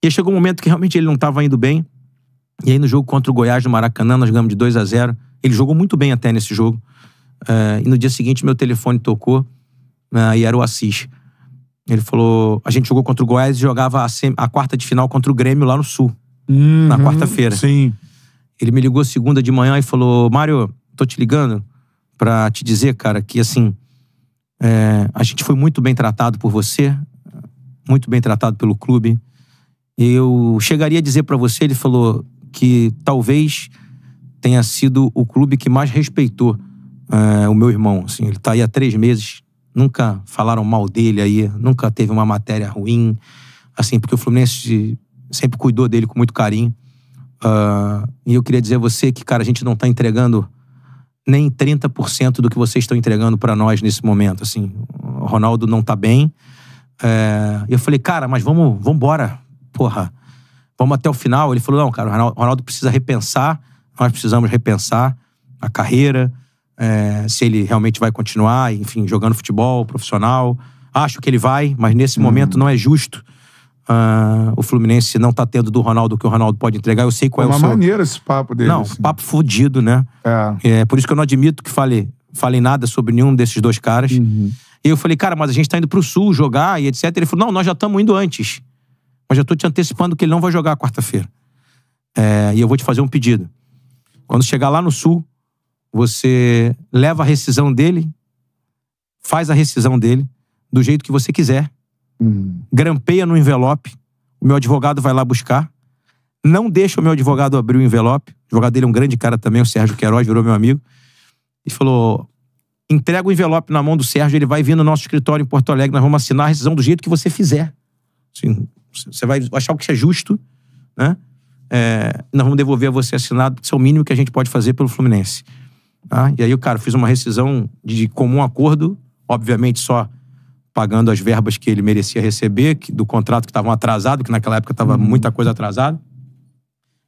E aí chegou um momento que realmente ele não tava indo bem. E aí, no jogo contra o Goiás, no Maracanã, nós ganhamos de 2 a 0 Ele jogou muito bem até nesse jogo. É, e no dia seguinte, meu telefone tocou né, e era o Assis. Ele falou: a gente jogou contra o Goiás e jogava a, a quarta de final contra o Grêmio lá no Sul, uhum, na quarta-feira. Sim. Ele me ligou segunda de manhã e falou: Mário, tô te ligando para te dizer, cara, que assim, é, a gente foi muito bem tratado por você, muito bem tratado pelo clube. Eu chegaria a dizer para você, ele falou que talvez tenha sido o clube que mais respeitou é, o meu irmão. Assim, ele está aí há três meses, nunca falaram mal dele aí, nunca teve uma matéria ruim, assim, porque o Fluminense sempre cuidou dele com muito carinho. Uh, e eu queria dizer a você que, cara, a gente não está entregando nem 30% do que vocês estão entregando para nós nesse momento. Assim, o Ronaldo não está bem. É, eu falei, cara, mas vamos, vamos embora, porra. Vamos até o final. Ele falou, não, cara, o Ronaldo precisa repensar. Nós precisamos repensar a carreira, é, se ele realmente vai continuar, enfim, jogando futebol profissional. Acho que ele vai, mas nesse hum. momento uhum. não é justo Uh, o Fluminense não tá tendo do Ronaldo o que o Ronaldo pode entregar. Eu sei qual é, é o seu... maneira esse papo dele. Não, assim. papo fudido, né? É. é. Por isso que eu não admito que fale, fale nada sobre nenhum desses dois caras. Uhum. E eu falei, cara, mas a gente tá indo pro Sul jogar e etc. Ele falou, não, nós já estamos indo antes. Mas já tô te antecipando que ele não vai jogar quarta-feira. É, e eu vou te fazer um pedido. Quando chegar lá no Sul, você leva a rescisão dele, faz a rescisão dele do jeito que você quiser Hum. Grampeia no envelope. O meu advogado vai lá buscar. Não deixa o meu advogado abrir o envelope. O advogado dele é um grande cara também, o Sérgio Queiroz, virou meu amigo. E falou: entrega o envelope na mão do Sérgio, ele vai vir no nosso escritório em Porto Alegre, nós vamos assinar a rescisão do jeito que você fizer. Assim, você vai achar o que é justo, né? É, nós vamos devolver a você assinado, isso é o mínimo que a gente pode fazer pelo Fluminense. Tá? E aí, o cara, fiz uma rescisão de comum acordo, obviamente só pagando as verbas que ele merecia receber, que, do contrato que estavam atrasado, que naquela época estava uhum. muita coisa atrasada.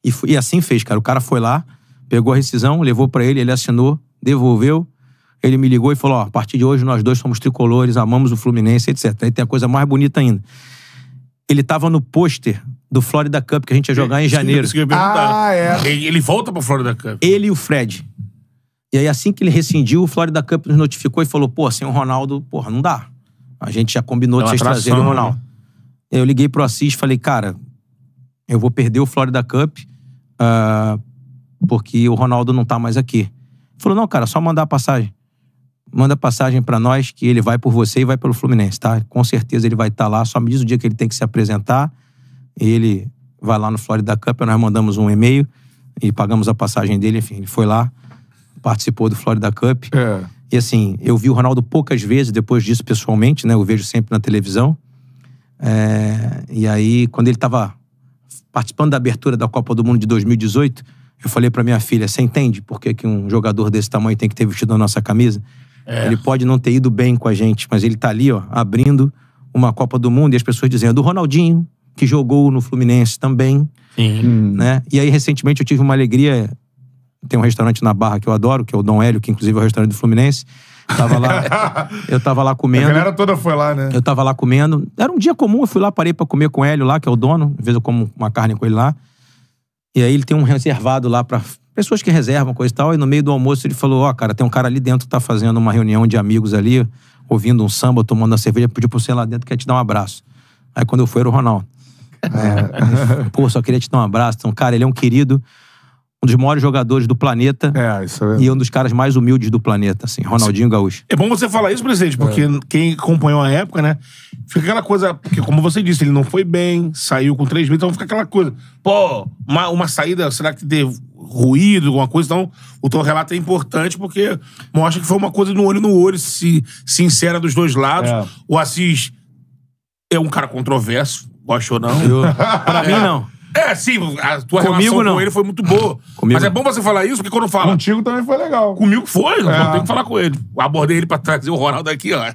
E, e, assim fez, cara. O cara foi lá, pegou a rescisão, levou para ele, ele assinou, devolveu. Ele me ligou e falou: a partir de hoje nós dois somos tricolores, amamos o Fluminense, etc. Aí tem a coisa mais bonita ainda. Ele estava no pôster do Florida Cup que a gente ia jogar em janeiro. Ah, é. Ele volta pro Florida Cup. Ele e o Fred. E aí, assim que ele rescindiu, o Florida Cup nos notificou e falou: pô, sem o Ronaldo, porra, não dá. A gente já combinou é de vocês trazerem o né? Ronaldo. Eu liguei pro Assis e falei, cara, eu vou perder o Florida Cup uh, porque o Ronaldo não tá mais aqui. Ele falou, não, cara, só mandar a passagem. Manda passagem para nós que ele vai por você e vai pelo Fluminense, tá? Com certeza ele vai estar tá lá, só me diz o dia que ele tem que se apresentar. Ele vai lá no Florida Cup, nós mandamos um e-mail e pagamos a passagem dele, enfim, ele foi lá, participou do Florida Cup. É. E assim, eu vi o Ronaldo poucas vezes depois disso pessoalmente, né? Eu vejo sempre na televisão. É, e aí, quando ele estava participando da abertura da Copa do Mundo de 2018, eu falei para minha filha: você entende por que, que um jogador desse tamanho tem que ter vestido a nossa camisa? É. Ele pode não ter ido bem com a gente, mas ele está ali, ó, abrindo uma Copa do Mundo e as pessoas dizendo: do Ronaldinho, que jogou no Fluminense também. Sim. Né? E aí, recentemente, eu tive uma alegria tem um restaurante na Barra que eu adoro, que é o Dom Hélio, que inclusive é o restaurante do Fluminense. Tava lá, eu tava lá comendo. A galera toda foi lá, né? Eu tava lá comendo. Era um dia comum, eu fui lá, parei para comer com o Hélio lá, que é o dono. Às vezes eu como uma carne com ele lá. E aí ele tem um reservado lá para pessoas que reservam coisa e tal. E no meio do almoço ele falou: Ó, oh, cara, tem um cara ali dentro que tá fazendo uma reunião de amigos ali, ouvindo um samba, tomando uma cerveja, pediu pra você lá dentro, quer te dar um abraço. Aí quando eu fui era o Ronaldo. É. Pô, só queria te dar um abraço. Então, cara, ele é um querido um dos maiores jogadores do planeta. É, isso é. E um dos caras mais humildes do planeta, assim, Ronaldinho Gaúcho. É bom você falar isso, presidente, porque é. quem acompanhou a época, né? Fica aquela coisa, porque como você disse, ele não foi bem, saiu com três meses, então fica aquela coisa. Pô, uma, uma saída, será que teve ruído, alguma coisa? Então, o teu relato é importante porque mostra que foi uma coisa no olho no olho, se, sincera dos dois lados. É. O Assis é um cara controverso, gosto não. Eu, pra mim, não. É, sim, a tua Comigo, relação não. com ele foi muito boa. Comigo. Mas é bom você falar isso, porque quando fala. Contigo também foi legal. Comigo foi, não É. tenho que falar com ele. Abordei ele pra trazer o Ronaldo aqui, ó.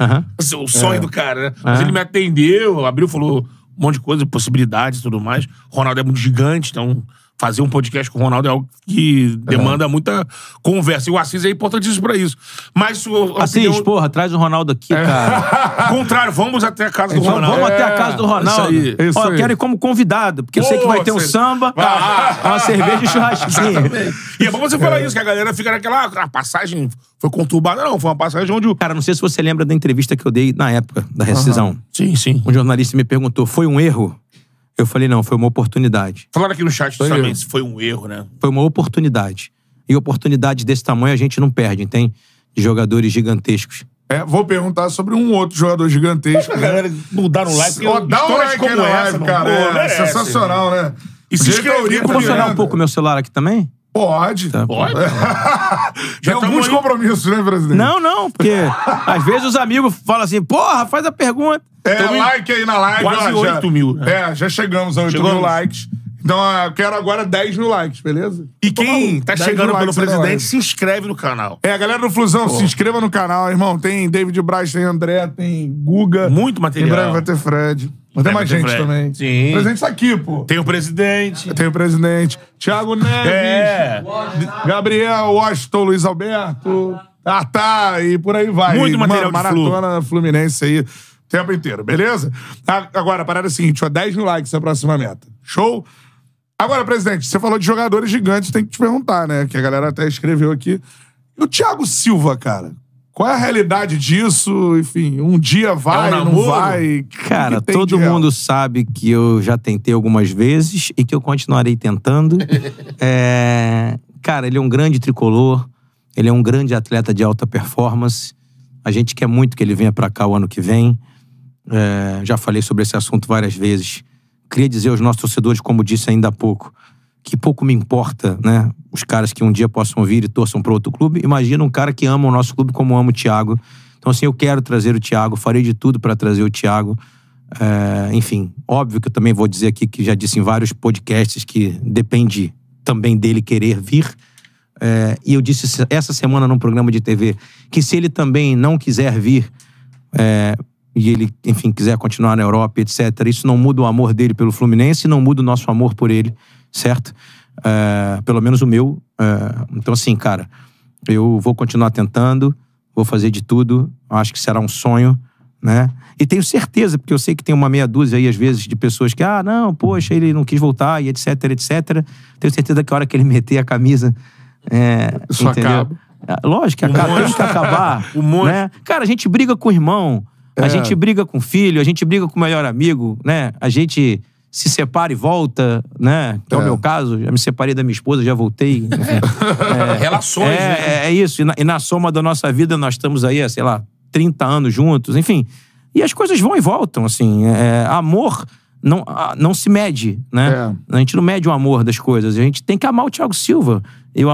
Aham. o sonho é. do cara, né? Mas É. ele me atendeu, abriu, falou um monte de coisa, possibilidades e tudo mais. O Ronaldo é muito gigante, então fazer um podcast com o Ronaldo é algo que demanda é. muita conversa. E o Assis é importantíssimo pra isso. Mas o. Assis, opinião... porra, traz o Ronaldo aqui, é. cara. Contrário, vamos até a casa do Ronaldo. Vamos até a é, casa do Ronaldo. Isso aí. Isso Ó, eu quero ir como convidado, porque Pô, eu sei que vai ter um samba, ah. uma cerveja e churrasquinho. e é bom você falar é. isso, que a galera fica naquela. Ah, a passagem foi conturbada, não. Foi uma passagem onde. Cara, não sei se você lembra da entrevista que eu dei na época da rescisão. Sim, sim. Um jornalista me perguntou: foi um erro? Eu falei, não, foi uma oportunidade. Falaram aqui no chat foi também se foi um erro, né? Foi uma oportunidade. E oportunidade desse tamanho a gente não perde, tem? De jogadores gigantescos. É, vou perguntar sobre um outro jogador gigantesco. Poxa, né? galera mudaram o like. Ó, dá um like como no essa, live, cara. é, merece, sensacional, né? né? E se inscrever. vou olhar um pouco meu celular aqui também? Pode. Tá, pode. Já tem alguns compromissos, né, presidente? Não, não, porque às vezes os amigos falam assim, porra, faz a pergunta. É, então, like aí na live. Quase ó, 8 já, mil. É. é, já chegamos a 8 chegamos. mil likes. Então, ah, eu quero agora 10 mil likes, beleza? E então, quem tá chegando pelo presidente, se inscreve no canal. É, a galera do Flusão, Pô. se inscreva no canal, irmão. Tem David Braz, tem André, tem Guga. Muito material. Em breve vai ter Fred. Mas tem é, mais gente frente. também. Sim. O presidente tá aqui, pô. Tem o presidente. Tem o presidente. Tiago Neves. É. Gabriel Washington, Luiz Alberto. Ah, tá. E por aí vai. Muito material Mano, de Maratona flu. Fluminense aí o tempo inteiro, beleza? Ah, agora, a parada é a seguinte, 10 mil likes é a próxima meta. Show? Agora, presidente, você falou de jogadores gigantes, tem que te perguntar, né? Que a galera até escreveu aqui. E o Thiago Silva, cara? Qual é a realidade disso? Enfim, um dia vai, é um não vai. Cara, que que todo mundo real? sabe que eu já tentei algumas vezes e que eu continuarei tentando. é... Cara, ele é um grande tricolor, ele é um grande atleta de alta performance. A gente quer muito que ele venha para cá o ano que vem. É... Já falei sobre esse assunto várias vezes. Queria dizer aos nossos torcedores, como disse ainda há pouco, que pouco me importa, né? Os caras que um dia possam vir e torçam para outro clube. Imagina um cara que ama o nosso clube como ama o Thiago. Então, assim, eu quero trazer o Thiago, farei de tudo para trazer o Thiago. É, enfim, óbvio que eu também vou dizer aqui que já disse em vários podcasts que depende também dele querer vir. É, e eu disse essa semana num programa de TV que se ele também não quiser vir é, e ele, enfim, quiser continuar na Europa, etc., isso não muda o amor dele pelo Fluminense, não muda o nosso amor por ele certo? Ah, pelo menos o meu. Ah, então, assim, cara, eu vou continuar tentando, vou fazer de tudo. Acho que será um sonho, né? E tenho certeza, porque eu sei que tem uma meia dúzia aí, às vezes, de pessoas que, ah, não, poxa, ele não quis voltar e etc, etc. Tenho certeza que a hora que ele meter a camisa. É, Isso entendeu? acaba. Ah, lógico que acaba, tem que acabar. Um monte. Né? Cara, a gente briga com o irmão, é. a gente briga com o filho, a gente briga com o melhor amigo, né? A gente se separa e volta, né? Que então, é, é, o meu caso. Já me separei da minha esposa, já voltei. é, Relações, é, né? É, é isso. E na, e na, soma da nossa vida, nós estamos aí, é, sei lá, 30 anos juntos, enfim. E as coisas vão e voltam, assim. É, é amor não, não se mede, né? A gente não mede o amor das coisas. A gente tem que amar o Tiago Silva. E o,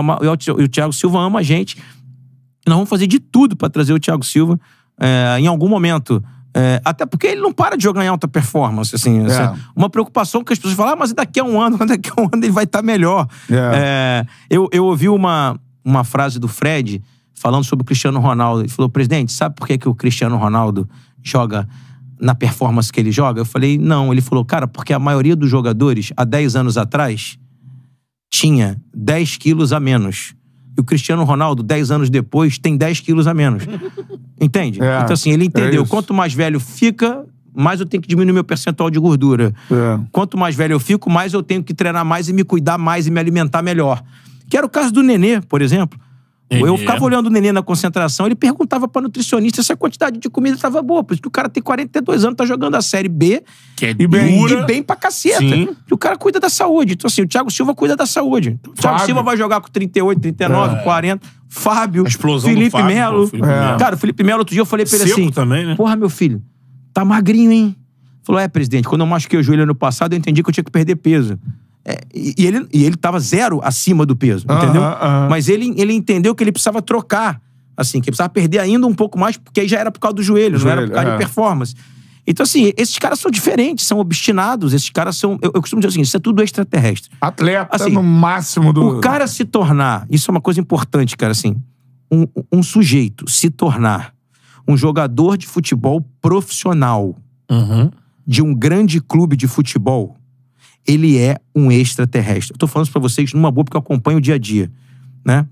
e o Tiago Silva ama a gente. Nós vamos fazer de tudo para trazer o Tiago Silva em algum momento é, até porque ele não para de jogar em alta performance, assim. É. assim uma preocupação que as pessoas falam, ah, mas daqui a um ano, daqui a um ano ele vai estar tá melhor. É. é. eu, eu ouvi uma, uma frase do Fred falando sobre o Cristiano Ronaldo. Ele falou, presidente, sabe por que, que o Cristiano Ronaldo joga na performance que ele joga? Eu falei, não. Ele falou, cara, porque a maioria dos jogadores, há 10 anos atrás, tinha 10 quilos a menos. E o Cristiano Ronaldo, 10 anos depois, tem 10 quilos a menos. Entende? É, então, assim, ele é entendeu. É quanto mais velho fica, mais eu tenho que diminuir meu percentual de gordura. É. Quanto mais velho eu fico, mais eu tenho que treinar mais e me cuidar mais e me alimentar melhor. Que era o caso do Nenê, por exemplo. Entendi. Eu ficava é? olhando o neném na concentração, ele perguntava pra nutricionista se a quantidade de comida tava boa. Por isso que o cara tem 42 anos, tá jogando a Série B. Que é e bem, e bem pra caceta. Sim. E o cara cuida da saúde. Então, assim, o Thiago Silva cuida da saúde. Então, o Thiago Fábio. Silva vai jogar com 38, 39, é. 40. Fábio, Felipe Fábio, Melo. Felipe é. Cara, o Felipe Melo, outro dia eu falei pra ele Seco assim: também, né? Porra, meu filho, tá magrinho, hein? Falou: é, presidente, quando eu machuquei o joelho ano passado, eu entendi que eu tinha que perder peso. É, e ele e ele estava zero acima do peso, uh -huh, entendeu? Uh -huh. Mas ele, ele entendeu que ele precisava trocar, assim, que ele precisava perder ainda um pouco mais, porque aí já era por causa do joelho, joelho não era por causa de performance. Então, assim, esses caras são diferentes, são obstinados, esses caras são. Eu, eu costumo dizer assim, isso é tudo extraterrestre. Atleta assim, no máximo do. O cara se tornar, isso é uma coisa importante, cara, assim. Um, um sujeito se tornar um jogador de futebol profissional uhum. de um grande clube de futebol ele é um extraterrestre. Eu tô falando isso pra vocês numa boa, porque eu acompanho o dia a dia, né?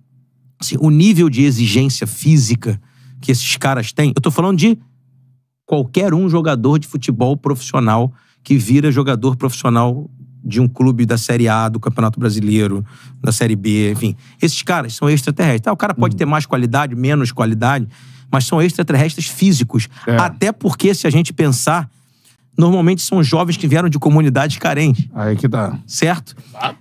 Assim, o nível de exigência física que esses caras têm, eu tô falando de qualquer um jogador de futebol profissional que vira jogador profissional de um clube da Série A, do Campeonato Brasileiro, da Série B, enfim. Esses caras são extraterrestres. Tá, o cara pode hum. ter mais qualidade, menos qualidade, mas são extraterrestres físicos. É. Até porque, se a gente pensar normalmente são jovens que vieram de comunidades carentes. Aí que dá. Tá. Certo?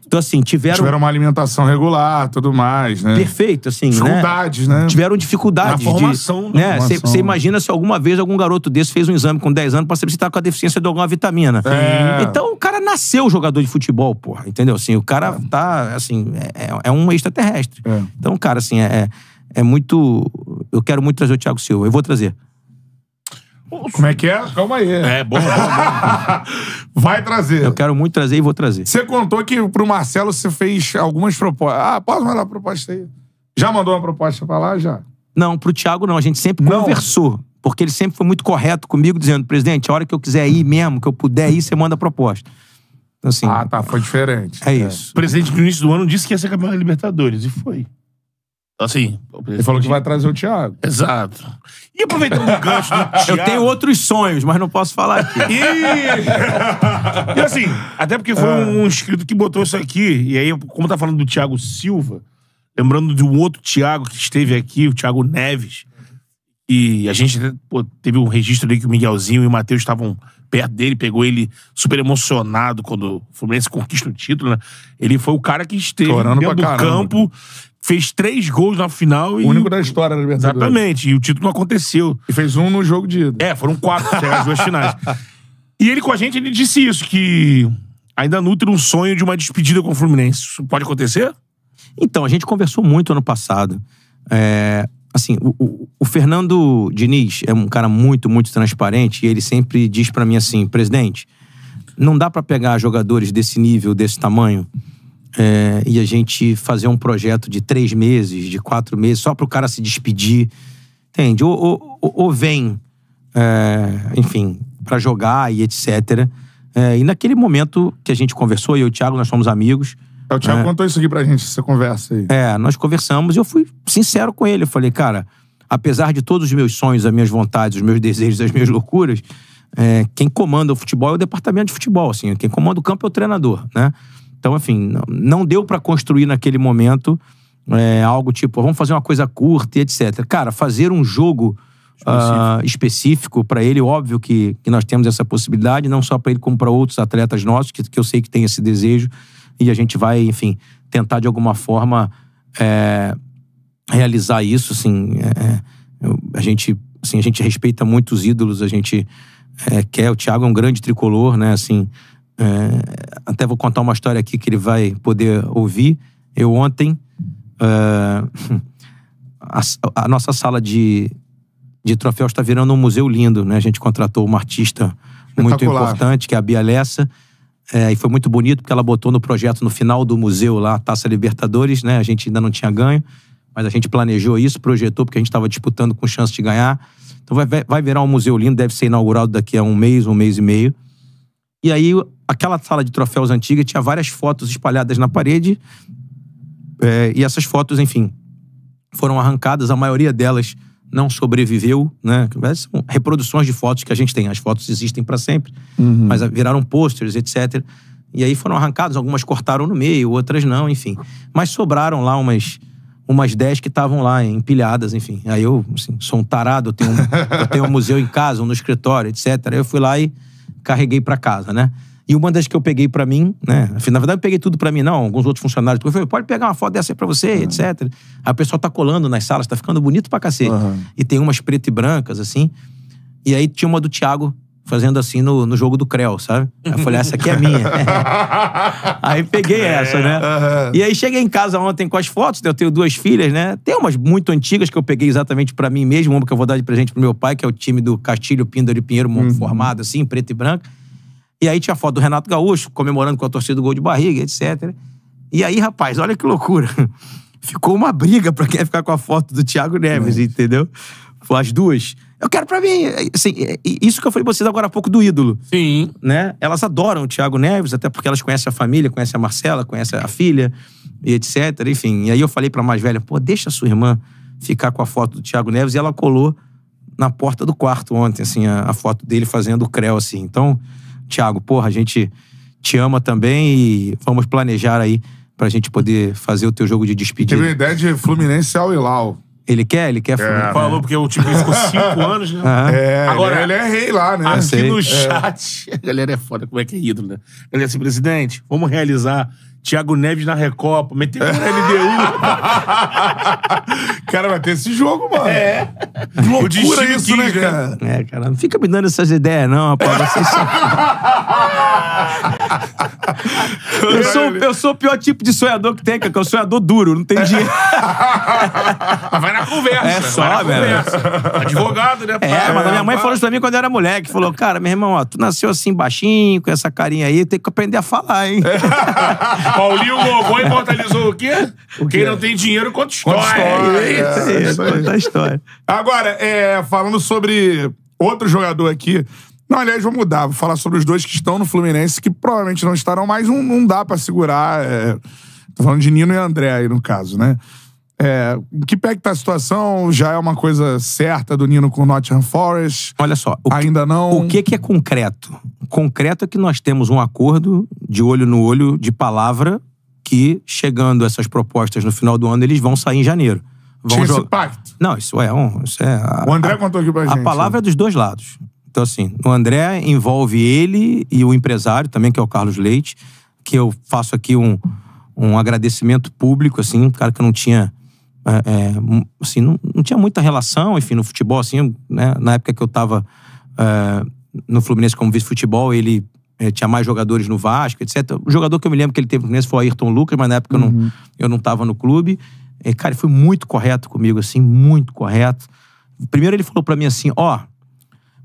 Então, assim, tiveram. Tiveram uma alimentação regular, tudo mais, né? Perfeito, assim. Né? Dificuldades, né? né? Tiveram dificuldades. Na formação, de, né? Você imagina se alguma vez algum garoto desse fez um exame com 10 anos pra saber se tá com a deficiência de alguma vitamina. É. Então, o cara nasceu jogador de futebol, porra. Entendeu? Assim, o cara é. tá, assim, é, é, é um extraterrestre. É. Então, cara, assim, é, é, é muito. Eu quero muito trazer o Thiago Silva. Eu vou trazer. Como é que é? Calma aí. É, bom, Vai trazer. Eu quero muito trazer e vou trazer. Você contou que pro Marcelo você fez algumas propostas. Ah, posso mandar uma proposta aí? Já mandou uma proposta pra lá, já? Não, pro Thiago não. A gente sempre não. conversou. Porque ele sempre foi muito correto comigo, dizendo, presidente, a hora que eu quiser ir mesmo, que eu puder ir, você manda a proposta. Então, assim, ah, tá. Foi diferente. É, é. isso. O presidente, no início do ano, disse que ia ser campeão da Libertadores. E foi. Assim. Ele falou que vai trazer o Thiago. Exato. E aproveitando o gancho do Thiago. Eu tenho outros sonhos, mas não posso falar aqui. E, e assim, até porque foi é. um inscrito que botou isso aqui. E aí, como tá falando do Thiago Silva, lembrando de um outro Thiago que esteve aqui, o Thiago Neves. E a gente pô, teve um registro ali que o Miguelzinho e o Matheus estavam perto dele, pegou ele super emocionado quando o Fluminense conquista o título, né? Ele foi o cara que esteve no dentro do caramba. campo, fez três gols na final o e. único da história da Libertadores. Exatamente. E o título não aconteceu. E fez um no jogo de É, foram quatro, chegaram as duas finais. E ele com a gente, ele disse isso, que ainda nutre um sonho de uma despedida com o Fluminense. Isso pode acontecer? Então, a gente conversou muito ano passado. É, assim, o, o, o, Fernando Diniz é um cara muito, muito transparente e ele sempre diz para mim assim, presidente, não dá para pegar jogadores desse nível, desse tamanho é, e a gente fazer um projeto de três meses, de quatro meses, só para o cara se despedir, entende? Ou, ou, ou vem, é, enfim, para jogar e etc. É, e naquele momento que a gente conversou, eu e o Thiago, nós somos amigos. É, o Thiago né? contou isso aqui pra gente, essa conversa aí. É, nós conversamos e eu fui sincero com ele. Eu falei, cara, apesar de todos os meus sonhos, as minhas vontades, os meus desejos, as minhas loucuras, é, quem comanda o futebol é o departamento de futebol, assim. Quem comanda o campo é o treinador, né? Então, enfim, assim, não deu para construir naquele momento é, algo tipo, vamos fazer uma coisa curta e etc. Cara, fazer um jogo específico, uh, ah, para ele, óbvio que, que nós temos essa possibilidade, não só para ele, como para outros atletas nossos, que, que eu sei que tem esse desejo, e a gente vai, enfim, tentar de alguma forma é, realizar isso, assim, é, é a gente assim, a gente respeita muito os ídolos, a gente é, quer, o Thiago é um grande tricolor, né, assim, é, até vou contar uma história aqui que ele vai poder ouvir. Eu ontem, é, a, a, nossa sala de, de troféus está virando um museu lindo, né? A gente contratou uma artista muito importante, que é a Bia Lessa. É, e foi muito bonito, porque ela botou no projeto, no final do museu lá, a Taça Libertadores, né? A gente ainda não tinha ganho, mas a gente planejou isso, projetou, porque a gente estava disputando com chance de ganhar. Então vai, vai virar um museu lindo, deve ser inaugurado daqui a um mês, um mês e meio. E aí, aquela sala de troféus antiga tinha várias fotos espalhadas na parede. É, e essas fotos, enfim, foram arrancadas. A maioria delas não sobreviveu, né? São reproduções de fotos que a gente tem. As fotos existem para sempre, uhum. mas viraram posters, etc. E aí foram arrancadas, algumas cortaram no meio, outras não, enfim. Mas sobraram lá umas umas 10 que estavam lá empilhadas, enfim. Aí eu, assim, sou um tarado, eu tenho um, eu tenho um museu em casa, um no escritório, etc. Aí eu fui lá e carreguei para casa, né? E uma das que eu peguei para mim, né? Na verdade, eu peguei tudo para mim, não. Alguns outros funcionários. Eu falei, pode pegar uma foto dessa aí pra você, uhum. etc. Aí o pessoal tá colando nas salas, tá ficando bonito pra cacete. Uhum. E tem umas preto e brancas, assim. E aí tinha uma do Thiago fazendo assim no, no jogo do Creu, sabe? Aí eu falei, essa aqui é minha. aí peguei é, essa, né? E aí cheguei em casa ontem com as fotos, eu tenho duas filhas, né? Tem umas muito antigas que eu peguei exatamente para mim mesmo, uma que eu vou dar de presente pro meu pai, que é o time do Castilho, Píndaro e Pinheiro, uhum. formado assim, preto e branco. E aí tinha a foto do Renato Gaúcho, comemorando com a torcida do gol de barriga, etc. E aí, rapaz, olha que loucura. Ficou uma briga pra quem ficar com a foto do Thiago Neves, Mas... entendeu? As duas. Eu quero pra mim. Assim, é, é, isso que eu falei pra vocês agora há pouco do ídolo. Sim. Né? Elas adoram o Thiago Neves, até porque elas conhecem a família, conhecem a Marcela, conhecem a filha, e etc. Enfim. E aí eu falei pra mais velha, pô, deixa a sua irmã ficar com a foto do Thiago Neves, e ela colou na porta do quarto ontem, assim, a, a foto dele fazendo o creu, assim. Então, Thiago, porra, a gente te ama também e vamos planejar aí pra gente poder fazer o teu jogo de despedida. Teve uma ideia de Fluminense ao Ilau. Ele quer? Ele quer é, né? Falou, porque o time tipo ficou cinco anos, né? Ah, é. é, Agora, ele é rei lá, né? Aqui sei. no é. chat, a galera é foda, como é que é ídolo, né? Ele é assim, presidente, vamos realizar Thiago Neves na Recopa, meter um LDU. cara, vai ter esse jogo, mano. É. Que loucura isso, né, né cara? É, cara, não fica me dando essas ideias, não, rapaz. Vocês são eu, sou, eu sou o pior tipo de sonhador que tem, que é o sonhador duro, não tem dinheiro. vai na conversa. É só, velho. Advogado, né? É, é, mas minha mãe falou isso pra mim quando eu era moleque. Falou, cara, meu irmão, ó, tu nasceu assim baixinho, com essa carinha aí, tem que aprender a falar, hein? Paulinho Gogô imortalizou o quê? O Quem não tem dinheiro conta história. Conta história. É, é, isso, é, isso, é, isso, Agora, é, falando sobre outro jogador aqui, não, aliás, vou mudar. Vou falar sobre os dois que estão no Fluminense, que provavelmente não estarão mais, não, não dá para segurar. É... Tô falando de Nino e André aí, no caso, né? É, que pé que tá a situação? Já é uma coisa certa do Nino com o Nottingham Forest? Olha só. ainda que, não. O que, que é concreto? Concreto é que nós temos um acordo de olho no olho, de palavra, que chegando essas propostas no final do ano, eles vão sair em janeiro. Vão Tinha esse pacto? Não, isso é um. Isso é a, o André a, contou aqui pra gente. A palavra né? é dos dois lados. Então, assim, o André envolve ele e o empresário também, que é o Carlos Leite, que eu faço aqui um, um agradecimento público, assim, um cara que não tinha. É, é assim, não, não, tinha muita relação, enfim, no futebol, assim, né? Na época que eu estava é, no Fluminense como vice-futebol, ele é, tinha mais jogadores no Vasco, etc. O jogador que eu me lembro que ele teve no Fluminense foi o Ayrton Lucas, mas na época uhum. eu, não, uhum. eu não tava no clube. E, cara, ele foi muito correto comigo, assim, muito correto. Primeiro ele falou para mim assim, ó... Oh,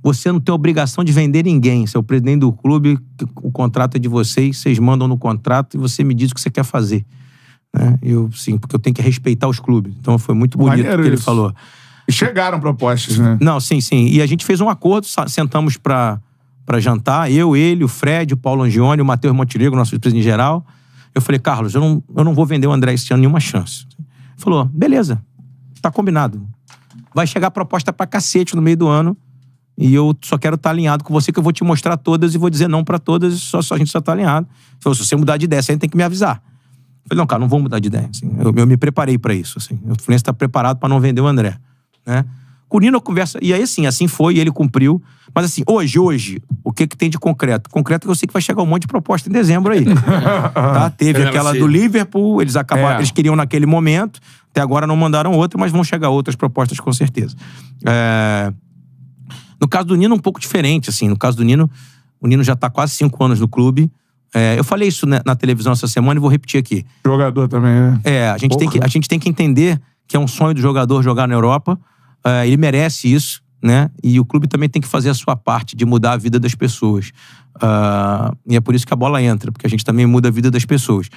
você não tem obrigação de vender ninguém. Você é o presidente do clube, o contrato é de vocês, vocês mandam no contrato e você me diz o que você quer fazer. Né? Eu, sim, porque eu tenho que respeitar os clubes. Então foi muito bonito o que ele falou. E chegaram propostas, né? Não, sim, sim. E a gente fez um acordo, sentamos para jantar, eu, ele, o Fred, o Paulo Angione, o Matheus Montenegro, nosso presidente geral. Eu falei, Carlos, eu não, eu não vou vender o André esse ano nenhuma chance. Ele falou, beleza, tá combinado. Vai chegar proposta pra cacete no meio do ano e eu só quero estar tá alinhado com você, que eu vou te mostrar todas e vou dizer não para todas, só, só, a gente só tá alinhado. Falei, se você mudar de ideia, você tem que me avisar. Eu falei, não, cara, não vou mudar de ideia. Assim, eu, eu, me preparei para isso. Assim, o Fluminense está preparado para não vender o André. Né? Curino conversa. E aí, sim assim foi, ele cumpriu. Mas assim, hoje, hoje, o que que tem de concreto? Concreto que eu sei que vai chegar um monte de proposta em dezembro aí. tá? Teve aquela do Liverpool, eles acabaram, é. eles queriam naquele momento, até agora não mandaram outra, mas vão chegar outras propostas com certeza. É... No caso do Nino, um pouco diferente, assim. No caso do Nino, o Nino já está quase cinco anos no clube. É, eu falei isso na, né, na, televisão essa semana e vou repetir aqui. Jogador também, né? É, a gente, tem que, a gente tem que entender que é um sonho do jogador jogar na Europa. É, ele merece isso, né? E o clube também tem que fazer a sua parte de mudar a vida das pessoas. Uh, e é por isso que a bola entra, porque a gente também muda a vida das pessoas.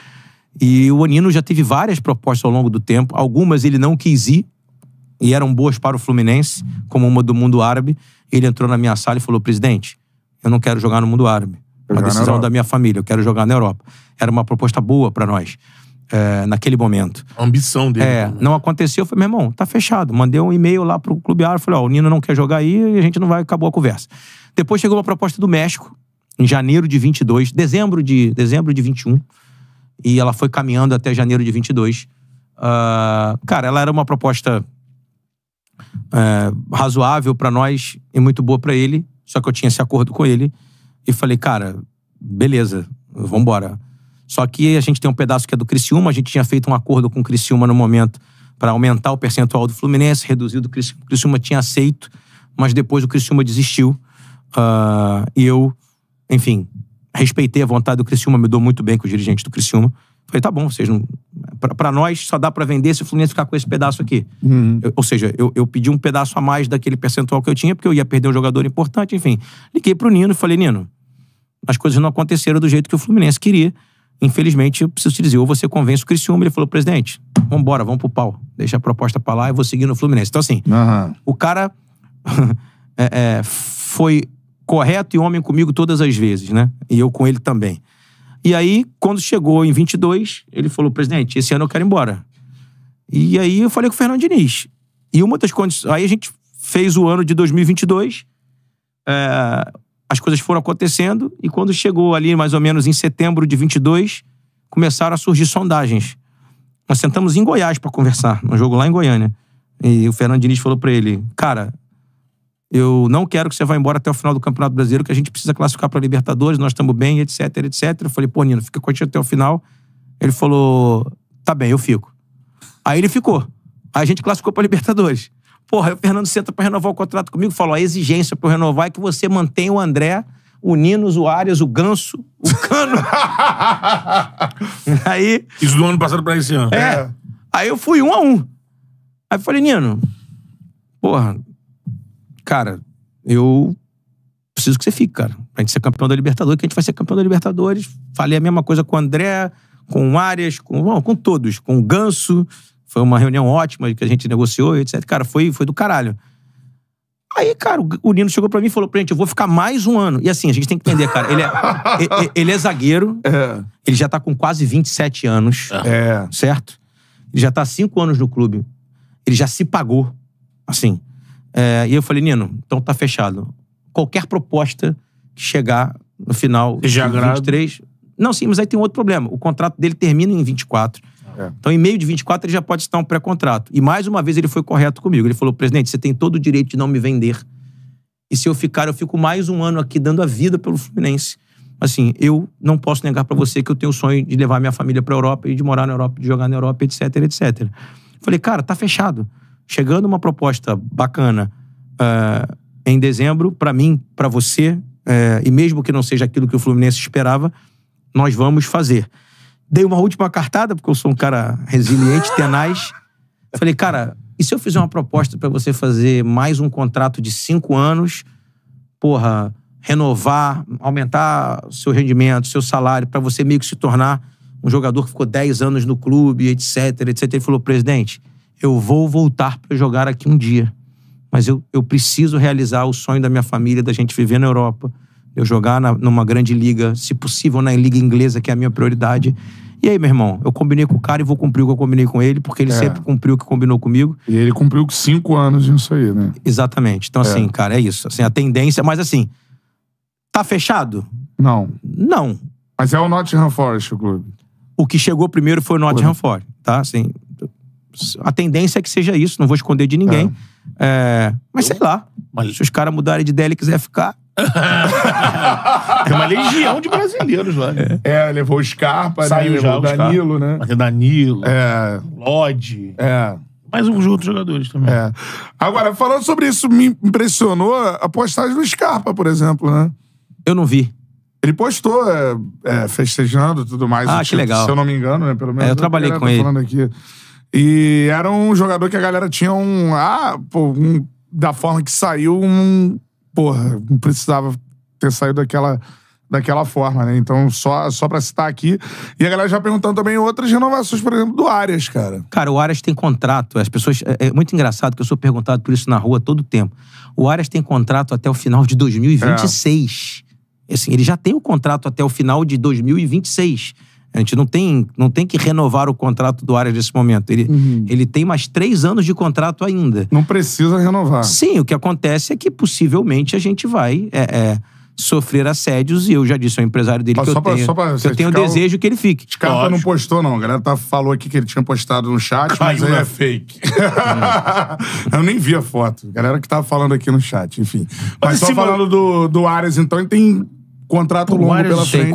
E o Onino já teve várias propostas ao longo do tempo. Algumas ele não quis ir, e eram boas para o Fluminense, como uma do mundo árabe. Ele entrou na minha sala e falou: presidente, eu não quero jogar no mundo árabe. Uma decisão da minha família, eu quero jogar na Europa. Era uma proposta boa para nós. É, naquele momento. A ambição dele. É, né? não aconteceu, Foi meu irmão, tá fechado. Mandei um e-mail lá pro Clube Árabe, falei, ó, o Nino não quer jogar aí e a gente não vai, acabou a conversa. Depois chegou uma proposta do México, em janeiro de 22, dezembro de, dezembro de 21, e ela foi caminhando até janeiro de 22. Uh, ah, cara, ela era uma proposta é, razoável para nós e muito boa para ele. Só que eu tinha esse acordo com ele e falei, cara, beleza, vamos embora. Só que a gente tem um pedaço que é do Criciúma, a gente tinha feito um acordo com o Criciúma no momento para aumentar o percentual do Fluminense, reduzir do Criciúma. O Criciúma tinha aceito, mas depois o Criciúma desistiu. Uh, e eu, enfim, respeitei a vontade do Criciúma, me dou muito bem com os dirigentes do Criciúma. Falei, tá bom, vocês não. Para nós só dá para vender se o Fluminense ficar com esse pedaço aqui. Uhum. Eu, ou seja, eu, eu, pedi um pedaço a mais daquele percentual que eu tinha, porque eu ia perder um jogador importante, enfim. Liguei pro Nino e falei, Nino, as coisas não aconteceram do jeito que o Fluminense queria. Infelizmente, eu preciso te dizer, ou você convence o Criciúma, ele falou, presidente, vambora, vamos pro pau. Deixa a proposta pra lá e vou seguir no Fluminense. Então, assim, uhum. o cara é, é, foi correto e homem comigo todas as vezes, né? E eu com ele também. E aí, quando chegou em 22, ele falou: presidente, esse ano eu quero ir embora. E aí eu falei com o Fernando Diniz. E uma das condições. Aí a gente fez o ano de 2022, é, eh, as coisas foram acontecendo, e quando chegou ali mais ou menos em setembro de 22, começaram a surgir sondagens. Nós sentamos em Goiás para conversar, num jogo lá em Goiânia. E o Fernando Diniz falou para ele: cara, eu não quero que você vá embora até o final do Campeonato Brasileiro, que a gente precisa classificar para a Libertadores, nós estamos bem, etc, etc. Eu falei, pô, Nino, fica com a gente até o final. Ele falou, tá bem, eu fico. Aí ele ficou. Aí a gente classificou para a Libertadores. Porra, aí o Fernando senta para renovar o contrato comigo falou: a exigência para eu renovar é que você mantenha o André, o Nino, o Arias, o Ganso, o Cano. aí. Isso do ano passado para esse ano. É. é. Aí eu fui um a um. Aí eu falei, Nino, porra, cara, eu preciso que você fique, cara. Pra gente ser campeão da Libertadores, que a gente vai ser campeão da Libertadores. Falei a mesma coisa com o André, com o Arias, com, bom, com todos, com o Ganso. Foi uma reunião ótima que a gente negociou, etc. Cara, foi, foi do caralho. Aí, cara, o Nino chegou pra mim e falou pra gente, eu vou ficar mais um ano. E assim, a gente tem que entender, cara, ele é, ele, é zagueiro, é. ele já tá com quase 27 anos, é. é. certo? Ele já tá há 5 anos no clube. Ele já se pagou, assim. É, e eu falei, Nino, então tá fechado. Qualquer proposta que chegar no final de Já Não, sim, mas aí tem um outro problema. O contrato dele termina em 24. É. Então, em meio de 24, ele já pode estar um pré-contrato. E mais uma vez ele foi correto comigo. Ele falou: presidente, você tem todo o direito de não me vender. E se eu ficar, eu fico mais um ano aqui dando a vida pelo Fluminense. Assim, eu não posso negar para você que eu tenho o sonho de levar minha família para Europa e de morar na Europa, de jogar na Europa, etc, etc. Falei, cara, tá fechado chegando uma proposta bacana uh, em dezembro, para mim, para você, uh, e mesmo que não seja aquilo que o Fluminense esperava, nós vamos fazer. Dei uma última cartada, porque eu sou um cara resiliente, tenaz. Falei, cara, e se eu fizer uma proposta para você fazer mais um contrato de cinco anos, porra, renovar, aumentar seu rendimento, seu salário, para você meio que se tornar um jogador que ficou 10 anos no clube, etc, etc. Ele falou, presidente, eu vou voltar para jogar aqui um dia. Mas eu, eu preciso realizar o sonho da minha família, da gente viver na Europa, eu jogar na, numa grande liga, se possível na liga inglesa, que é a minha prioridade. E aí, meu irmão, eu combinei com o cara e vou cumprir o que eu combinei com ele, porque ele é. sempre cumpriu o que combinou comigo. E ele cumpriu cinco anos nisso aí, né? Exatamente. Então, é. assim, cara, é isso. Assim, a tendência, mas assim, tá fechado? Não. Não. Mas é o Nottingham Forest, o clube. O que chegou primeiro foi o Nottingham Forest, tá? Assim, a tendência é que seja isso, não vou esconder de ninguém. É. É, mas sei lá. Mas... Se os caras mudarem de ideia e quiser ficar. é uma legião de brasileiros lá. Né? É, é levou o Scarpa, né? Saiu né? levou já, o Danilo, né? Danilo, é. Lodi. É. Mais alguns outros jogadores também. É. Agora, falando sobre isso, me impressionou a postagem do Scarpa, por exemplo, né? Eu não vi. Ele postou é, é, festejando e tudo mais. Ah, que tipo, legal. Se eu não me engano, né? Pelo menos. É, eu trabalhei eu com ele. Falando aqui. E era um jogador que a galera tinha um. Ah, pô, um, da forma que saiu, um. Porra, não precisava ter saído daquela daquela forma, né? Então, só, só pra citar aqui. E a galera já perguntando também outras renovações, por exemplo, do Arias, cara. Cara, o Arias tem contrato. As pessoas. É, é muito engraçado que eu sou perguntado por isso na rua todo o tempo. O Arias tem contrato até o final de 2026. É. Assim, ele já tem o contrato até o final de 2026. A gente não tem, não tem que renovar o contrato do Arias nesse momento. Ele, uhum. ele tem mais três anos de contrato ainda. Não precisa renovar. Sim, o que acontece é que possivelmente a gente vai é, é, sofrer assédios e eu já disse ao empresário dele Mas que, eu, pra, tenho, pra, que eu tenho o desejo que ele fique. Scarpa não postou, não. A galera tá, falou aqui que ele tinha postado no chat, Caiu mas aí é, é fake. eu nem vi a foto. A galera que tava falando aqui no chat, enfim. Mas, mas só falando do, do Arias, então, ele tem contrato longo pela frente.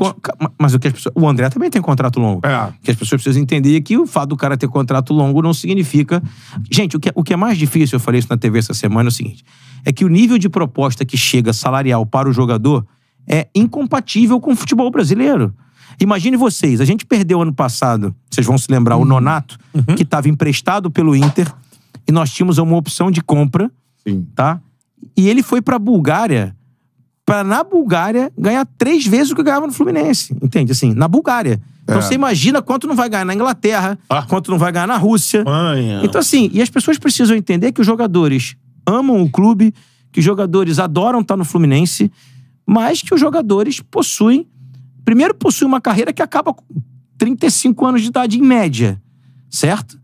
Mas o que as pessoas. O André também tem contrato longo. É. Que as pessoas precisam entender é que o fato do cara ter contrato longo não significa. Gente, o que, é, o que é mais difícil, eu falei isso na TV essa semana, é o seguinte: é que o nível de proposta que chega salarial para o jogador é incompatível com o futebol brasileiro. Imagine vocês, a gente perdeu ano passado, vocês vão se lembrar, o uhum. Nonato, uhum. que estava emprestado pelo Inter, e nós tínhamos uma opção de compra, Sim. tá? E ele foi para a Bulgária para na Bulgária ganhar três vezes o que ganhava no Fluminense. Entende? Assim, na Bulgária. Então é. você imagina quanto não vai ganhar na Inglaterra, ah. quanto não vai ganhar na Rússia. Manha. Então, assim, e as pessoas precisam entender que os jogadores amam o clube, que os jogadores adoram estar no Fluminense, mas que os jogadores possuem. Primeiro, possuem uma carreira que acaba com 35 anos de idade em média, certo?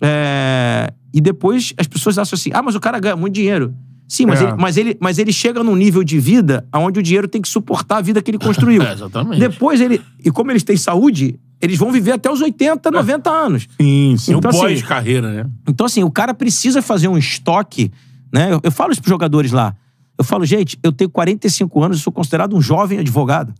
É, e depois as pessoas acham assim: ah, mas o cara ganha muito dinheiro. Sim, mas, é. ele, mas, ele, mas ele chega num nível de vida onde o dinheiro tem que suportar a vida que ele é, construiu. É, exatamente. Depois ele. E como eles têm saúde, eles vão viver até os 80, 90 é. anos. Sim, sim. Então, é um assim, pós-carreira, né? Então, assim, o cara precisa fazer um estoque. Né? Eu, eu falo isso pros jogadores lá. Eu falo, gente, eu tenho 45 anos e sou considerado um jovem advogado.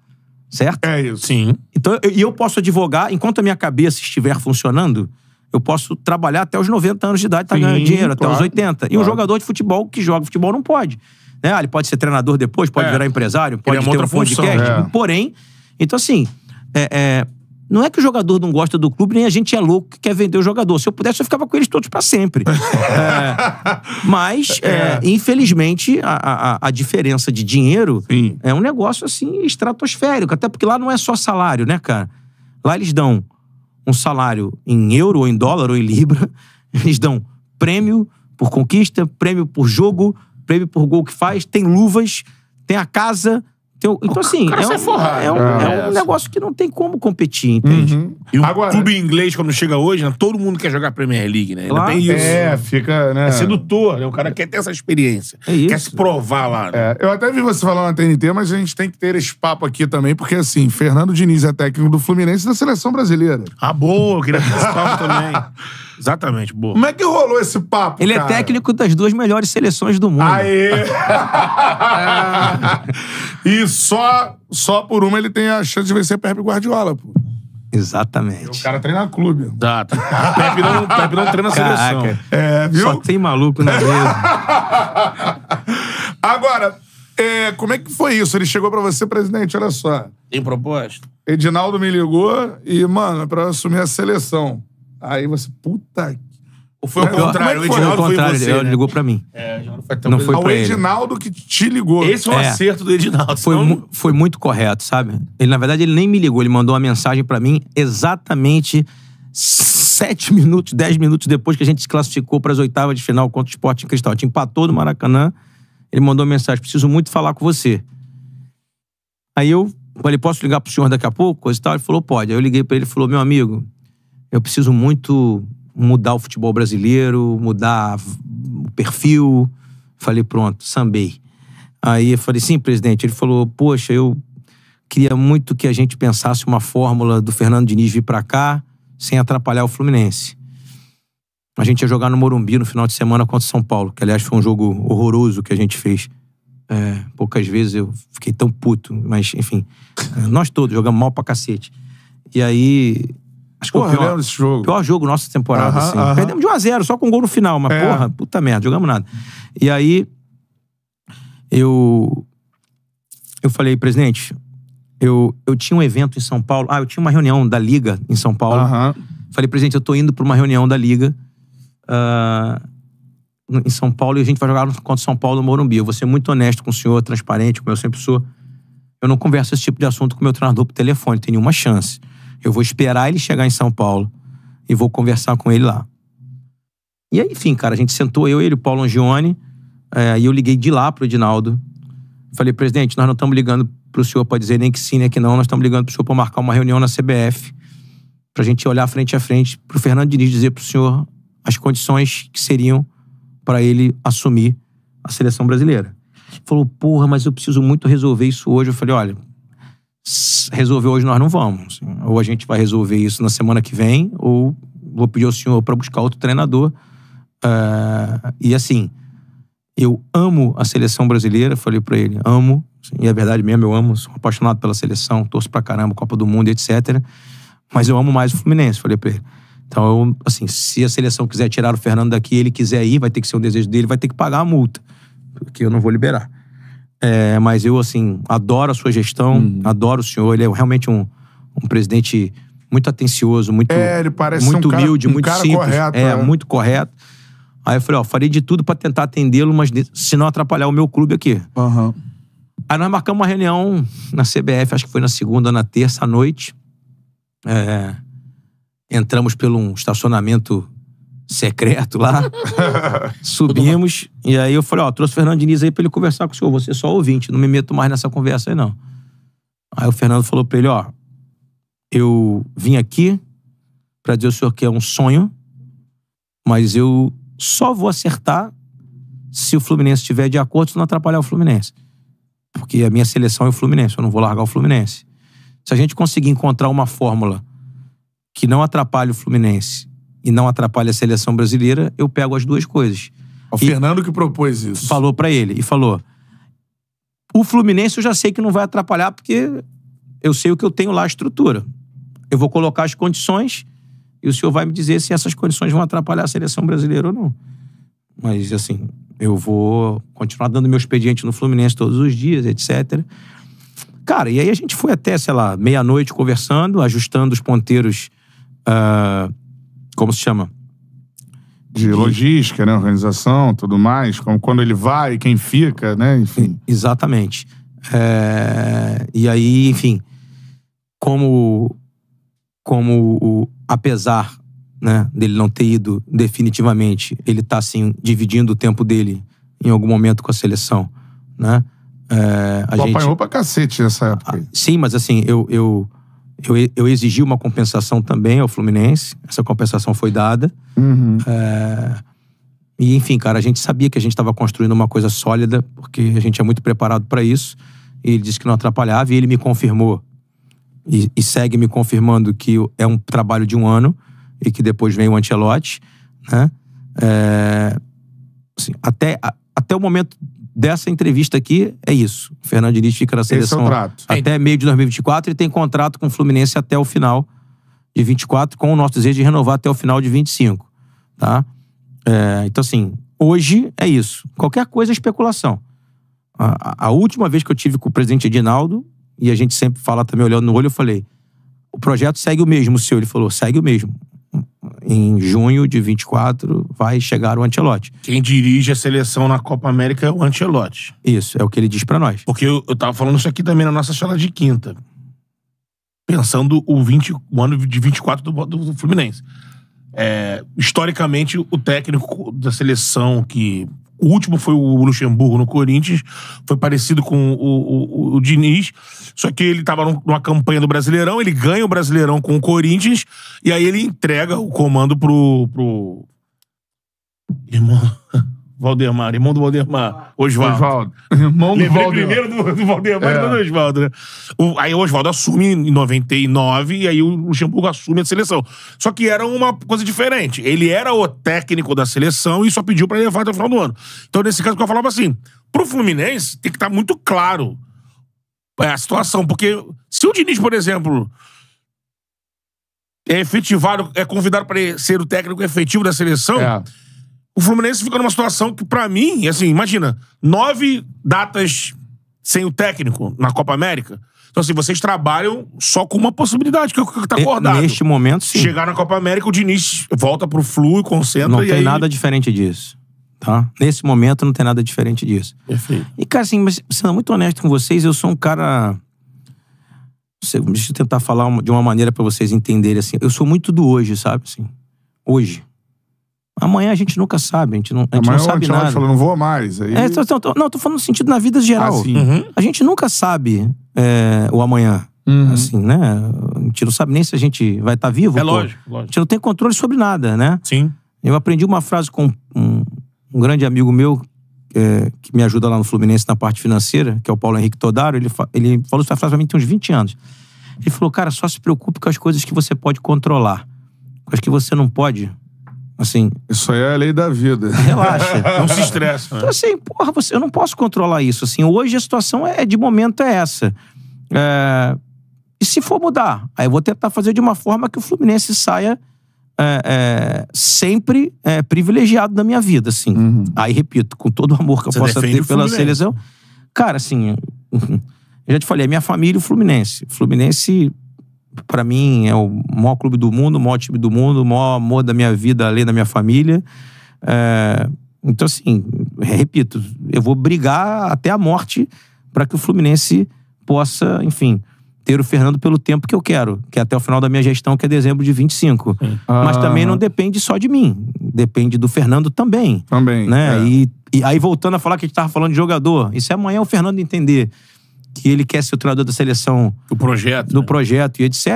Certo? É isso. Sim. Então, e eu, eu posso advogar, enquanto a minha cabeça estiver funcionando, eu posso trabalhar até os 90 anos de idade, tá Sim, ganhando dinheiro, claro, até os 80. E um jogador de futebol que joga futebol não pode. Né? Ah, ele pode ser treinador depois, pode é. virar empresário, pode ele é ter outra um função, podcast. É. Porém, então assim, é, é, não é que o jogador não gosta do clube, nem a gente é louco que quer vender o jogador. Se eu pudesse, eu ficava com eles todos para sempre. é, mas, é. É, infelizmente, a, a, a, diferença de dinheiro Sim. é um negócio assim estratosférico. Até porque lá não é só salário, né, cara? Lá eles dão um salário em euro, ou em dólar, ou em libra. Eles dão prêmio por conquista, prêmio por jogo, prêmio por gol que faz, tem luvas, tem a casa, então, então assim, é, é um, é, um, é, um, negócio que não tem como competir, entende? Uhum. E o Agora, clube inglês, quando chega hoje, né, todo mundo quer jogar Premier League, né? Ainda tem isso. É, fica, né? É sedutor, né? O cara quer ter essa experiência. É Quer se provar lá. Né? É, eu até vi você falar na TNT, mas a gente tem que ter esse papo aqui também, porque assim, Fernando Diniz é técnico do Fluminense da seleção brasileira. Ah, boa, eu queria ter esse papo também. Exatamente, boa. Como é que rolou esse papo? Ele é cara? é técnico das duas melhores seleções do mundo. Aê! Ah. E só, só por uma ele tem a chance de vencer Pepe Guardiola, pô. Exatamente. O cara treina clube. Exato. Tá, tá Pepe não, Pepe não treina Caraca. seleção. É, viu? Só tem maluco na mesa. Agora, é, como é que foi isso? Ele chegou pra você, presidente, olha só. Tem proposta? Edinaldo me ligou e, mano, é pra eu assumir a seleção. Aí você, puta ou foi é o contrário? Foi o Edinaldo foi contrário, você, ele né? ligou pra mim. É, não foi, tão não foi o Edinaldo então, ele. que te ligou. Esse foi o é, acerto do Edinaldo. Foi, senão... mu foi muito correto, sabe? Ele, na verdade, ele nem me ligou. Ele mandou uma mensagem pra mim exatamente sete minutos, dez minutos depois que a gente se classificou para as oitavas de final contra o Sport Cristal. Te empatou no Maracanã. Ele mandou uma mensagem: preciso muito falar com você. Aí eu falei: posso ligar pro senhor daqui a pouco? Coisa e tal. Ele falou: pode. Aí eu liguei para ele e falou: meu amigo, eu preciso muito mudar o futebol brasileiro, mudar o perfil. Falei, pronto, sambei. Aí eu falei, sim, presidente. Ele falou, poxa, eu queria muito que a gente pensasse uma fórmula do Fernando Diniz vir para cá sem atrapalhar o Fluminense. A gente ia jogar no Morumbi no final de semana contra o São Paulo, que aliás foi um jogo horroroso que a gente fez. É, poucas vezes eu fiquei tão puto, mas enfim, nós todos jogamos mal pra cacete. E aí Acho que é porra, o pior, jogo. pior jogo nossa temporada, assim. Perdemos de 1 a 0 só com um gol no final, mas é. porra, puta merda, jogamos nada. E aí, eu. Eu falei, presidente, eu, eu tinha um evento em São Paulo. Ah, eu tinha uma reunião da Liga em São Paulo. Falei, presidente, eu tô indo pra uma reunião da Liga ah, em São Paulo e a gente vai jogar contra São Paulo no Morumbi. Eu vou ser muito honesto com o senhor, transparente, como eu sempre sou. Eu não converso esse tipo de assunto com o meu treinador por telefone, tem nenhuma chance. Eu vou esperar ele chegar em São Paulo e vou conversar com ele lá. E aí, enfim, cara, a gente sentou, eu, ele, o Paulo Angione, é, e eu liguei de lá pro Edinaldo. Falei, presidente, nós não estamos ligando pro senhor para dizer nem que sim, nem que não, nós estamos ligando pro senhor para marcar uma reunião na CBF, pra gente olhar frente a frente, pro Fernando Diniz dizer pro senhor as condições que seriam para ele assumir a seleção brasileira. Ele falou, porra, mas eu preciso muito resolver isso hoje. Eu falei, olha, resolver hoje nós não vamos. Ou a gente vai resolver isso na semana que vem, ou vou pedir ao senhor para buscar outro treinador. Ah, e assim, eu amo a seleção brasileira, falei para ele, amo, assim, e é verdade mesmo, eu amo, sou apaixonado pela seleção, torço pra caramba, Copa do Mundo, etc. Mas eu amo mais o Fluminense, falei pra ele. Então, eu, assim, se a seleção quiser tirar o Fernando daqui, ele quiser ir, vai ter que ser um desejo dele, vai ter que pagar a multa, porque eu não vou liberar. É, mas eu, assim, adoro a sua gestão, uhum. adoro o senhor. Ele é realmente um, um presidente muito atencioso, muito, é, ele parece muito um humilde, cara, um muito cara simples. Correto, é, é, muito correto. Aí eu falei, ó, farei de tudo para tentar atendê-lo, mas se não atrapalhar o meu clube aqui. Uhum. Aí nós marcamos uma reunião na CBF, acho que foi na segunda, na terça à noite. É, entramos pelo um estacionamento secreto lá. Subimos. E aí eu falei, ó, trouxe o Fernando Diniz aí pra ele conversar com o senhor. Você é só ouvinte, não me meto mais nessa conversa aí, não. Aí o Fernando falou pra ele, ó, eu vim aqui para dizer ao senhor que é um sonho, mas eu só vou acertar se o Fluminense estiver de acordo, se não atrapalhar o Fluminense. Porque a minha seleção é o Fluminense, eu não vou largar o Fluminense. Se a gente conseguir encontrar uma fórmula que não atrapalhe o Fluminense e não atrapalha a seleção brasileira, eu pego as duas coisas. É o e Fernando que propôs isso. Falou para ele e falou: o Fluminense eu já sei que não vai atrapalhar porque eu sei o que eu tenho lá a estrutura. Eu vou colocar as condições e o senhor vai me dizer se essas condições vão atrapalhar a seleção brasileira ou não. Mas assim, eu vou continuar dando meu expediente no Fluminense todos os dias, etc. Cara, e aí a gente foi até, sei lá, meia-noite conversando, ajustando os ponteiros uh, como se chama? De logística, né? Organização, tudo mais. Como quando ele vai, quem fica, né? Enfim. Exatamente. É... E aí, enfim, como, como o, apesar né, dele não ter ido definitivamente, ele está assim, dividindo o tempo dele em algum momento com a seleção, né? É, a tu gente... apanhou pra cacete nessa época. Ah, sim, mas assim, eu, eu eu, eu exigi uma compensação também ao Fluminense. Essa compensação foi dada. Uhum. É, e enfim, cara, a gente sabia que a gente estava construindo uma coisa sólida, porque a gente é muito preparado para isso. E ele disse que não atrapalhava e ele me confirmou. E, e, segue me confirmando que é um trabalho de um ano e que depois vem o Antelote, né? É, assim, até, até o momento dessa entrevista aqui é isso. O Fernando Diniz fica na é seleção é até meio de 2024 e tem contrato com o Fluminense até o final de 24, com o nosso desejo de renovar até o final de 25. Tá? É, então, assim, hoje é isso. Qualquer coisa é especulação. A, a, última vez que eu tive com o presidente Edinaldo, e a gente sempre fala também olhando no olho, eu falei: o projeto segue o mesmo, senhor Ele falou: segue o mesmo em junho de 24 vai chegar o Ancelotti. Quem dirige a seleção na Copa América é o Ancelotti. Isso, é o que ele diz para nós. Porque eu, eu tava falando isso aqui também na nossa sala de quinta. Pensando o, 20, o ano de 24 do, do Fluminense. É, historicamente, o técnico da seleção que o último foi o Luxemburgo no Corinthians, foi parecido com o, o, o Diniz, só que ele estava numa campanha do Brasileirão, ele ganha o Brasileirão com o Corinthians, e aí ele entrega o comando pro. pro... Irmão. Valdemar, irmão do Valdemar. Oswaldo. Osvaldo. Irmão do Lembrei Valdemar. primeiro do, do Valdemar é. e do Osvaldo, né? O, aí o Osvaldo assume em 99 e aí o Luxemburgo assume a seleção. Só que era uma coisa diferente. Ele era o técnico da seleção e só pediu para levar até o final do ano. Então, nesse caso, eu falava assim: pro Fluminense tem que estar tá muito claro é, a situação, porque se o Diniz, por exemplo, é efetivado, é convidado para ser o técnico efetivo da seleção. É o Fluminense fica numa situação que, para mim, assim, imagina, nove datas sem o técnico na Copa América. Então, assim, vocês trabalham só com uma possibilidade, que é o que tá acordado. Neste momento, sim. Chegar na Copa América, o Diniz volta pro Flu e concentra. Não e tem aí... nada diferente disso. Tá? Nesse momento, não tem nada diferente disso. Perfeito. E, cara, assim, mas, sendo muito honesto com vocês, eu sou um cara. deixa eu tentar falar de uma maneira para vocês entenderem, assim. Eu sou muito do hoje, sabe? Assim, hoje. Amanhã a gente nunca sabe, a gente não, a gente não sabe nada. Falou, não vou mais. Aí... É, tô, tô, tô, não, tô falando no sentido na vida geral. Ah, uhum. A gente nunca sabe é, o amanhã. Uhum. Assim, né? A gente não sabe nem se a gente vai estar tá vivo. É lógico, lógico, A gente não tem controle sobre nada, né? Sim. Eu aprendi uma frase com um, um grande amigo meu é, que me ajuda lá no Fluminense na parte financeira, que é o Paulo Henrique Todaro. Ele, fa ele falou essa frase pra mim tem uns 20 anos. Ele falou, cara, só se preocupe com as coisas que você pode controlar. Com as que você não pode, Assim. Isso aí é a lei da vida. Relaxa. não se estressa. Né? Então, assim, porra, você, eu não posso controlar isso. Assim, hoje a situação é, é de momento é essa. É, e se for mudar, aí eu vou tentar fazer de uma forma que o Fluminense saia é, é, sempre é, privilegiado da minha vida, assim. Uhum. Aí, repito, com todo o amor que Você eu possa ter pela seleção. Cara, assim, eu já te falei, é minha família o Fluminense. Fluminense para mim, é o maior clube do mundo, o maior time do mundo, o maior amor da minha vida, além da minha família. É, então, assim, repito, eu vou brigar até a morte para que o Fluminense possa, enfim, ter o Fernando pelo tempo que eu quero, que é até o final da minha gestão, que é dezembro de 25. Ah. Mas também não depende só de mim, depende do Fernando também. Também. Né? É. E, e aí, voltando a falar que a gente estava falando de jogador, isso é amanhã o Fernando entender que ele quer ser o treinador da seleção. Do projeto. Do né? projeto e etc.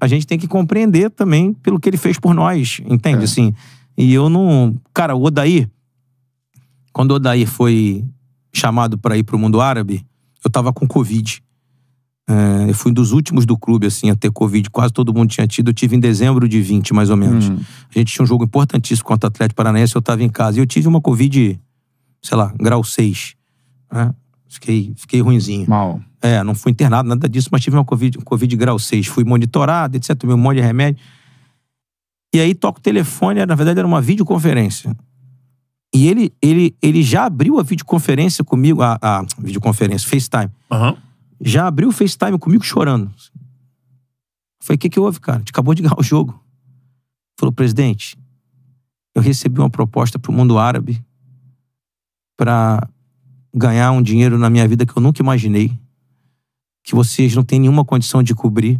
A gente tem que compreender também pelo que ele fez por nós, entende? É. Assim, e eu não. Cara, o Odair, quando o Odair foi chamado para ir para o mundo árabe, eu tava com Covid. É, eu fui um dos últimos do clube, assim, a ter Covid. Quase todo mundo tinha tido. Eu tive em dezembro de 20, mais ou menos. Hum. A gente tinha um jogo importantíssimo contra o Atlético Paranaense, eu tava em casa. E eu tive uma Covid, sei lá, grau 6. Fiquei, fiquei ruimzinho. Mal. É, não fui internado, nada disso, mas tive uma Covid, um Covid grau 6. Fui monitorado, etc. Tomei um monte de remédio. E aí toco o telefone, na verdade era uma videoconferência. E ele, ele, ele já abriu a videoconferência comigo, a, a videoconferência, FaceTime. Uhum. Já abriu o FaceTime comigo chorando. Falei, o que, que houve, cara? A acabou de ganhar o jogo. Falou, presidente, eu recebi uma proposta pro mundo árabe para ganhar um dinheiro na minha vida que eu nunca imaginei, que vocês não têm nenhuma condição de cobrir.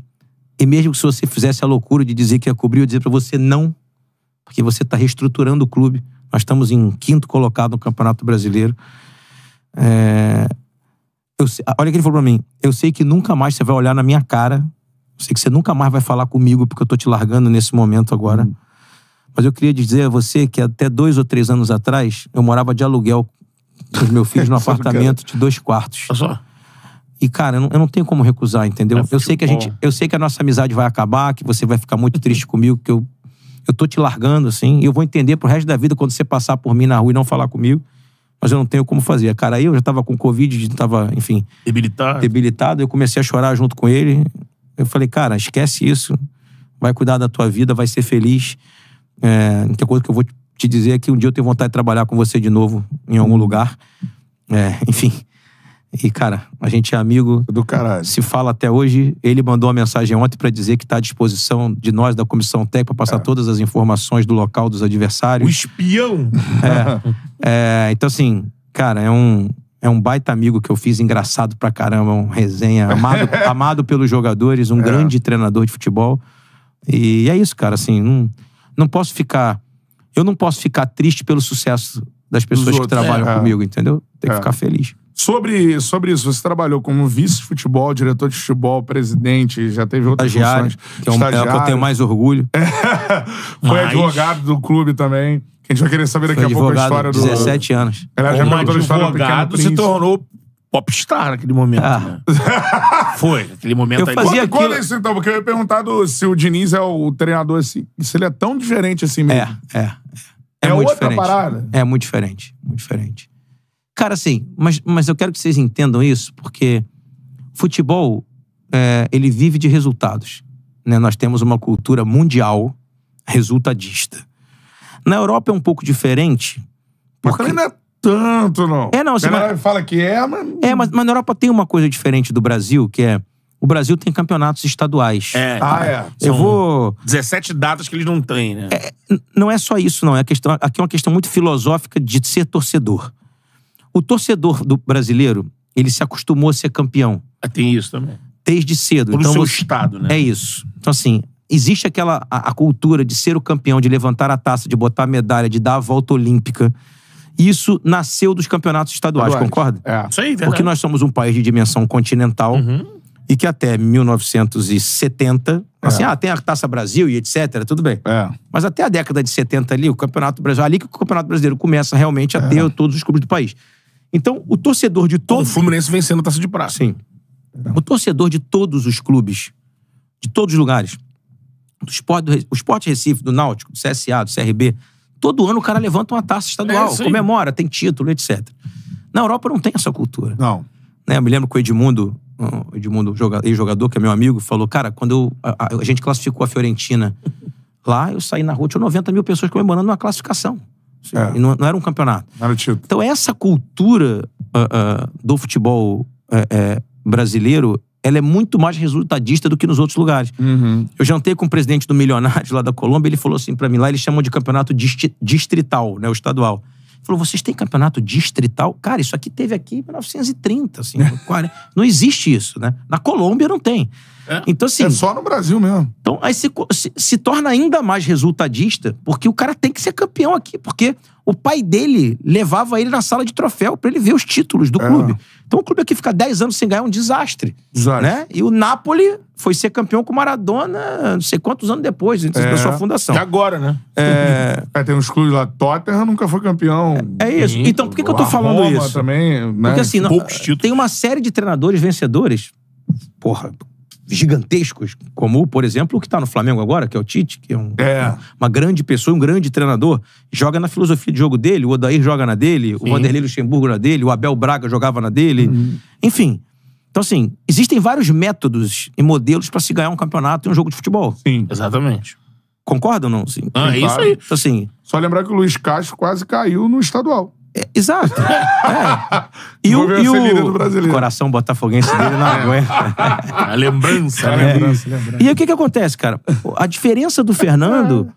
E mesmo que se você fizesse a loucura de dizer que ia cobrir, eu dizer para você não, porque você está reestruturando o clube. Nós estamos em quinto colocado no Campeonato Brasileiro. É... Eu... olha o que ele falou para mim. Eu sei que nunca mais você vai olhar na minha cara. Eu sei que você nunca mais vai falar comigo, porque eu estou te largando nesse momento agora. Hum. Mas eu queria dizer a você que até dois ou três anos atrás, eu morava de aluguel os meus filhos num apartamento de dois quartos. Só. E, cara, eu não, eu não, tenho como recusar, entendeu? É eu sei que a gente. Eu sei que a nossa amizade vai acabar, que você vai ficar muito triste comigo, que eu, eu tô te largando, assim, e eu vou entender pro resto da vida quando você passar por mim na rua e não falar comigo. Mas eu não tenho como fazer. Cara, aí eu já tava com Covid, tava, enfim. Debilitado. Debilitado. Eu comecei a chorar junto com ele. Eu falei, cara, esquece isso. Vai cuidar da tua vida, vai ser feliz. É, não tem é coisa que eu vou te te dizer que um dia eu tenho vontade de trabalhar com você de novo em algum lugar. É, enfim. E, cara, a gente é amigo. Do caralho. Se fala até hoje. Ele mandou uma mensagem ontem para dizer que está à disposição de nós, da Comissão Técnica, para passar é. todas as informações do local dos adversários. O espião! É, é, então, assim, cara, é um, é um baita amigo que eu fiz, engraçado pra caramba, um resenha, amado, amado pelos jogadores, um é. grande treinador de futebol. E é isso, cara, assim, não, não posso ficar eu não posso ficar triste pelo sucesso das pessoas que trabalham é, comigo, entendeu? Tem é. que ficar feliz. Sobre, sobre isso, você trabalhou como vice-futebol, diretor de futebol, presidente, já teve outras funções. Que é, um, é o que eu tenho mais orgulho. Foi Mas... advogado do clube também. A gente vai querer saber daqui Foi a pouco a história do. 17 anos. Ela já perguntou a história do Pequeno Príncipe. se tornou popstar naquele momento, ah. né? Foi, naquele momento eu aí. Fazia quando, quando é isso então? Porque eu ia perguntar do, se o Diniz é o treinador assim, se ele é tão diferente assim mesmo. É, é. É, é, é outra diferente. parada? É muito diferente, muito diferente. Cara, assim, mas, mas eu quero que vocês entendam isso, porque futebol, é, ele vive de resultados. Né? Nós temos uma cultura mundial resultadista. Na Europa é um pouco diferente. Porque... Mas também não é tanto, não. É, não. Você vai... fala que é, mas... É, mas, mas na Europa tem uma coisa diferente do Brasil, que é... O Brasil tem campeonatos estaduais. É. Ah, tá? é. Eu São vou. 17 datas que eles não têm, né? É, não é só isso, não. É questão, aqui é uma questão muito filosófica de ser torcedor. O torcedor do brasileiro, ele se acostumou a ser campeão. É, tem isso também. Desde cedo. Pelo então, seu você... estado, né? É isso. Então, assim, existe aquela a, a cultura de ser o campeão, de levantar a taça, de botar a medalha, de dar a volta olímpica. Isso nasceu dos campeonatos estaduais, Eduardo. concorda? É. Isso aí, verdade. Porque nós somos um país de dimensão continental uhum. e que até 1970, é. assim, ah, tem a Taça Brasil e etc, tudo bem. É. Mas até a década de 70 ali, o Campeonato Brasileiro, ali que o Campeonato Brasileiro começa realmente a é. ter todos os clubes do país. Então, o torcedor de todos... O Fluminense vencendo a Taça de Prata. Sim. O torcedor de todos os clubes, de todos os lugares, do esporte, o esporte Recife, do Náutico, do CSA, do CRB, Todo ano o cara levanta uma taça estadual, é comemora, tem título, etc. Na Europa não tem essa cultura. Não. Né? Eu me lembro que o Edmundo, o Edmundo, ex-jogador, que é meu amigo, falou: Cara, quando eu, a, a, gente classificou a Fiorentina lá, eu saí na rua, tinha 90 mil pessoas comemorando uma classificação. É. E não, não, era um campeonato. Não era título. Então, essa cultura uh, uh, do futebol uh, brasileiro ela é muito mais resultadista do que nos outros lugares. Uhum. Eu jantei com o presidente do Milionários lá da Colômbia, ele falou assim para mim, lá eles chamam de campeonato distrital, né, o estadual. Ele falou, vocês têm campeonato distrital? Cara, isso aqui teve aqui em 1930, assim, 40. não existe isso, né? Na Colômbia não tem. É, então, assim, é só no Brasil mesmo. Então, aí se, se, se torna ainda mais resultadista, porque o cara tem que ser campeão aqui, porque o pai dele levava ele na sala de troféu para ele ver os títulos do é. clube. Então o clube aqui ficar 10 anos sem ganhar é um desastre. Desastre. Né? E o Napoli foi ser campeão com Maradona não sei quantos anos depois, antes é. da sua fundação. E agora, né? É... é... tem uns clubes lá, Tottenham nunca foi campeão. É, é isso. então por que, que eu tô falando Roma isso? também, né? Porque assim, não, tem uma série de treinadores vencedores, porra, gigantescos, como, por exemplo, o que está no Flamengo agora, que é o Tite, que é, um, é. uma grande pessoa, um grande treinador, joga na filosofia de jogo dele, o Odair joga na dele, Sim. o Vanderlei Luxemburgo na dele, o Abel Braga jogava na dele. Uhum. Enfim. Então, assim, existem vários métodos e modelos para se ganhar um campeonato e um jogo de futebol. Sim. Exatamente. Concorda ou não? Sim. Ah, é isso aí. Então, assim, Só lembrar que o Luiz Castro quase caiu no estadual. É, exato. É. E o, e o coração botafoguense dele não aguenta. A lembrança, é. lembrança, lembrança. E aí o que, que acontece, cara? A diferença do Fernando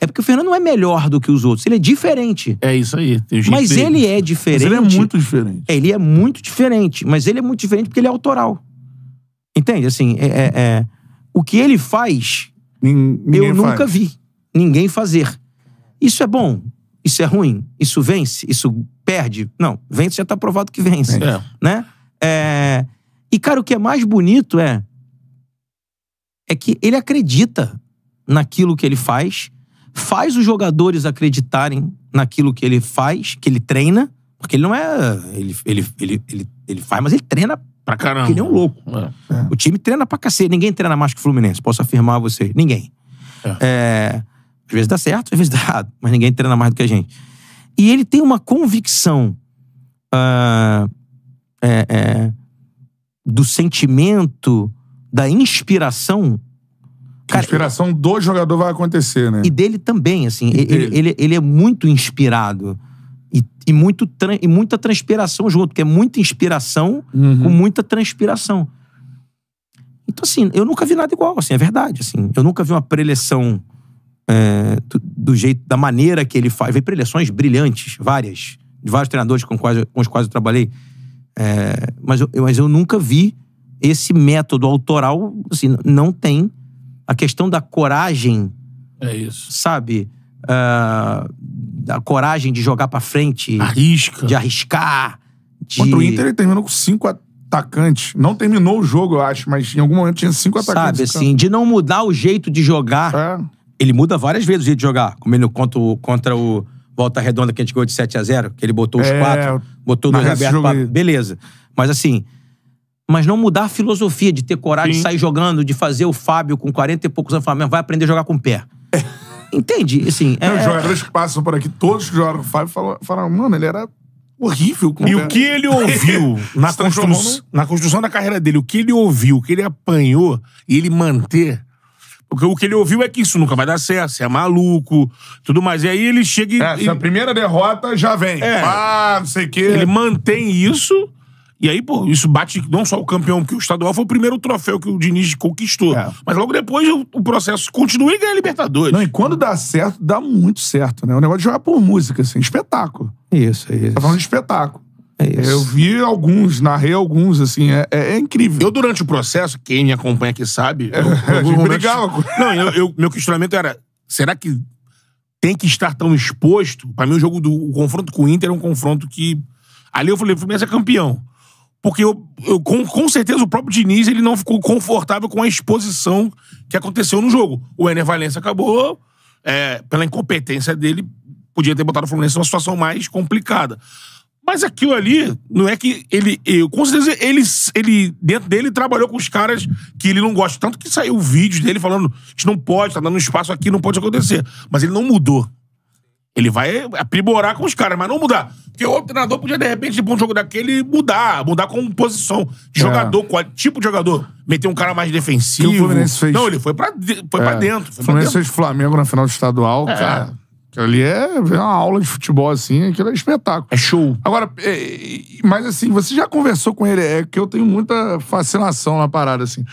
é porque o Fernando não é melhor do que os outros, ele é diferente. É isso aí. mas ele é diferente. Mas ele é muito diferente. É, ele é muito diferente, mas ele é muito diferente porque ele é autoral. Entende? Assim, é, é, é o que ele faz, Ninguém eu faz. nunca vi ninguém fazer. Isso é bom? isso é ruim? Isso vence? Isso perde? Não, vence já está provado que vence. É. Né? É... E, cara, o que é mais bonito é. É que ele acredita naquilo que ele faz, faz os jogadores acreditarem naquilo que ele faz, que ele treina, porque ele não é. Ele, ele, ele, ele, ele faz, mas ele treina pra caramba. Que nem um louco. É. é. O time treina pra cacete. Ninguém treina mais que o Fluminense, posso afirmar a vocês. Ninguém. É. é às vezes dá certo, às vezes dá errado, mas ninguém treina mais do que a gente. E ele tem uma convicção uh, é, é, do sentimento, da inspiração. Cara, a inspiração do jogador vai acontecer, né? E dele também, assim. Ele, dele. ele, ele, é muito inspirado. E, e, muito, e muita transpiração junto, porque é muita inspiração uhum. com muita transpiração. Então, assim, eu nunca vi nada igual, assim, é verdade. Assim, eu nunca vi uma preleção é, do, do, jeito, da maneira que ele faz. Veio para eleições brilhantes, várias, de vários treinadores com, com os quais eu trabalhei. É, mas, eu, mas eu nunca vi esse método autoral, assim, não tem a questão da coragem. É isso. Sabe? Uh, da coragem de jogar para frente. Arrisca. De arriscar. De... Contra o Inter ele terminou com cinco atacantes. Não terminou o jogo, eu acho, mas em algum momento tinha cinco atacantes. Sabe, assim, de não mudar o jeito de jogar. É ele muda várias vezes o jeito de jogar. Como ele contra o, contra o Volta Redonda, que a gente ganhou de 7 a 0 que ele botou os é, quatro, botou dois abertos. Pra... Beleza. Mas assim, mas não mudar a filosofia de ter coragem Sim. de sair jogando, de fazer o Fábio com 40 e poucos anos Flamengo, vai aprender a jogar com o pé. Entendi. Entende? Assim, é... os jogadores que passam por aqui, todos que jogaram com o Fábio, falaram, falaram mano, ele era horrível. Com e o que ele ouviu na, construção, na construção da carreira dele, o que ele ouviu, o que ele apanhou e ele manter o que ele ouviu é que isso nunca vai dar certo, você é maluco, tudo mais. E aí ele chega e. É, se a primeira derrota já vem. É. ah, não sei o quê. Ele mantém isso. E aí, pô, isso bate não só o campeão, que o estadual foi o primeiro troféu que o Diniz conquistou. É. Mas logo depois o, o processo continua e ganha Libertadores. Não, e quando dá certo, dá muito certo, né? O é negócio de jogar por música, assim, espetáculo. Isso, é isso. Tá falando de espetáculo. É, é eu vi alguns, narrei alguns, assim, é, é, é, incrível. Eu, durante o processo, quem me acompanha aqui sabe. É, eu, eu, eu momentos... Não, eu, eu, meu questionamento era: será que tem que estar tão exposto? Para mim, o jogo do o confronto com o Inter é um confronto que. Ali eu falei, o Fluminense é campeão. Porque eu, eu com, com, certeza o próprio Diniz ele não ficou confortável com a exposição que aconteceu no jogo. O Ener Valencia acabou, é, pela incompetência dele, podia ter botado o Fluminense numa situação mais complicada. Mas aquilo ali, não é que ele. Eu, com certeza, ele, ele, dentro dele, trabalhou com os caras que ele não gosta. Tanto que saiu vídeo dele falando: a gente não pode, tá dando espaço aqui, não pode acontecer. Mas ele não mudou. Ele vai aprimorar com os caras, mas não mudar. Porque o treinador podia, de repente, de bom jogo daquele, mudar. Mudar com posição de é. jogador, qual tipo de jogador. Meter um cara mais defensivo. Que o Fluminense fez. Não, ele foi pra, foi é. pra dentro. Foi o Fluminense dentro. fez Flamengo na final do estadual, é. cara ali é, uma aula de futebol, assim, aquilo é espetáculo. É show. Agora, é, é, mas assim, você já conversou com ele, é que eu tenho muita fascinação na parada, assim.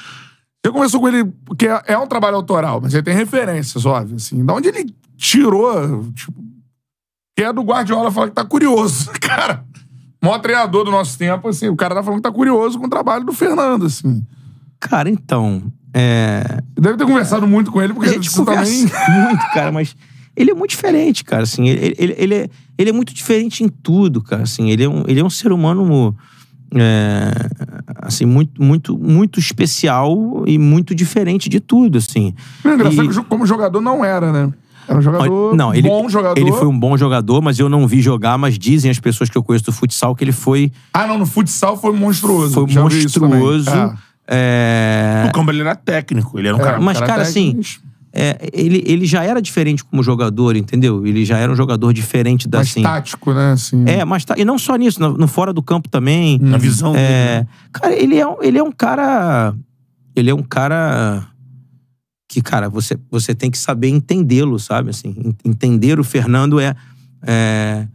Você conversou com ele, porque é, é um trabalho autoral, mas ele tem referências, óbvio, assim. Da onde ele tirou, tipo, que é do Guardiola falar que tá curioso, cara. maior treinador do nosso tempo, assim, o cara tá falando que tá curioso com o trabalho do Fernando, assim. Cara, então. É... Deve ter conversado muito com ele, porque a gente conversa também. Muito, cara, mas ele é muito diferente, cara. Assim, ele, ele, ele, é, ele é muito diferente em tudo, cara. Assim, ele, é um, ele é um ser humano é, assim, muito, muito, muito especial e muito diferente de tudo, assim. É engraçado e... como jogador não era, né? Era é um jogador, não, ele, bom jogador. Ele foi um bom jogador, mas eu não vi jogar, mas dizem as pessoas que eu conheço do futsal que ele foi... Ah, não, no futsal foi monstruoso. Foi monstruoso. É. É... No era técnico, ele era um é, cara... Mas, cara, cara técnico, assim é, ele, ele já era diferente como jogador, entendeu? Ele já era um jogador diferente da. Mais assim, tático, né? Assim. É, mas tá, e não só nisso, no, no, fora do campo também. Na visão é, dele. Né? Cara, ele é, ele é um cara. Ele é um cara que, cara, você, você tem que saber entendê-lo, sabe? Assim, entender o Fernando é, é,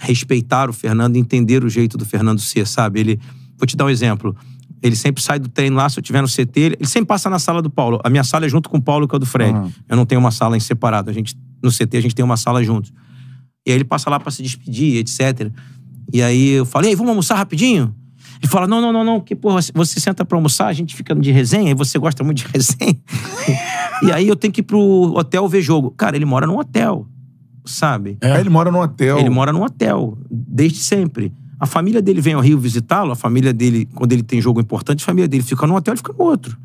respeitar o Fernando, entender o jeito do Fernando ser, sabe? Ele. Vou te dar um exemplo. Ele sempre sai do treino lá, se eu tiver no CT, ele, ele sempre passa na sala do Paulo. A minha sala é junto com o Paulo, que é o do Fred. Uhum. Eu não tenho uma sala em separado. A gente, no CT a gente tem uma sala juntos. E aí ele passa lá para se despedir, etc. E aí eu falei, vamos almoçar rapidinho? Ele fala: não, não, não, não, que porra, você senta pra almoçar, a gente fica de resenha, e você gosta muito de resenha. e aí eu tenho que ir pro hotel ver jogo. Cara, ele mora num hotel, sabe? É, ele mora num hotel. Ele mora num hotel, desde sempre. A família dele vem ao Rio visitá-lo, a família dele, quando ele tem jogo importante, a família dele fica num hotel e fica no outro.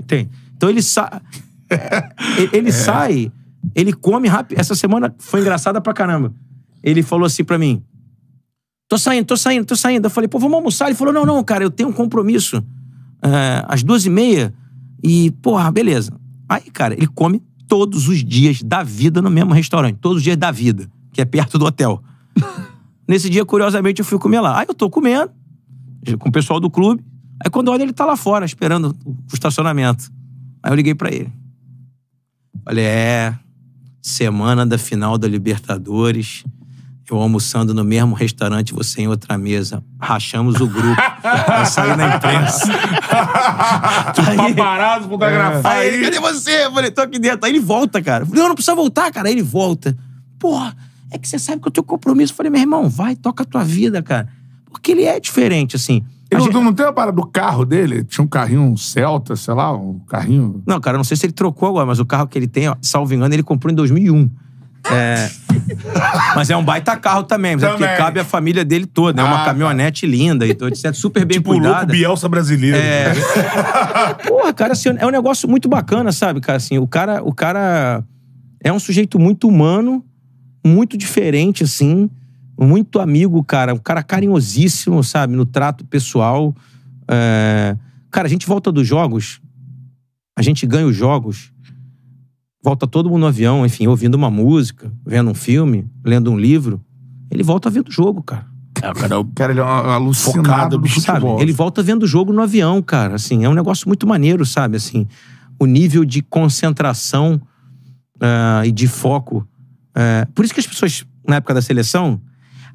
Entende? Então ele sai. ele, é. sai, ele come rápido. Essa semana foi engraçada pra caramba. Ele falou assim pra mim: tô saindo, tô saindo, tô saindo. Eu falei, pô, vamos almoçar. Ele falou: não, não, cara, eu tenho um compromisso é, às duas e meia. E, porra, beleza. Aí, cara, ele come todos os dias da vida no mesmo restaurante, todos os dias da vida, que é perto do hotel. Nesse dia, curiosamente, eu fui comer lá. Aí eu tô comendo, com o pessoal do clube. Aí quando olha, ele tá lá fora, esperando o estacionamento. Aí eu liguei para ele. Falei, é, semana da final da Libertadores, eu almoçando no mesmo restaurante, você em outra mesa. Rachamos o grupo. Vai sair na imprensa. aí, paparazzo é. gravar Aí, cadê você? Eu falei, tô aqui dentro. Aí ele volta, cara. Falei, não, não precisa voltar, cara. Aí ele volta. Porra é que você sabe que eu tenho compromisso. Eu falei, meu irmão, vai, toca a tua vida, cara. Porque ele é diferente, assim. Ele não, gente... não tem a parada do carro dele? Tinha um carrinho, um Celta, sei lá, um carrinho. Não, cara, não sei se ele trocou agora, mas o carro que ele tem, ó, salvo engano, ele comprou em 2001. É... mas é um baita carro também, é também. porque cabe a família dele toda. Ah, é uma ah, tá. caminhonete tá. linda e tudo, etc. Super bem tipo cuidada. Tipo o Bielsa brasileiro. É... Né? Porra, cara, assim, é um negócio muito bacana, sabe, cara? Assim, o cara, o cara é um sujeito muito humano muito diferente, assim. Muito amigo, cara. Um cara carinhosíssimo, sabe? No trato pessoal. É... Cara, a gente volta dos jogos. A gente ganha os jogos. Volta todo mundo no avião, enfim, ouvindo uma música, vendo um filme, lendo um livro. Ele volta vendo o jogo, cara. É, o cara, é o cara ele é alucinado focado, sabe? Ele volta vendo o jogo no avião, cara. Assim, é um negócio muito maneiro, sabe? Assim, o nível de concentração uh, e de foco é, por isso que as pessoas, na época da seleção,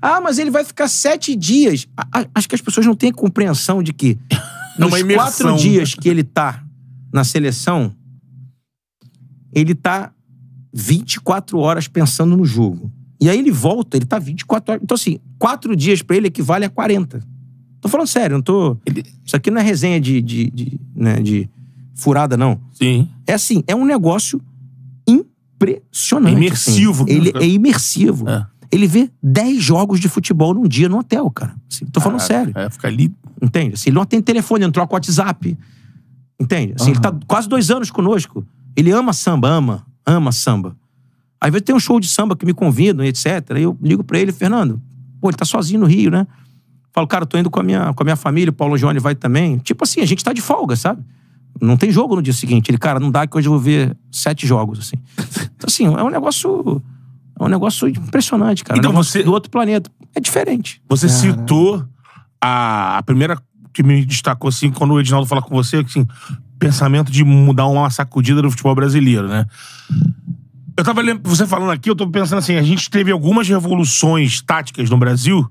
ah, mas ele vai ficar sete dias. A, a, acho que as pessoas não têm compreensão de que nos é quatro dias que ele tá na seleção, ele tá 24 horas pensando no jogo. E aí ele volta, ele tá 24 horas. Então, assim, quatro dias para ele equivale a 40. Tô falando sério, não tô. Isso aqui não é resenha de, de, de, né, de furada, não. Sim. É assim, é um negócio impressionante. Assim. Imersivo. Assim. Ele é imersivo. É. Ele vê 10 jogos de futebol num dia no hotel, cara. Assim, tô falando sério. É, fica ali. Entende? Assim, ele não tem telefone, não troca WhatsApp. Entende? Assim, uhum. Ele tá quase dois anos conosco. Ele ama samba, ama, ama samba. Às vezes tem um show de samba que me convidam, etc. Aí eu ligo para ele, Fernando, pô, ele tá sozinho no Rio, né? Falo, cara, tô indo com a minha, com a minha família, o Paulo Johnny vai também. Tipo assim, a gente tá de folga, sabe? Não tem jogo no dia seguinte. Ele, cara, não dá que hoje eu vou ver sete jogos, assim. Então, assim, é um negócio. É um negócio impressionante, cara. Então, é um você. Do outro planeta. É diferente. Você cara. citou a, a primeira que me destacou, assim, quando o Edinaldo fala com você, assim, pensamento de mudar uma sacudida do futebol brasileiro, né? Eu tava lendo, você falando aqui, eu tô pensando assim, a gente teve algumas revoluções táticas no Brasil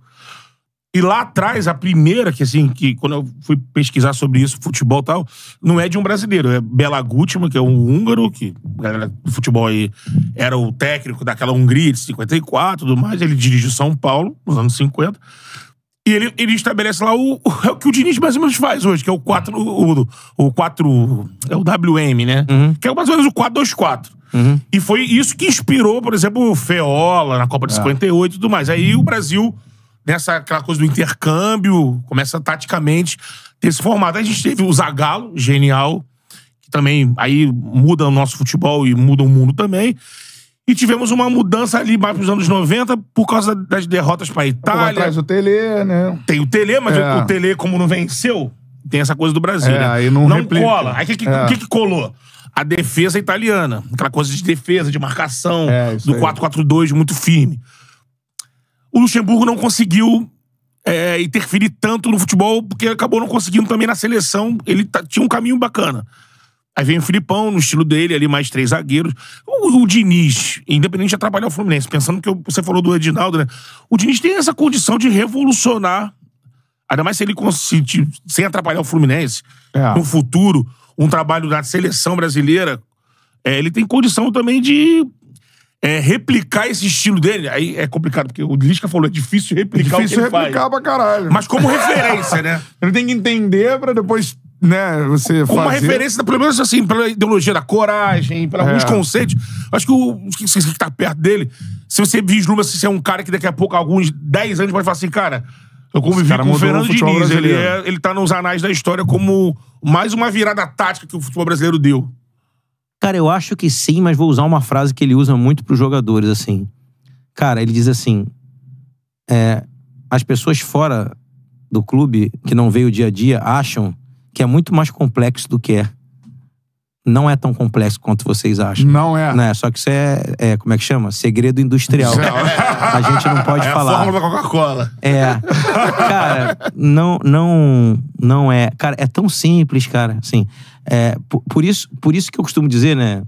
e lá atrás, a primeira, que assim, que quando eu fui pesquisar sobre isso, futebol e tal, não é de um brasileiro, é Bela Gutmann, que é um húngaro, que galera do futebol aí era o técnico daquela Hungria de 54 tudo mais. Ele dirige o São Paulo nos anos 50. E ele, ele estabelece lá o, é o, que o Diniz mais ou menos faz hoje, que é o 4. O, o 4. É o WM, né? Uhum. Que é mais ou menos o 424. Uhum. E foi isso que inspirou, por exemplo, o Feola na Copa de é. 58 e tudo mais. Aí o Brasil nessa aquela coisa do intercâmbio, começa taticamente ter esse formato. Aí a gente teve o Zagallo, genial, que também aí muda o nosso futebol e muda o mundo também. E tivemos uma mudança ali mais nos anos 90 por causa das derrotas para a Itália. Atrás o Tele, né? Tem o Tele, mas é. o Tele, como não venceu, tem essa coisa do Brasil. É, né? aí não, não cola. Aí o que, é. que, que colou? A defesa italiana. Aquela coisa de defesa, de marcação, é, do 4-4-2 muito firme o Luxemburgo não conseguiu é, interferir tanto no futebol, porque acabou não conseguindo também na seleção. Ele tá, tinha um caminho bacana. Aí vem o Filipão, no estilo dele, ali mais três zagueiros. O, o Diniz, independente de atrapalhar o Fluminense, pensando que eu, você falou do Edinaldo, né? O Diniz tem essa condição de revolucionar, ainda mais se ele conseguir, sem atrapalhar o Fluminense, é. no futuro, um trabalho da seleção brasileira. É, ele tem condição também de é, replicar esse estilo dele, aí é complicado, porque o Lisca falou, é difícil replicar é difícil o que ele replicar pra caralho. Mas como referência, né? Ele tem que entender pra depois, né, você como fazer... uma referência, pelo menos assim, pela ideologia da coragem, para é. alguns conceitos. Acho que o que tá perto dele, se você vislumbra se você é um cara que daqui a pouco, alguns 10 anos, vai falar assim, cara... Eu convivi com o Fernando Diniz, ele, é, ele tá nos anais da história como mais uma virada tática que o futebol brasileiro deu. Cara, eu acho que sim, mas vou usar uma frase que ele usa muito para os jogadores, assim. Cara, ele diz assim: é, as pessoas fora do clube, que não veio o dia a dia, acham que é muito mais complexo do que é. Não é tão complexo quanto vocês acham. Não é. Né? Só que isso é, é, como é que chama? Segredo industrial. a gente não pode é falar. É a fórmula da Coca-Cola. É. Cara, não, não, não é. Cara, é tão simples, cara. Assim, é, por, por, isso, por isso que eu costumo dizer, né?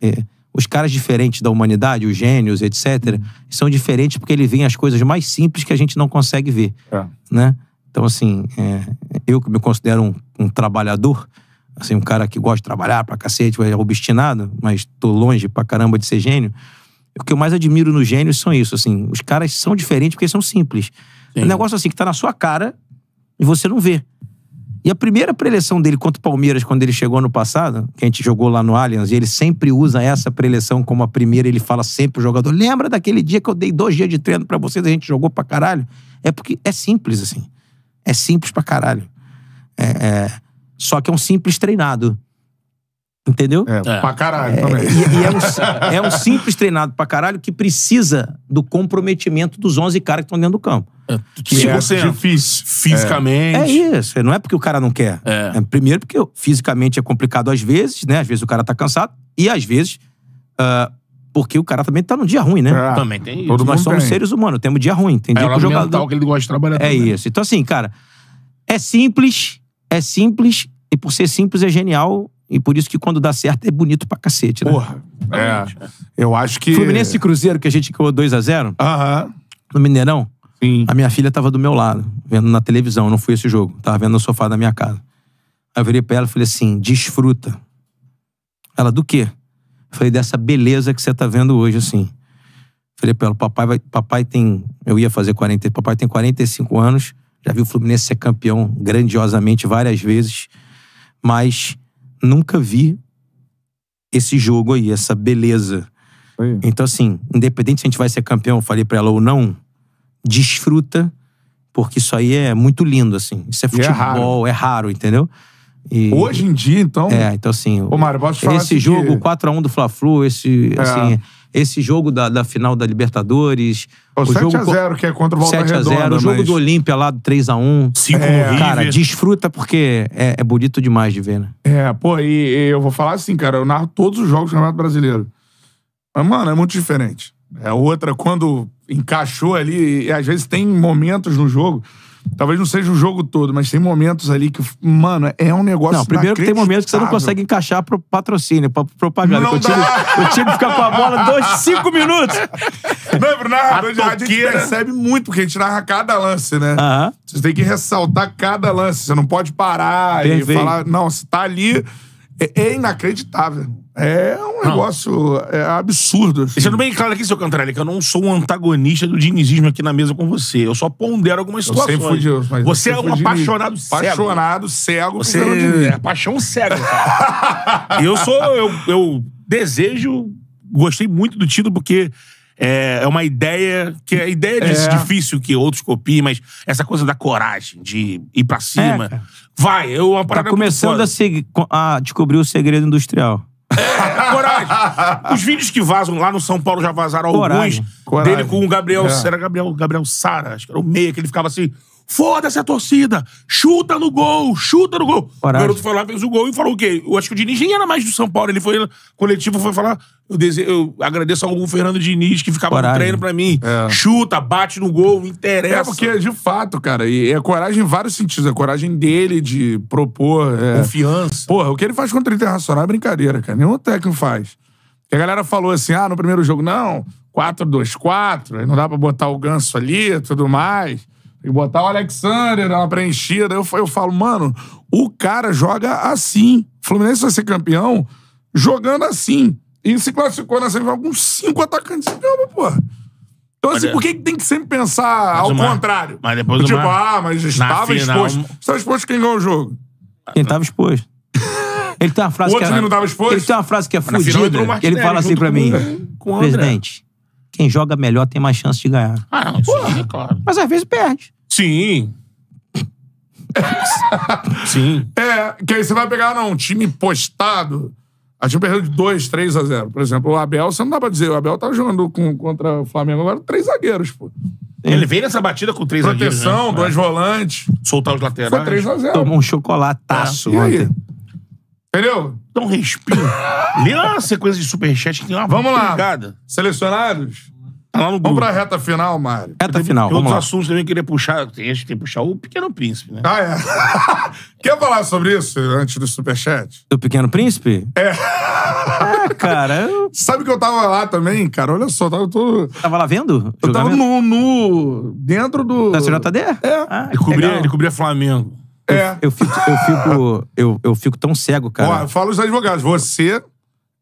É, os caras diferentes da humanidade, os gênios, etc., são diferentes porque ele vê as coisas mais simples que a gente não consegue ver. É. Né? Então, assim, é, eu que me considero um, um trabalhador, assim, um cara que gosta de trabalhar pra cacete, é obstinado, mas tô longe pra caramba de ser gênio. O que eu mais admiro nos gênios são isso, assim, os caras são diferentes porque são simples. Sim. É um negócio assim que tá na sua cara e você não vê. E a primeira preleção dele contra o Palmeiras, quando ele chegou ano passado, que a gente jogou lá no Allianz, e ele sempre usa essa preleção como a primeira, ele fala sempre o jogador: lembra daquele dia que eu dei dois dias de treino para vocês, a gente jogou pra caralho? É porque é simples, assim. É simples pra caralho. É, é... Só que é um simples treinado. Entendeu? É, é. pra caralho é, também. E, e é, um, é um simples treinado pra caralho que precisa do comprometimento dos 11 caras que estão dentro do campo que se é você difícil. fisicamente. É. é. isso, não é porque o cara não quer. É. é. primeiro porque fisicamente é complicado às vezes, né? Às vezes o cara tá cansado e às vezes uh, porque o cara também tá num dia ruim, né? É. Também tem isso. Todos nós somos tem. seres humanos, temos dia ruim, tem é, dia é, que o jogador mental que ele gosta de trabalhar. É também. isso. Então assim, cara, é simples, é simples e por ser simples é genial e por isso que quando dá certo é bonito pra cacete, né? Porra. É. Eu acho que Fluminense Cruzeiro que a gente ganhou 2 a 0. Aham. No Mineirão. Sim. A minha filha estava do meu lado, vendo na televisão, não fui esse jogo, estava vendo no sofá da minha casa. Aí eu virei pra ela e falei assim: desfruta. Ela, do quê? Eu falei, dessa beleza que você tá vendo hoje, assim. Falei pra ela, papai, vai, papai tem. Eu ia fazer 40. Papai tem 45 anos, já viu o Fluminense ser campeão grandiosamente várias vezes, mas nunca vi esse jogo aí, essa beleza. Oi. Então, assim, independente se a gente vai ser campeão, falei pra ela ou não, desfruta, porque isso aí é muito lindo, assim. Isso é futebol, é raro. é raro, entendeu? E... Hoje em dia, então. É, então assim. Ô, Mário, posso falar Esse assim jogo que... 4x1 do Fla-Flu, esse. É. Assim, esse jogo da, da final da Libertadores. O, o 7x0, que é contra o Volta 7 x 0 O jogo mas... do Olímpia lá, 3x1. 5 é, Cara, desfruta porque é, é, bonito demais de ver, né? É, pô, e, e, eu vou falar assim, cara, eu narro todos os jogos do Campeonato Brasileiro. Mas, mano, é muito diferente. É outra, quando encaixou ali. E às vezes tem momentos no jogo. Talvez não seja o jogo todo, mas tem momentos ali que, mano, é um negócio. Não, primeiro que tem momentos que você não consegue encaixar pro patrocínio, pra propaganda. Não o, time, dá. o time fica com a bola dois, cinco minutos. Não, pro narrador a de a gente muito, porque a gente narra cada lance, né? Você tem que ressaltar cada lance. Você não pode parar Perfeito. e falar, não, se tá ali. É, é inacreditável. É um negócio é, absurdo. Assim. Sendo bem claro aqui, seu Cantarelli, que eu não sou um antagonista do dinizismo aqui na mesa com você. Eu só pondero algumas eu situações. Sempre fui de, mas você é um apaixonado cego. Apaixonado cego você é, é paixão cego. eu sou... Eu, eu desejo... Gostei muito do título porque é, é uma ideia que é a ideia é, é. difícil que outros copiem, mas essa coisa da coragem, de ir para cima. É, Vai, eu uma Tá começando a, a descobrir o segredo industrial. É, coragem. Os vídeos que vazam lá no São Paulo já vazaram coragem, alguns coragem. dele com o Gabriel. É. Era Gabriel, Gabriel Sara, acho que era o meia, que ele ficava assim. Foda-se a torcida. Chuta no gol, chuta no gol. Coragem. O garoto foi lá, fez o gol e falou o quê? Eu acho que o Diniz nem era mais do São Paulo. Ele foi coletivo, foi falar. Eu, desejo, eu agradeço ao Fernando Diniz que ficava coragem. no treino pra mim. É. Chuta, bate no gol, interessa. É porque, é de fato, cara, e é coragem em vários sentidos. É coragem dele de propor. É... Confiança. Porra, o que ele faz contra o Internacional é brincadeira, cara. Nenhum técnico faz. Porque a galera falou assim: ah, no primeiro jogo, não, 4-2-4, não dá pra botar o ganso ali tudo mais. E botar o Alexander na preenchida. Eu, eu falo, mano, o cara joga assim. O Fluminense vai ser campeão jogando assim. E se classificou na semifinal com cinco atacantes campo, Então, assim, é- por que tem que sempre pensar ao contrário? Mas depois Tipo, Mar, ah, mas estava final, exposto. Estava exposto quem ganhou o jogo. Quem estava exposto. Ele tem uma frase o que é não estava exposto? Ele tem uma frase que é fodida. Ele fala assim pra mim, com, presidente, quem joga melhor tem mais chance de ganhar. Ah, não, é claro. Mas às vezes perde. Sim. sim. É, que aí você vai pegar, não, um time postado. A gente perdeu de 2, 3 a 0. Por exemplo, o Abel, você não dá pra dizer, o Abel tá jogando com, contra o Flamengo agora, três zagueiros, pô. Ele veio nessa batida com três Proteção, zagueiros. Proteção, né? dois é. volantes. Soltar os laterais. Foi 3 a 0. Tomou um chocolataço é. ontem. Entendeu? Então respira. Lê lá a sequência de superchat que tem uma Vamos lá. Pegada. Selecionados? Tá lá no Vamos pra reta final, Mário. Reta final. Tem outros lá. assuntos também que eu queria puxar. Tem gente que tem que puxar o Pequeno Príncipe, né? Ah, é. Quer falar sobre isso antes do superchat? Do Pequeno Príncipe? É. Ah, cara. Eu... Sabe que eu tava lá também, cara? Olha só, tava todo. Tava lá vendo? Eu tava no, no, Dentro do. Da CJD? É. Ah, ele, cobria, ele cobria Flamengo. É. Eu, fico, eu, fico, eu, eu fico tão cego, cara. Ó, fala os advogados. Você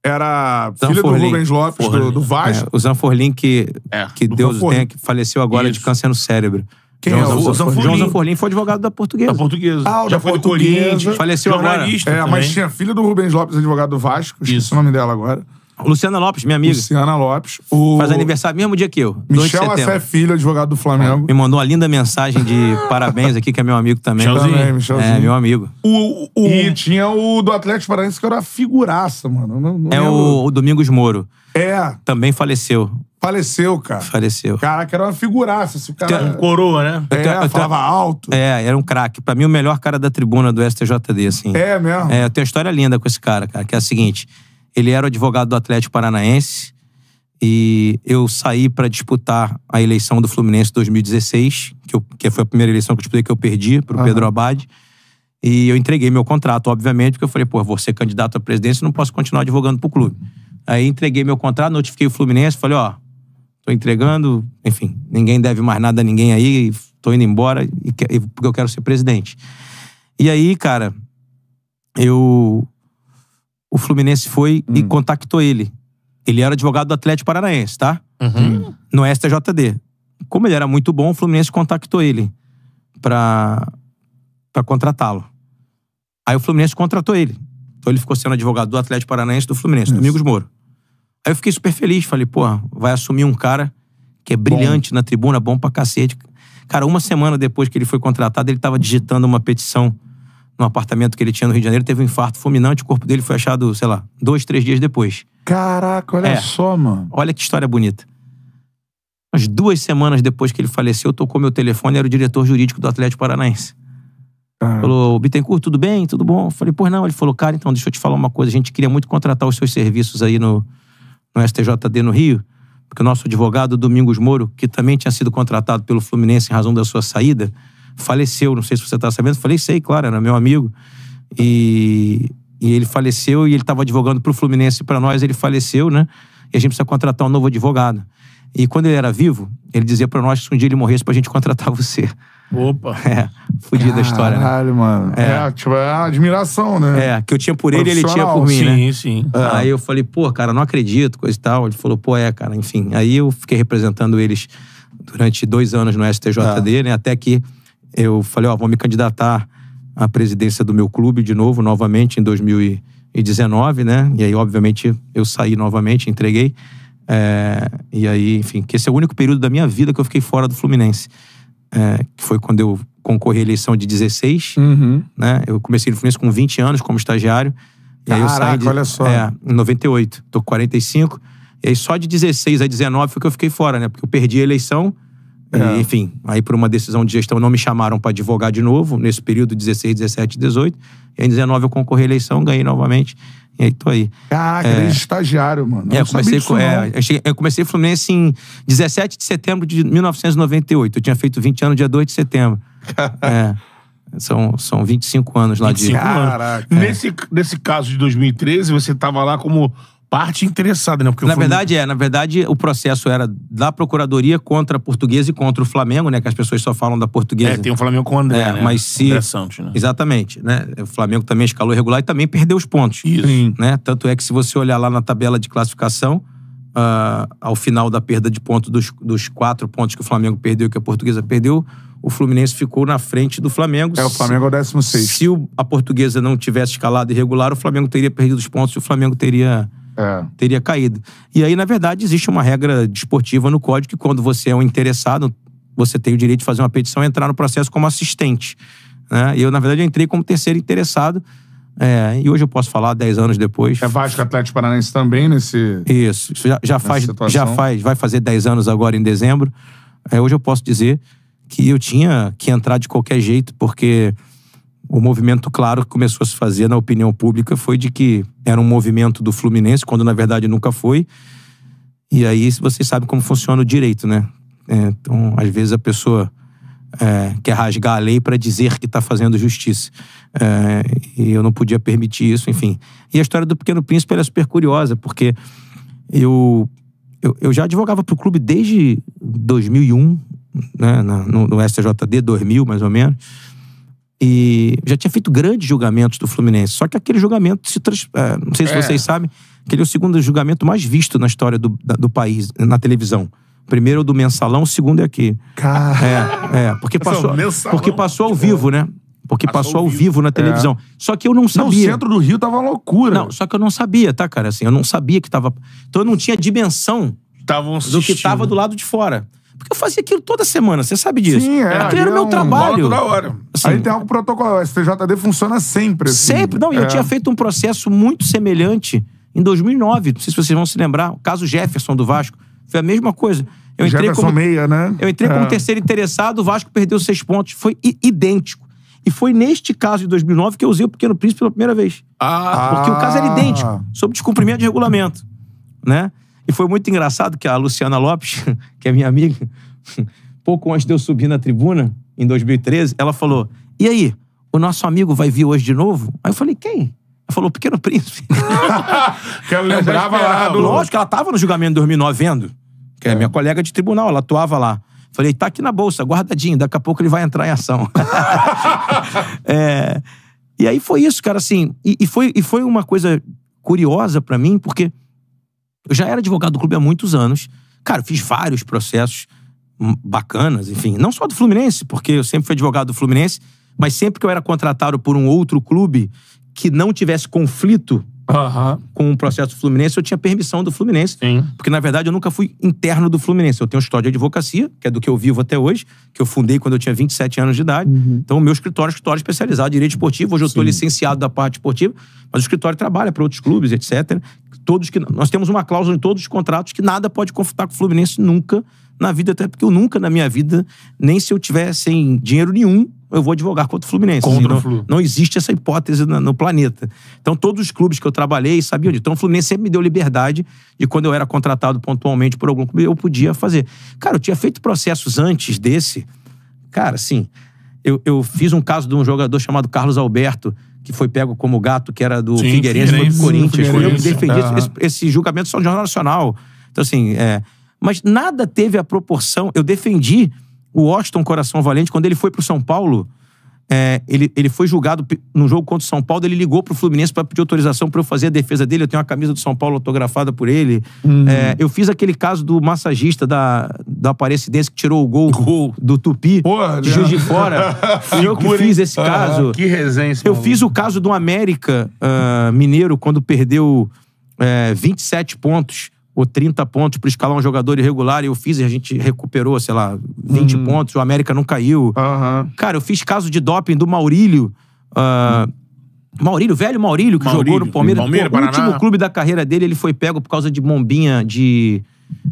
era Zan filha Forlin. do Rubens Lopes, do, do Vasco. É, o Zanforlin, que, é, que Deus Forlin. tenha, que faleceu agora Isso. de câncer no cérebro. Quem João é? Zanforlin. João Zanforlin foi advogado da Portuguesa. Da Portuguesa. Ah, Já da foi Portuguesa. Faleceu agora. É, mas tinha filha do Rubens Lopes, advogado do Vasco. Esqueci Isso. o nome dela agora. Luciana Lopes, minha amiga. Luciana Lopes. O... Faz aniversário mesmo dia que eu. Michel Assé Filho, advogado do Flamengo. Me mandou uma linda mensagem de parabéns aqui, que é meu amigo também. É, Michelzinho. Também, Michelzinho. É, meu amigo. O, o, e tinha o do Atlético Paranaense, que era figuraça, mano. Não, não é o, o, Domingos Moro. É. Também faleceu. Faleceu, cara. Faleceu. Caraca, era uma figuraça esse cara. Tem... Um coroa, né? É, eu tenho, eu falava tenho... alto. É, era um craque. Pra mim, o melhor cara da tribuna do STJD, assim. É mesmo? É, eu tenho uma história linda com esse cara, cara, que é a seguinte... Ele era o advogado do Atlético Paranaense e eu saí para disputar a eleição do Fluminense 2016, que, eu, que, foi a primeira eleição que eu disputei que eu perdi para o uhum. Pedro Abad. E eu entreguei meu contrato, obviamente, porque eu falei, pô, vou ser candidato à presidência, não posso continuar advogando pro clube. Aí entreguei meu contrato, notifiquei o Fluminense, falei, ó, tô entregando, enfim, ninguém deve mais nada a ninguém aí, tô indo embora e, porque eu quero ser presidente. E aí, cara, eu o Fluminense foi hum. e contactou ele. Ele era advogado do Atlético Paranaense, tá? Uhum. No STJD. Como ele era muito bom, o Fluminense contactou ele para contratá-lo. Aí o Fluminense contratou ele. Então ele ficou sendo advogado do Atlético Paranaense do Fluminense, Isso. Domingos Moro. Aí eu fiquei super feliz. Falei, porra, vai assumir um cara que é brilhante bom. na tribuna, bom pra cacete. Cara, uma semana depois que ele foi contratado, ele tava digitando uma petição num apartamento que ele tinha no Rio de Janeiro, teve um infarto fulminante, o corpo dele foi achado, sei lá, dois, três dias depois. Caraca, olha é. só, mano. Olha que história bonita. Umas duas semanas depois que ele faleceu, tocou meu telefone, era o diretor jurídico do Atlético Paranaense. Ah. Falou, Bittencourt, tudo bem? Tudo bom? Eu falei, pois não. Ele falou, cara, então deixa eu te falar uma coisa. A gente queria muito contratar os seus serviços aí no, no STJD no Rio, porque o nosso advogado, Domingos Moro, que também tinha sido contratado pelo Fluminense em razão da sua saída, faleceu. Não sei se você tá sabendo. Falei, sei, claro, era meu amigo. E, e ele faleceu e ele estava advogando pro Fluminense para nós. Ele faleceu, né? E a gente precisa contratar um novo advogado. E quando ele era vivo, ele dizia para nós que se um dia ele morresse, pra gente contratar você. Opa! É, fodida a história, né? Caralho, mano. É. é, tipo, é a admiração, né? É, que eu tinha por ele, ele tinha por mim, sim, né? Sim, ah, Aí eu falei, pô, cara, não acredito, coisa e tal. Ele falou, pô, é, cara, enfim. Aí eu fiquei representando eles durante dois anos no STJD, ah. é. né? Até que eu falei, ó, oh, vou me candidatar à presidência do meu clube de novo, novamente, em 2019, né? E aí, obviamente, eu saí novamente, entreguei. É, e aí, enfim, que esse é o único período da minha vida que eu fiquei fora do Fluminense. É, que foi quando eu concorri à eleição de 16, uhum. né? Eu comecei no Fluminense com 20 anos como estagiário. E Caraca, aí eu saí de, olha só. É, em 98. Tô com 45. E aí só de 16 a 19 foi que eu fiquei fora, né? Porque eu perdi a eleição é. E, enfim, aí por uma decisão de gestão não me chamaram para advogar de novo, nesse período 16, 17, 18. E em 19 eu concorri à eleição, ganhei novamente. E aí tô aí. Caraca, é, é estagiário, mano. É, eu, comecei, disso, é, eu, cheguei, eu comecei Fluminense em 17 de setembro de 1998. Eu tinha feito 20 anos dia 2 de setembro. é. São, são 25 anos lá 25 de... Caraca. Nesse, nesse caso de 2013, você tava lá como parte interessada, né? Porque na verdade, é. Na verdade, o processo era da Procuradoria contra a Portuguesa e contra o Flamengo, né? Que as pessoas só falam da Portuguesa. É, tem o Flamengo com o André, é, né? Mas se... André Santos, né? Exatamente, né? O Flamengo também escalou irregular e também perdeu os pontos. Isso. Sim. Né? Tanto é que se você olhar lá na tabela de classificação, uh, ao final da perda de pontos dos, dos quatro pontos que o Flamengo perdeu que a Portuguesa perdeu, o Fluminense ficou na frente do Flamengo. É, o Flamengo é o 16. Se o, a portuguesa não tivesse escalado irregular, o Flamengo teria perdido os pontos e o Flamengo teria é. teria caído. E aí, na verdade, existe uma regra desportiva no código que quando você é um interessado, você tem o direito de fazer uma petição e entrar no processo como assistente. Né? Eu, na verdade, eu entrei como terceiro interessado. É, e hoje eu posso falar 10 anos depois. É Vasco Atlético Paranaense também nesse. Isso, isso já, já faz, já faz, vai fazer 10 anos agora em dezembro. É, hoje eu posso dizer que eu tinha que entrar de qualquer jeito, porque o movimento claro que começou a se fazer na opinião pública foi de que era um movimento do Fluminense, quando na verdade nunca foi. E aí vocês sabem como funciona o direito, né? É, então, às vezes a pessoa é, quer rasgar a lei para dizer que está fazendo justiça. É, e eu não podia permitir isso, enfim. E a história do Pequeno Príncipe é super curiosa, porque eu, eu, eu já advogava para o clube desde 2001, né, no, no STJD 2000, mais ou menos. E já tinha feito grandes julgamentos do Fluminense. Só que aquele julgamento se trans... É, não sei se é. vocês sabem, aquele é o segundo julgamento mais visto na história do, do país, na televisão. Primeiro é o do mensalão, o segundo é aqui. Cara. É, é, porque é passou, porque passou ao vivo, né? Porque passou, passou ao vivo, vivo na é. televisão. É. Só que eu não sabia. No centro do Rio tava loucura. Não, só que eu não sabia, tá, cara? Assim, eu não sabia que tava. Então eu não tinha dimensão do que tava do lado de fora. Porque eu fazia aquilo toda semana, você sabe disso. Sim, é. Aquilo era o meu é um trabalho. Toda hora. Assim, aí tem algo protocolo. O STJD funciona sempre. Assim. Sempre. Não, e é. eu tinha feito um processo muito semelhante em 2009. Não sei se vocês vão se lembrar. O caso Jefferson do Vasco. Foi a mesma coisa. Eu entrei Jefferson como, meia, né? Eu entrei é. como terceiro interessado, o Vasco perdeu seis pontos. Foi idêntico. E foi neste caso de 2009 que eu usei o Pequeno Príncipe pela primeira vez. Ah. Porque o caso era idêntico, sobre descumprimento de regulamento. Né? E foi muito engraçado que a Luciana Lopes, que é minha amiga, pouco antes de eu subir na tribuna, em 2013, ela falou: E aí, o nosso amigo vai vir hoje de novo? Aí eu falei: Quem? Ela falou, Pequeno Príncipe. que ela lembrava lá. Do... Lógico, ela estava no julgamento de 2009 vendo. Que é, é minha colega de tribunal, ela atuava lá. Falei, tá aqui na bolsa, guardadinho, daqui a pouco ele vai entrar em ação. é, e aí foi isso, cara, assim. E, e, foi, e foi uma coisa curiosa para mim, porque eu já era advogado do clube há muitos anos. Cara, fiz vários processos bacanas, enfim. Não só do Fluminense, porque eu sempre fui advogado do Fluminense, mas sempre que eu era contratado por um outro clube que não tivesse conflito uhum. com o processo do Fluminense, eu tinha permissão do Fluminense. Sim. Porque, na verdade, eu nunca fui interno do Fluminense. Eu tenho um escritório de advocacia, que é do que eu vivo até hoje, que eu fundei quando eu tinha 27 anos de idade. Uhum. Então, o meu escritório é um escritório especializado em direito esportivo. Hoje eu estou licenciado da parte esportiva, mas o escritório trabalha para outros clubes, etc todos que. Nós temos uma cláusula em todos os contratos que nada pode confrontar com o Fluminense nunca na vida, até porque eu nunca na minha vida, nem se eu tiver sem dinheiro nenhum, eu vou advogar contra o Fluminense. Contra assim, não, o Flu. não existe essa hipótese no, no, planeta. Então, todos os clubes que eu trabalhei sabiam disso. Então, o Fluminense sempre me deu liberdade de quando eu era contratado pontualmente por algum clube, eu podia fazer. Cara, eu tinha feito processos antes desse. Cara, assim, eu, eu fiz um caso de um jogador chamado Carlos Alberto, que foi pego como gato, que era do Sim, Figueirense, Figueirense, foi do Corinthians. Foi eu que tá. defendi esse, esse, julgamento só no Jornal Nacional. Então, assim, é, mas nada teve a proporção. Eu defendi o Washington Coração Valente quando ele foi para o São Paulo é, ele, ele foi julgado no jogo contra o São Paulo, ele ligou pro Fluminense para pedir autorização para eu fazer a defesa dele. Eu tenho uma camisa do São Paulo autografada por ele. Uhum. É, eu fiz aquele caso do massagista da, da Aparecidense que tirou o gol, gol. do Tupi, Porra, de Juiz de Fora. eu que fiz esse caso. Ah, que resenha, Eu fiz o caso do América uh, Mineiro quando perdeu é, 27 pontos ou 30 pontos para escalar um jogador irregular e eu fiz e a gente recuperou, sei lá, 20 hum. pontos, o América não caiu. Uhum. Cara, eu fiz caso de doping do Maurílio. Uh, hum. Maurílio, velho Maurílio, que Maurílio, jogou no Palmeiras. Palmeiras Pô, o último clube da carreira dele, ele foi pego por causa de bombinha de.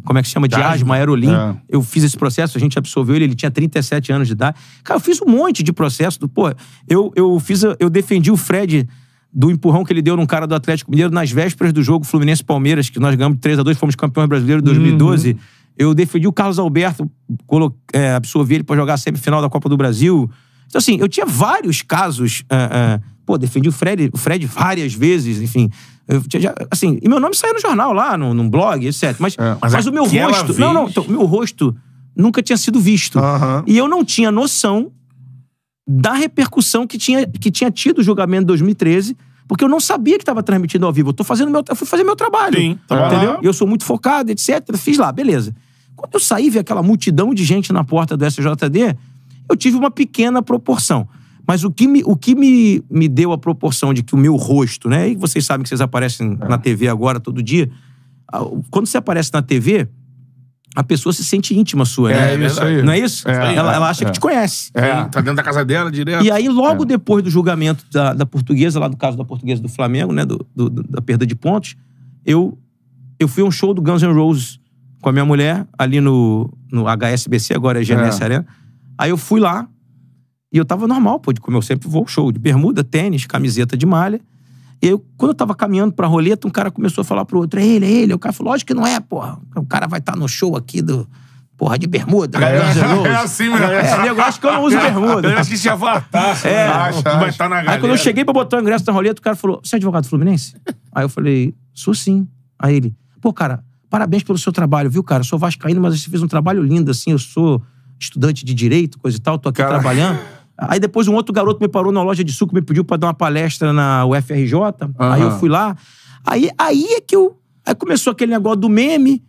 Como é que se chama? De asma, asma aerolim. É. Eu fiz esse processo, a gente absolveu ele, ele tinha 37 anos de idade. Cara, eu fiz um monte de processo. Do, pô, eu, eu, fiz, eu defendi o Fred do empurrão que ele deu num cara do Atlético Mineiro nas vésperas do jogo Fluminense-Palmeiras, que nós ganhamos 3 a 2 fomos campeões brasileiros em 2012. Uhum. Eu defendi o Carlos Alberto, coloquei, é, absorvi ele para jogar a semifinal da Copa do Brasil. Então, assim, eu tinha vários casos. É, é, pô, defendi o Fred, o Fred várias vezes, enfim. Eu tinha já, assim, e meu nome saiu no jornal lá, num, num blog, etc. É, mas, é, mas, mas o meu rosto. Vez... Não, não, então, meu rosto nunca tinha sido visto. Uhum. E eu não tinha noção da repercussão que tinha, que tinha tido o julgamento de 2013, porque eu não sabia que estava transmitindo ao vivo. Eu, tô fazendo meu, eu fui fazer meu trabalho. Sim, tá entendeu? E Eu sou muito focado, etc. Fiz lá, beleza. Quando eu saí, vi aquela multidão de gente na porta do SJD, eu tive uma pequena proporção. Mas o que me, o que me, me deu a proporção de que o meu rosto, né? E vocês sabem que vocês aparecem é. na TV agora todo dia. Ah, quando você aparece na TV, a pessoa se sente íntima sua, né? É, é isso aí. Não é isso? É, ela, é, ela, acha é. que te conhece. É, tá dentro da casa dela direto. E aí, logo é. depois do julgamento da, da, portuguesa, lá no caso da portuguesa do Flamengo, né? Do, do, da perda de pontos, eu, eu fui a um show do Guns N' Roses com a minha mulher, ali no, no HSBC, agora é GNS Arena. Aí eu fui lá e eu tava normal, pô, de como eu sempre vou, show de bermuda, tênis, camiseta de malha. Eu, quando eu tava caminhando pra roleta, um cara começou a falar pro outro: é ele, é ele. O cara falou: lógico que não é, porra. O cara vai estar tá no show aqui do. Porra, de bermuda. É, é, é assim É, nego, acho que eu não uso é, bermuda. Eu acho que se avatar, É, acha, vai estar tá na galera. Aí quando eu cheguei pra botar o ingresso na roleta, o cara falou: Você é advogado Fluminense? Aí eu falei: Sou sim. Aí ele: Pô, cara, parabéns pelo seu trabalho, viu, cara? Eu sou vascaíno, mas você fez um trabalho lindo, assim. Eu sou estudante de direito, coisa e tal, tô aqui trabalhando. Aí depois um outro garoto me parou na loja de suco, me pediu para dar uma palestra na UFRJ. Uhum. Aí eu fui lá. Aí, aí é que eu. Aí começou aquele negócio do meme.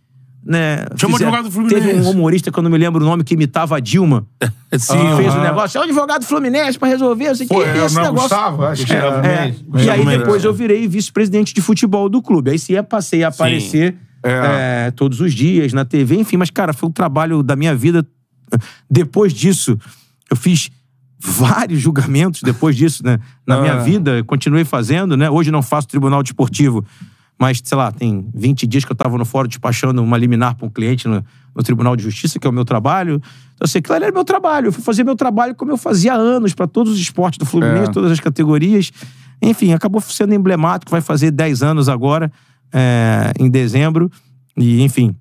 Né, Chama fizer, advogado Fluminense. Teve um humorista, que eu não me lembro o nome, que imitava a Dilma. Sim, uhum. fez o um negócio. É o advogado Fluminense pra resolver. Assim, Foi, que é esse não, negócio. Gustavo, acho que é, era é, é. E aí depois eu virei vice-presidente de futebol do clube. Aí sim, passei a aparecer é. É, todos os dias na TV. Enfim, mas cara, foi o um trabalho da minha vida. Depois disso, eu fiz vários julgamentos depois disso, né? Na ah. minha vida, continuei fazendo, né? Hoje não faço tribunal desportivo, mas, sei lá, tem 20 dias que eu estava no fórum despachando uma liminar para um cliente no, no, Tribunal de Justiça, que é o meu trabalho. Então, assim, aquilo era meu trabalho. Eu fui fazer meu trabalho como eu fazia há anos para todos os esportes do Fluminense, é. todas as categorias. Enfim, acabou sendo emblemático, vai fazer 10 anos agora, é, em dezembro. E, enfim.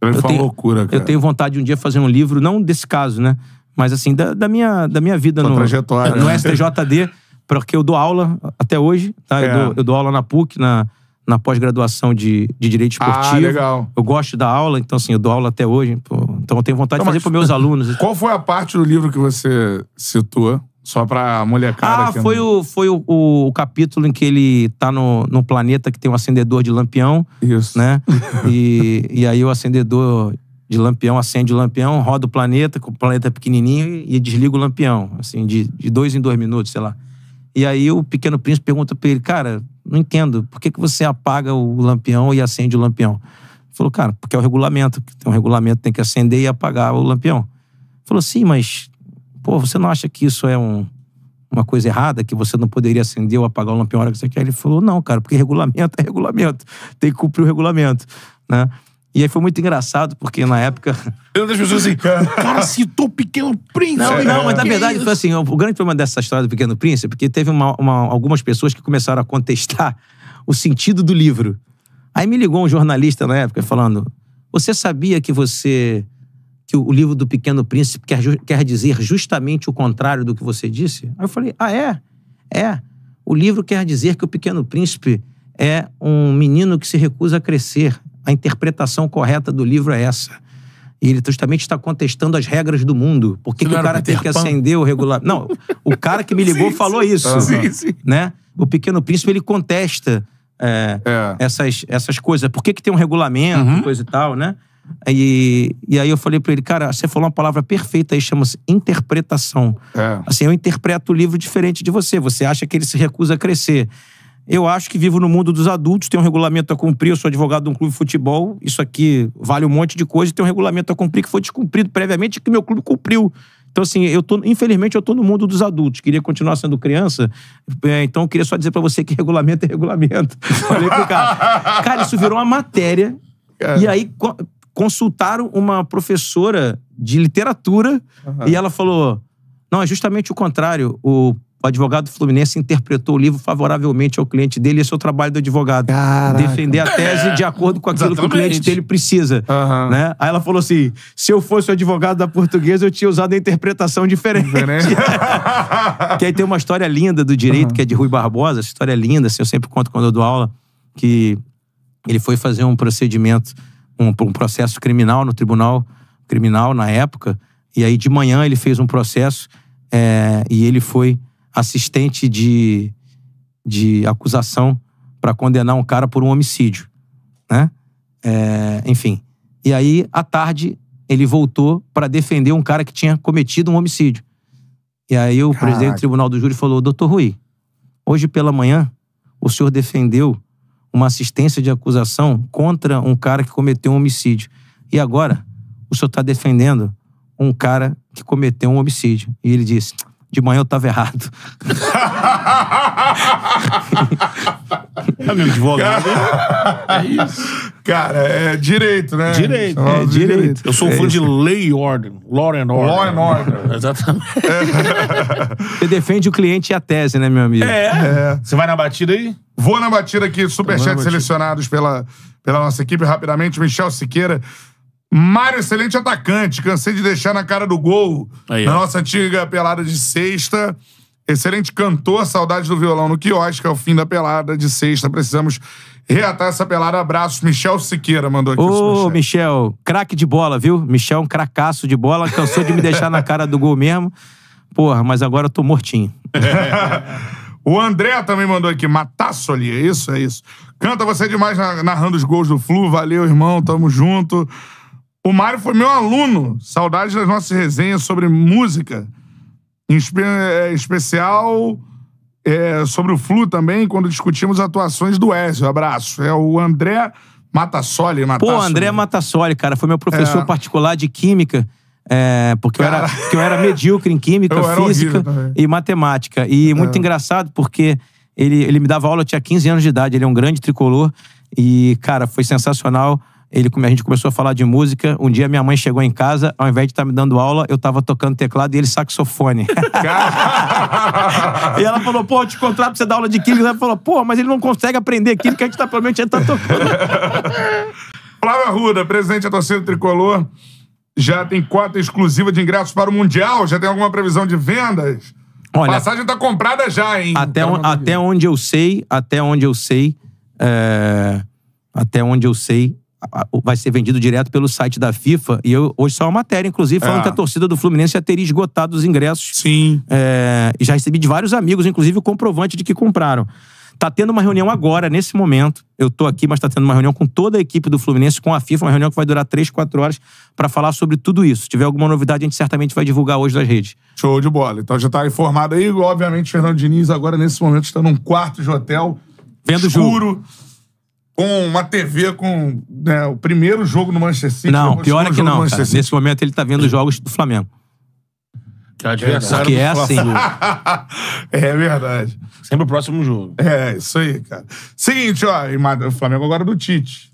Também tenho, uma loucura, cara. Eu tenho vontade de um dia fazer um livro, não desse caso, né? mas assim, da, da minha, da minha vida no, trajetória, no né? STJD, porque eu dou aula até hoje, tá? É. Eu, dou, eu, dou, aula na PUC, na, na pós-graduação de, de Direito ah, Esportivo. Ah, legal. Eu gosto da aula, então assim, eu dou aula até hoje. Então eu tenho vontade então, de fazer para meus alunos. Qual foi a parte do livro que você citou? Só pra molecada. Ah, foi, não... o, foi o, o, o, capítulo em que ele tá no, no planeta que tem um acendedor de lampião. Isso. Né? E, e aí o acendedor de lampião, acende o lampião, roda o planeta, o planeta é pequenininho e desliga o lampião, assim, de, de dois em dois minutos, sei lá. E aí o pequeno príncipe pergunta para ele, cara, não entendo, por que, que você apaga o lampião e acende o lampião? Ele falou, cara, porque é o regulamento, tem um regulamento, tem que acender e apagar o lampião. Ele falou, sim, mas, pô, você não acha que isso é um, uma coisa errada, que você não poderia acender ou apagar o lampião na hora que você quer? Ele falou, não, cara, porque regulamento é regulamento, tem que cumprir o regulamento, né? E aí foi muito engraçado, porque na época. Eu das pessoas assim, cara, citou o Pequeno Príncipe. Não, não, mas na é verdade foi assim: o grande problema dessa história do Pequeno Príncipe é porque teve uma, uma, algumas pessoas que começaram a contestar o sentido do livro. Aí me ligou um jornalista na época falando: Você sabia que você. que o livro do Pequeno Príncipe quer, quer dizer justamente o contrário do que você disse? Aí eu falei: Ah, é? É. O livro quer dizer que o Pequeno Príncipe é um menino que se recusa a crescer a interpretação correta do livro é essa. E ele justamente está contestando as regras do mundo. Por que, que o cara tem que acender o regulamento? Não, o cara que me ligou sim, falou sim. isso. Sim, sim. Né? O Pequeno Príncipe, ele contesta é, é. Essas, essas coisas. Por que, que tem um regulamento, uhum. coisa e tal, né? E, e aí eu falei para ele, cara, você falou uma palavra perfeita aí, chama-se interpretação. É. Assim, eu interpreto o livro diferente de você. Você acha que ele se recusa a crescer. Eu acho que vivo no mundo dos adultos, tem um regulamento a cumprir. Eu sou advogado de um clube de futebol, isso aqui vale um monte de coisa. Tem um regulamento a cumprir que foi descumprido previamente e que meu clube cumpriu. Então, assim, eu tô, infelizmente, eu estou no mundo dos adultos. Queria continuar sendo criança, é, então queria só dizer para você que regulamento é regulamento. Falei pro cara. Cara, isso virou uma matéria. É. E aí co consultaram uma professora de literatura uhum. e ela falou: não, é justamente o contrário. O o advogado fluminense interpretou o livro favoravelmente ao cliente dele. Esse é o trabalho do advogado. Caraca. Defender a tese de acordo com aquilo Exatamente. que o cliente dele precisa. Uhum. Né? Aí ela falou assim: se eu fosse o advogado da portuguesa, eu tinha usado a interpretação diferente. diferente. que aí tem uma história linda do direito, uhum. que é de Rui Barbosa. Essa história é linda, assim, eu sempre conto quando eu dou aula, que ele foi fazer um procedimento, um, um processo criminal no tribunal criminal na época. E aí de manhã ele fez um processo é, e ele foi assistente de, de acusação para condenar um cara por um homicídio, né? É, enfim. E aí, à tarde, ele voltou para defender um cara que tinha cometido um homicídio. E aí o Caraca. presidente do Tribunal do Júri falou, doutor Rui, hoje pela manhã o senhor defendeu uma assistência de acusação contra um cara que cometeu um homicídio. E agora o senhor está defendendo um cara que cometeu um homicídio. E ele disse: de manhã eu tava errado. é tá meu advogado. é isso. Cara, é direito, né? Direito. É, é direito. direito. Eu sou é fã isso. de lei e ordem. Law and order. Law and order. Exatamente. É. Você defende o cliente e a tese, né, meu amigo? É. é. Você vai na batida aí? Vou na batida aqui. Superchat selecionados pela, pela nossa equipe rapidamente. Michel Siqueira Mário, excelente atacante. Cansei de deixar na cara do gol. Aí, na ó. nossa antiga pelada de sexta. Excelente cantor, saudade do violão no quiosque. É o fim da pelada de sexta. Precisamos reatar essa pelada. Abraços. Michel Siqueira mandou aqui. Ô, Michel, craque de bola, viu? Michel um cracaço de bola. Cansou de me deixar na cara do gol mesmo. Porra, mas agora eu tô mortinho. o André também mandou aqui. ali, é isso? É isso. Canta você demais narrando os gols do Flu. Valeu, irmão. Tamo junto. O Mário foi meu aluno. Saudade das nossas resenhas sobre música. Em eh, especial é, sobre o Flu também, quando discutimos atuações do Ezio. Abraço. É o André Matassoli. Matassoli. Pô, André Matassoli, cara, foi meu professor é. particular de Química. É, porque eu era, eu era medíocre em química, eu física e matemática. E é. muito engraçado porque ele, ele me dava aula, eu tinha 15 anos de idade, ele é um grande tricolor. E, cara, foi sensacional ele, a gente começou a falar de música. Um dia minha mãe chegou em casa, ao invés de estar tá me dando aula, eu estava tocando teclado e ele saxofone. e ela falou: pô, eu te contrato pra você dar aula de química. Ela falou: pô, mas ele não consegue aprender aquilo que a gente tá, provavelmente, a tá tocando. Flávio Arruda, presidente da torcida tricolor, já tem cota exclusiva de ingressos para o Mundial? Já tem alguma previsão de vendas? Olha, passagem tá comprada já, hein? Até, on, até onde eu sei, até onde eu sei, é, até onde eu sei, vai ser vendido direto pelo site da FIFA. E eu, hoje só uma matéria, inclusive, falando é. que a torcida do Fluminense já teria esgotado os ingressos. Sim. É, já recebi de vários amigos, inclusive, o comprovante de que compraram. Tá tendo uma reunião agora, nesse momento. Eu tô aqui, mas tá tendo uma reunião com toda a equipe do Fluminense, com a FIFA, uma reunião que vai durar três quatro horas para falar sobre tudo isso. Se tiver alguma novidade, a gente certamente vai divulgar hoje nas redes. Show de bola. Então já tá informado aí. Obviamente, Fernando Diniz agora, nesse momento, está num quarto de hotel. Vendo escuro. Jogo com uma TV com né, o primeiro jogo no Manchester City. Não, pior é que não. Cara. Nesse momento ele tá vendo os jogos do Flamengo. Que é adversário. Porque é assim. é verdade. Sempre o próximo jogo. É, isso aí, cara. Seguinte, ó, o Flamengo agora é do Tite.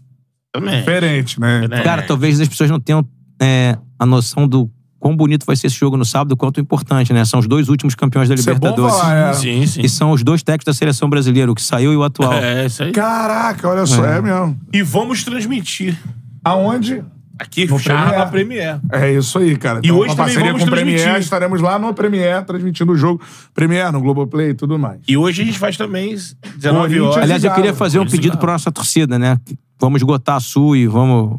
Também. Diferente, né? Cara, talvez as pessoas não tenham é, a noção do quão bonito vai ser esse jogo no sábado, quanto importante, né? São os dois últimos campeões da isso é Libertadores. É falar, é. Sim, sim. E são os dois técnicos da seleção brasileira, o que saiu e o atual. É, isso aí. Caraca, olha só, é, é mesmo. E vamos transmitir. Aonde? Aqui, no já Premier. na Premier. É isso aí, cara. E então, hoje uma também vamos com o Premier, estaremos lá no Premier transmitindo o jogo. Premier, no Globoplay e tudo mais. E hoje a gente faz também 19 horas. Aliás, eu queria fazer um pedido né? para nossa torcida, né? Vamos esgotar a Sul e vamos,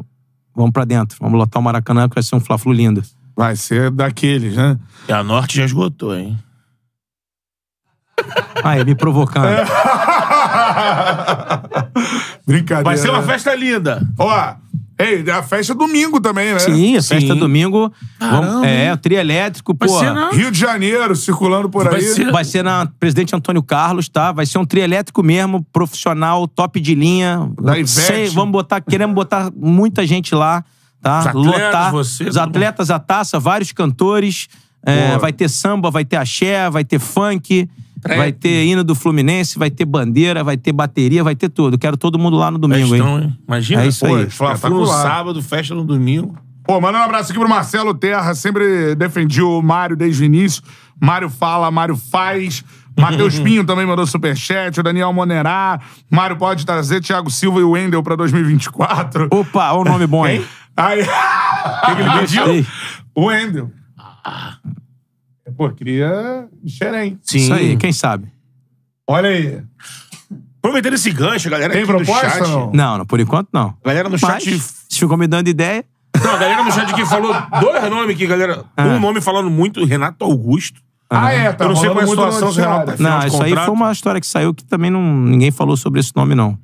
vamos para dentro. Vamos lotar o Maracanã, que vai ser um Fla-Flu lindo. Vai ser daqueles, né? E a Norte já esgotou, hein? Ah, me provocando. Brincadeira. Vai ser uma né? festa linda. Ó, ei, é a festa é domingo também, né? Sim, a festa é domingo. Vamos, é, o Trielétrico, Vai pô. ser na- Rio de Janeiro circulando por Vai aí. ser- Vai ser na Presidente Antônio Carlos, tá? Vai ser um Trielétrico mesmo, profissional, top de linha. Da Ivete. vamos botar, queremos botar muita gente lá tá? Os atletas, Lotar você, os tá atletas, a taça, vários cantores. É, vai ter samba, vai ter axé, vai ter funk, vai ter hino do Fluminense, vai ter bandeira, vai ter bateria, vai ter tudo. Quero todo mundo lá no domingo, Festão, hein? Imagina, é isso pô, aí. Fla-Flu é no sábado, festa no domingo. Pô, mandando um abraço aqui pro Marcelo Terra, sempre defendi o Mário desde o início. Mário fala, Mário faz. Matheus Pinho também mandou superchat, o Daniel Monerá, Mário pode trazer Thiago Silva e o Wendel pra 2024. Opa, olha o nome bom, hein? Aí. o que ele ah, pediu? O Wendel. Ah. Pô, queria diferente. Sim. Isso aí, quem sabe? Olha aí. prometendo esse gancho, galera. Tem proposta? Não? não, não, por enquanto não. Galera no Mas, chat. ficou me dando ideia. Não, a galera no chat aqui falou dois nomes aqui, galera. Ah. Um nome falando muito, Renato Augusto. Ah, ah é, tá. Eu não sei qual é a situação do Renato. Não, isso aí foi uma história que saiu que também não, ninguém falou sobre esse nome, não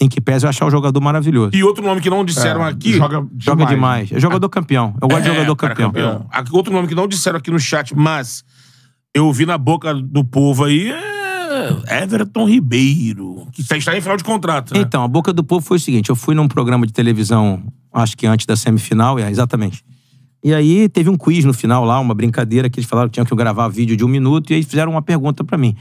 em que pese eu achar o jogador maravilhoso. E outro nome que não disseram é, aqui. Joga demais. Joga demais. É jogador campeão. Eu gosto é, de jogador campeão. campeão. É. Outro nome que não disseram aqui no chat, mas eu vi na boca do povo aí é Everton Ribeiro, que tá, está em final de contrato. Né? Então, a boca do povo foi o seguinte: eu fui num programa de televisão, acho que antes da semifinal, é, exatamente. E aí teve um quiz no final lá, uma brincadeira que eles falaram que tinham que gravar vídeo de um minuto, e aí fizeram uma pergunta para mim.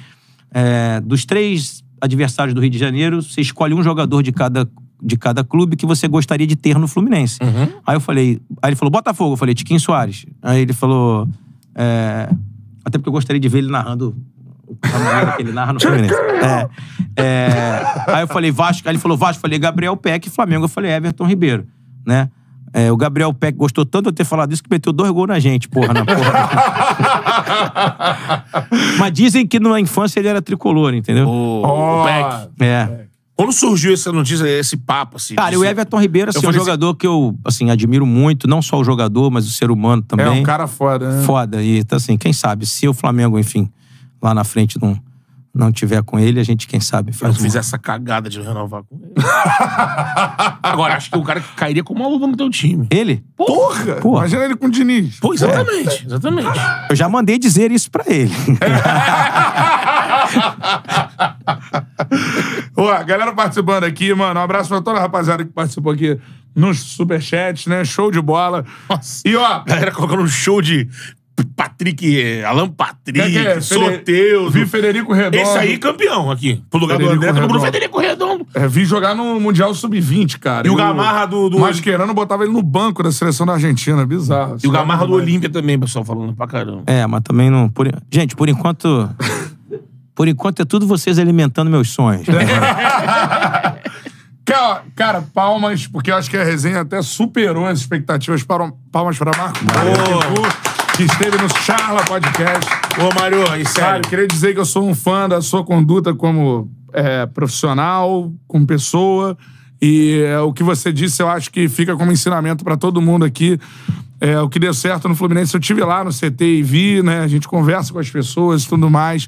É, dos três adversários do Rio de Janeiro, você escolhe um jogador de cada, de cada clube que você gostaria de ter no Fluminense. Uhum. Aí eu falei, aí ele falou, Botafogo. Eu falei, Tiquinho Soares. Aí ele falou, é, até porque eu gostaria de ver ele narrando a maneira que ele narra no Fluminense. É, é, aí eu falei, Vasco. Aí ele falou, Vasco. Eu falei, Gabriel Peck, Flamengo. Eu falei, Everton Ribeiro, né? É, o Gabriel Peck gostou tanto de ter falado isso que meteu dois gols na gente, porra, na porra. Mas dizem que na infância ele era tricolor, entendeu? O, oh, o Peck. É. Quando surgiu essa notícia, esse papo, assim? Cara, o Everton Ribeiro, assim, é um jogador assim... que eu, assim, admiro muito. Não só o jogador, mas o ser humano também. É, um cara foda, né? Foda. E, então, assim, quem sabe, se o Flamengo, enfim, lá na frente não não tiver com ele, a gente, quem sabe, faz. Eu uma. fiz essa cagada de renovar com ele. Agora, acho que o cara que cairia com uma luva no teu time. Ele? Porra! Porra. Imagina ele com o Diniz. Pô, exatamente, é. exatamente. Eu já mandei dizer isso pra ele. Ó, galera participando aqui, mano. Um abraço pra toda a rapaziada que participou aqui nos superchats, né? Show de bola. Nossa. E ó. A galera colocando um show de Patrick, Alan Patrick, é que é, Vi Federico Redondo. Esse aí campeão aqui. Pro lugar Federico do André, Redondo. Federico Redondo. É, vi jogar no Mundial Sub-20, cara. E, e o Gamarra do, do... Masquerano botava ele no banco da seleção da Argentina. Bizarro. E o assim, Gamarra né, do Olímpia também, pessoal, falando pra caramba. É, mas também não... Por... Gente, por enquanto... por enquanto é tudo vocês alimentando meus sonhos. Cara, cara, palmas, porque eu acho que a resenha até superou as expectativas. Palmas para Marco Maia que esteve no Charla Podcast. Ô, Mário, e sério. Cara, queria dizer que eu sou um fã da sua conduta como é, profissional, como pessoa. E é, o que você disse, eu acho que fica como ensinamento para todo mundo aqui. É, o que deu certo no Fluminense, eu tive lá no CT e vi, né? A gente conversa com as pessoas e tudo mais.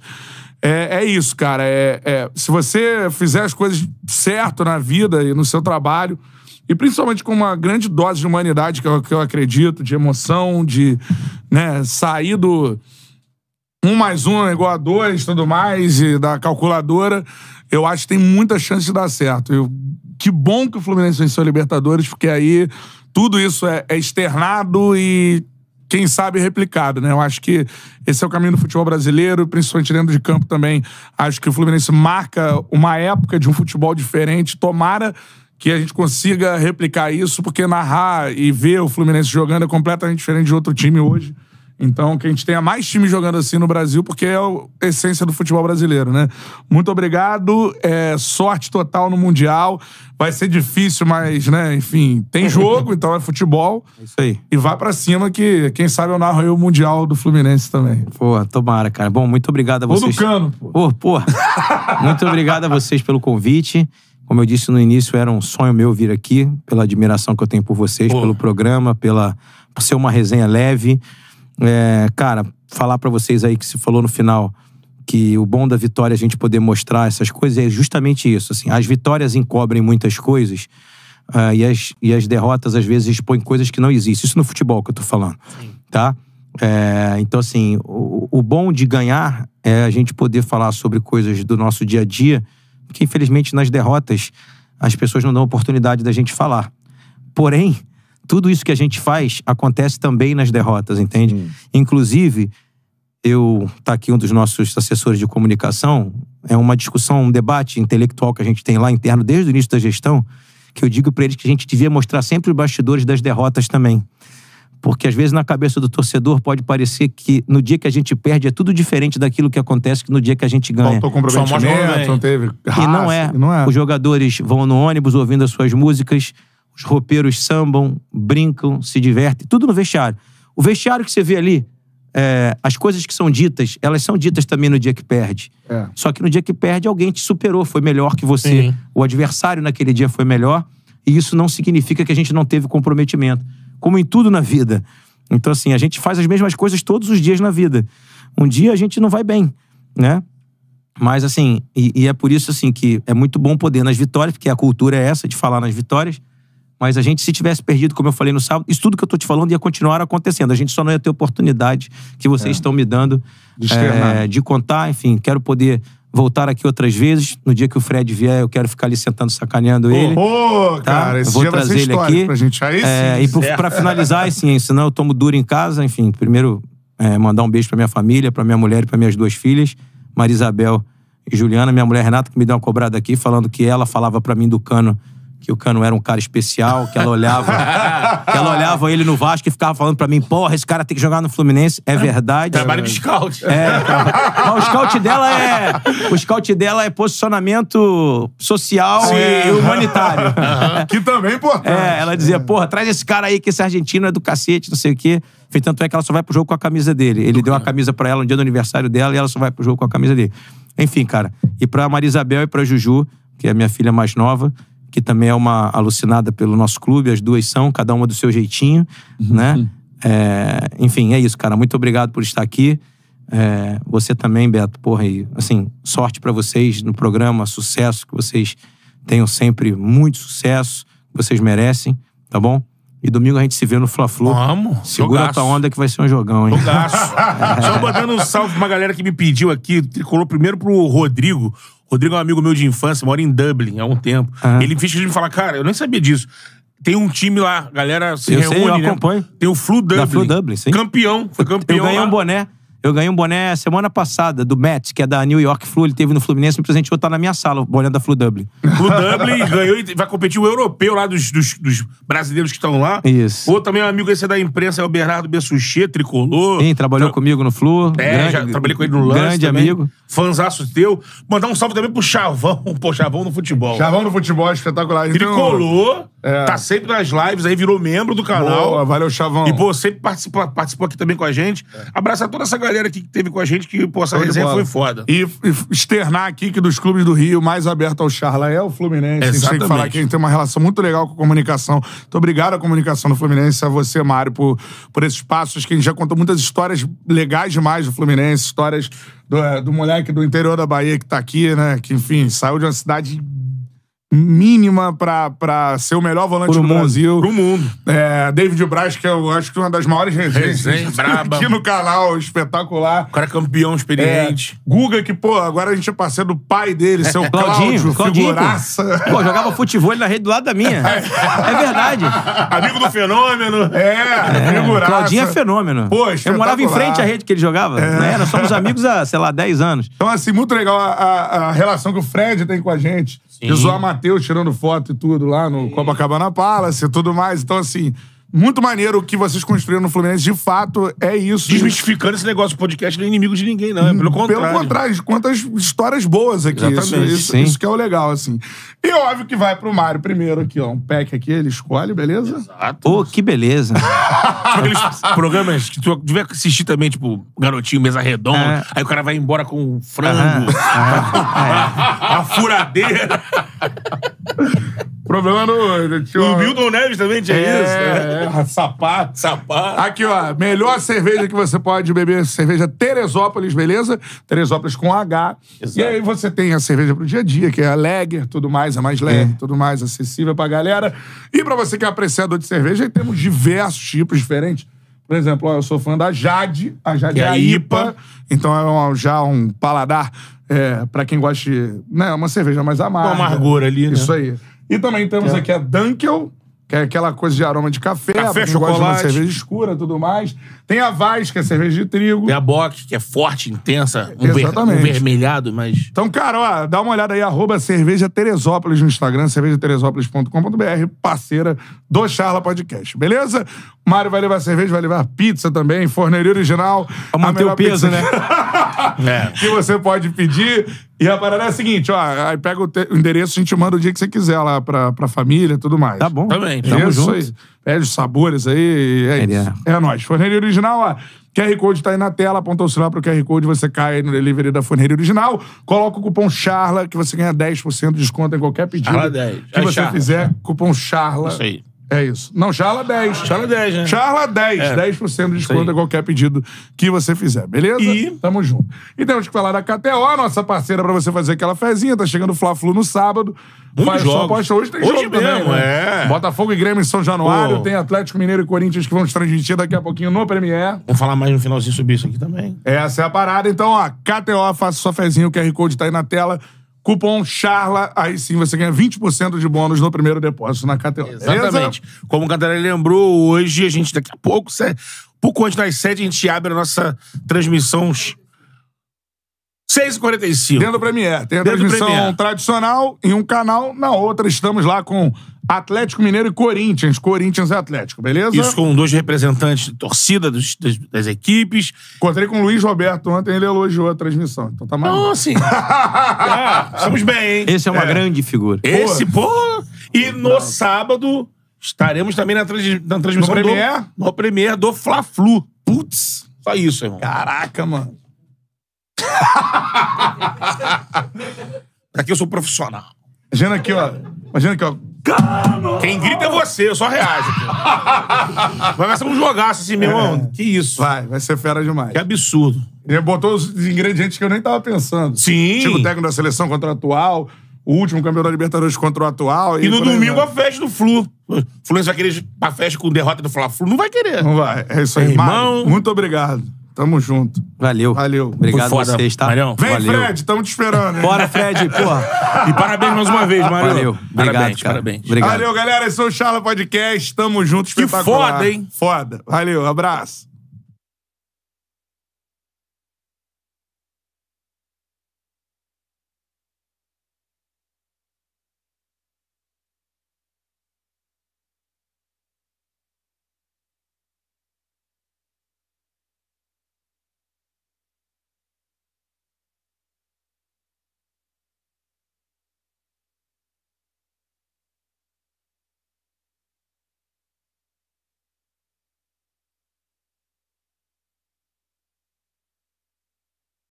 É, é isso, cara. É, é se você fizer as coisas certo na vida e no seu trabalho, e principalmente com uma grande dose de humanidade, que eu, que eu acredito, de emoção, de né, sair do um mais um é igual a dois, tudo mais, e da calculadora, eu acho que tem muita chance de dar certo. Eu, que bom que o Fluminense venceu a Libertadores, porque aí tudo isso é, é externado e quem sabe, replicado, né? Eu acho que esse é o caminho do futebol brasileiro, principalmente dentro de campo também. Acho que o Fluminense marca uma época de um futebol diferente. Tomara que a gente consiga replicar isso, porque narrar e ver o Fluminense jogando é completamente diferente de outro time hoje. Então, que a gente tenha mais times jogando assim no Brasil, porque é a essência do futebol brasileiro, né? Muito obrigado. É, sorte total no Mundial. Vai ser difícil, mas, né, enfim, tem jogo, então é futebol. É isso aí. E vai para cima que, quem sabe, eu narro aí o Mundial do Fluminense também. Pô, tomara, cara. Bom, muito obrigado a vocês. Ô, do cano, pô. Pô, pô. muito obrigado a vocês pelo convite. Como eu disse no início, era um sonho meu vir aqui, pela admiração que eu tenho por vocês, Pô. pelo programa, pela, por ser uma resenha leve. É, cara, falar para vocês aí que se falou no final que o bom da vitória é a gente poder mostrar essas coisas é justamente isso. Assim, as vitórias encobrem muitas coisas uh, e, as, e as derrotas às vezes expõem coisas que não existem. Isso no futebol que eu tô falando, Sim. tá? É, então, assim, o, o, bom de ganhar é a gente poder falar sobre coisas do nosso dia a dia que infelizmente nas derrotas as pessoas não dão oportunidade da gente falar. Porém, tudo isso que a gente faz acontece também nas derrotas, entende? Hum. Inclusive, eu tá aqui um dos nossos assessores de comunicação, é uma discussão, um debate intelectual que a gente tem lá interno desde o início da gestão, que eu digo para eles que a gente devia mostrar sempre os bastidores das derrotas também. Porque às vezes na cabeça do torcedor pode parecer que no dia que a gente perde é tudo diferente daquilo que acontece que no dia que a gente ganha. Faltou comprometimento, não teve raça, e não é. não é. Os jogadores vão no ônibus ouvindo as suas músicas, os roupeiros sambam, brincam, se divertem, tudo no vestiário. O vestiário que você vê ali, é, as coisas que são ditas, elas são ditas também no dia que perde. É. Só que no dia que perde, alguém te superou, foi melhor que você. Sim. O adversário naquele dia foi melhor. E isso não significa que a gente não teve comprometimento como em tudo na vida. Então, assim, a gente faz as mesmas coisas todos os dias na vida. Um dia a gente não vai bem, né? Mas, assim, e, e é por isso, assim, que é muito bom poder nas vitórias, porque a cultura é essa de falar nas vitórias. Mas a gente, se tivesse perdido, como eu falei no sábado, isso tudo que eu estou te falando ia continuar acontecendo. A gente só não ia ter oportunidade que vocês é. estão me dando de, é, de contar. Enfim, quero poder voltar aqui outras vezes. No dia que o Fred vier, eu quero ficar ali sentando, sacaneando ele. Ô, oh, tá? cara, esse vou dia trazer vai ser ele aqui. pra gente. Aí é, sim, e para finalizar, assim, senão eu tomo duro em casa, enfim, primeiro é, mandar um beijo pra minha família, pra minha mulher e pra minhas duas filhas, Maria Isabel e Juliana, minha mulher Renata, que me deu uma cobrada aqui, falando que ela falava para mim do cano que o Cano era um cara especial, que ela olhava, que ela olhava ele no Vasco e ficava falando para mim, porra, esse cara tem que jogar no Fluminense. É verdade. Trabalho de scout. É, tra... o scout dela é, o scout dela é posicionamento social Sim. e humanitário. Uhum. Que também é importante. É, ela dizia, porra, traz esse cara aí que esse argentino é do cacete, não sei o quê. Enfim, tanto é que ela só vai pro jogo com a camisa dele. Ele do deu cara. a camisa para ela no dia do aniversário dela e ela só vai pro jogo com a camisa dele. Enfim, cara. E pra Marisabel e pra Juju, que é a minha filha mais nova, que também é uma alucinada pelo nosso clube, as duas são, cada uma do seu jeitinho, uhum. né? É, enfim, é isso, cara. Muito obrigado por estar aqui. É, você também, Beto, porra, e, assim, sorte para vocês no programa, sucesso, que vocês tenham sempre muito sucesso, que vocês merecem, tá bom? E domingo a gente se vê no Fla-Flu. Vamos. Segura a tua onda que vai ser um jogão, hein? Jogaço. é. Só mandando um salve pra uma galera que me pediu aqui, tricolou primeiro pro Rodrigo. Rodrigo é um amigo meu de infância, mora em Dublin há um tempo. Ah. Ele fez que me falar, cara, eu nem sabia disso. Tem um time lá, a galera se eu reúne. Sei, eu né? acompanho. Tem o Flu Dublin. Da Flu Dublin, sim. Campeão, foi campeão. Eu ganhei lá. um boné. Eu ganhei um boné semana passada do Mets, que é da New York Flu. Ele teve no Fluminense, me presenteou, tá na minha sala, o boné da Flu Dublin. Flu Dublin ganhou e vai competir o europeu lá dos, dos, dos brasileiros que estão lá. Isso. Ou também um amigo esse é da imprensa, é o Bernardo Bessuchê, tricolor. Sim, trabalhou Tra... comigo no Flu. É, grande, já trabalhei com ele no lance. Grande também. amigo. Fanzaço teu. Mandar um salve também pro Chavão, pô, Chavão no futebol. Chavão no futebol, é espetacular. Então, tricolor. É. Tá sempre nas lives, aí virou membro do canal. Boa, valeu, Chavão. E, pô, sempre participa, participou aqui também com a gente. É. Abraçar toda essa galera aqui que teve com a gente, que, pô, essa resenha foi foda. E, e, externar aqui que dos clubes do Rio, mais aberto ao Charla é o Fluminense. Exatamente. A gente tem que falar que a gente tem uma relação muito legal com a comunicação. Muito obrigado à comunicação do Fluminense, a você, Mário, por, por esses passos que a gente já contou muitas histórias legais demais do Fluminense, histórias do, é, do moleque do interior da Bahia que tá aqui, né? Que, enfim, saiu de uma cidade mínima para ser o melhor volante Pro do mundo. Brasil. Pro mundo. É, David Braz, que eu acho que é uma das maiores resenhas braba. aqui no canal, espetacular. O cara é campeão experiente. É, Guga, que, pô, agora a gente é parceiro do pai dele, é, seu é, Claudinho, Cláudio, Claudinho, figuraça. Pô, jogava futebol na rede do lado da minha. É. é verdade. Amigo do fenômeno. É, é figuraça. Claudinho é fenômeno. Pô, Eu morava em frente à rede que ele jogava. É. Né? Nós somos amigos há, sei lá, 10 anos. Então, assim, muito legal a, a, a relação que o Fred tem com a gente. Sim. E zoar Matheus tirando foto e tudo lá no Copacabana Palace e tudo mais. Então, assim, muito maneiro o que vocês construíram no Fluminense. De fato, é isso. Desmistificando esse negócio do podcast, não é inimigo de ninguém, não. É pelo contrário. Pelo contrário, quantas histórias boas aqui. Exatamente, isso, isso, que é o legal, assim. E óbvio que vai pro Mário primeiro aqui, ó. Um pack aqui, ele escolhe, beleza? Exato. Pô, oh, que beleza. programas que tu tiver que assistir também, tipo, Garotinho Mesa Redonda. É. Aí o cara vai embora com frango, ah, é. a furadeira. Problema no... O Milton Neves também tinha é. isso, né? Né? sapato. Sapato. Aqui, ó. Melhor cerveja que você pode beber, cerveja Teresópolis, beleza? Teresópolis com H. Exato. E aí você tem a cerveja pro dia a dia, que é a Lager, tudo mais, é mais leve, é. tudo mais acessível pra galera. E pra você que é apreciador de cerveja, temos diversos tipos diferentes. Por exemplo, ó, eu sou fã da Jade, a Jade é a IPA. IPA. Então é um, já um paladar é, para quem gosta de. Né, uma cerveja mais amarga. Com amargura ali, né? Isso aí. E também temos é. aqui a Dunkel, que é aquela coisa de aroma de café, café chocolate. Gosta de cerveja escura tudo mais. Tem a Vaz, que é cerveja de trigo. Tem a Boque que é forte, intensa, um, Exatamente. Ver, um vermelhado, mas. Então, cara, ó, dá uma olhada aí, arroba cerveja Teresópolis no Instagram, cervejateresópolis.com.br, parceira do Charla Podcast, beleza? Mário vai levar cerveja, vai levar pizza também, forneria original. Pra manter o peso, né? é. Que você pode pedir. E a parada é a seguinte, ó, aí pega o, te- o endereço, a gente manda o dia que você quiser lá pra, pra família e tudo mais. Tá bom. Também, tamo Isso junto. Pede os sabores aí, é isso. É. é nóis. Forneria Original, ó. QR Code tá aí na tela, aponta o celular pro QR Code, você cai no delivery da Forneria Original, coloca o cupom CHARLA, que você ganha 10% de desconto em qualquer pedido Charla 10. que É você Charla. fizer. Cupom CHARLA. Isso aí. É isso. Não, charla 10. Charla 10, né? Charla 10. É. 10% de desconto a qualquer pedido que você fizer, beleza? E... Tamo junto. E temos que falar da KTO, nossa parceira, pra você fazer aquela fezinha. Tá chegando o Fla-Flu no sábado. Mas só aposta hoje, tem hoje jogo mesmo, também, né? é. Botafogo e Grêmio em São Januário. Pô. Tem Atlético Mineiro e Corinthians que vão se transmitir daqui a pouquinho no Premier. Vou falar mais no finalzinho sobre isso aqui também. Essa é a parada. Então, ó, KTO, faça sua fezinha. O QR Code tá aí na tela. Cupom CHARLA, aí sim você ganha 20% de bônus no primeiro depósito na KTO. Exatamente. Beleza? Como o Cantarelli lembrou, hoje a gente, daqui a pouco, por pouco antes das 7, a gente abre a nossa transmissão 6h45. Dentro do Premier. Tem a Dentro transmissão tradicional em um canal, na outra estamos lá com Atlético Mineiro e Corinthians. Corinthians e Atlético, beleza? Isso com dois representantes de torcida dos- das, das equipes. Encontrei com o Luiz Roberto ontem, ele elogiou a transmissão. Então tá maluco. Não, sim. É, estamos bem, hein? Esse é uma é. grande figura. Esse, porra! E no sábado estaremos também na, trans- na transmissão No Premier? do no Premier do Fla-Flu. Putz, só isso, irmão. Caraca, mano. Aqui eu sou profissional. Imagina aqui, ó. Imagina aqui, ó. Quem grita é você, eu só reajo. Vai, ser um jogaço assim, meu irmão. É. Que isso. Vai, vai ser fera demais. Que absurdo. Ele botou os ingredientes que eu nem tava pensando. Sim. Tipo, o técnico da seleção contratual, o último campeão da Libertadores contra o atual. E, e no domingo a festa do Flu. O Fluminense vai é querer pra festa com derrota do flu Não vai querer. Não vai. É isso aí, irmão. Mário, muito obrigado. Tamo junto. Valeu. Valeu. Obrigado a vocês, tá? Marião. Vem, Valeu. Fred, tamo te esperando. Bora, Fred, porra. E parabéns mais uma vez, Mário. Valeu. Obrigado, parabéns, cara. Parabéns. Obrigado. Valeu, galera. Esse é o Charla Podcast. Tamo junto. Que foda, hein? Foda. Valeu. Abraço.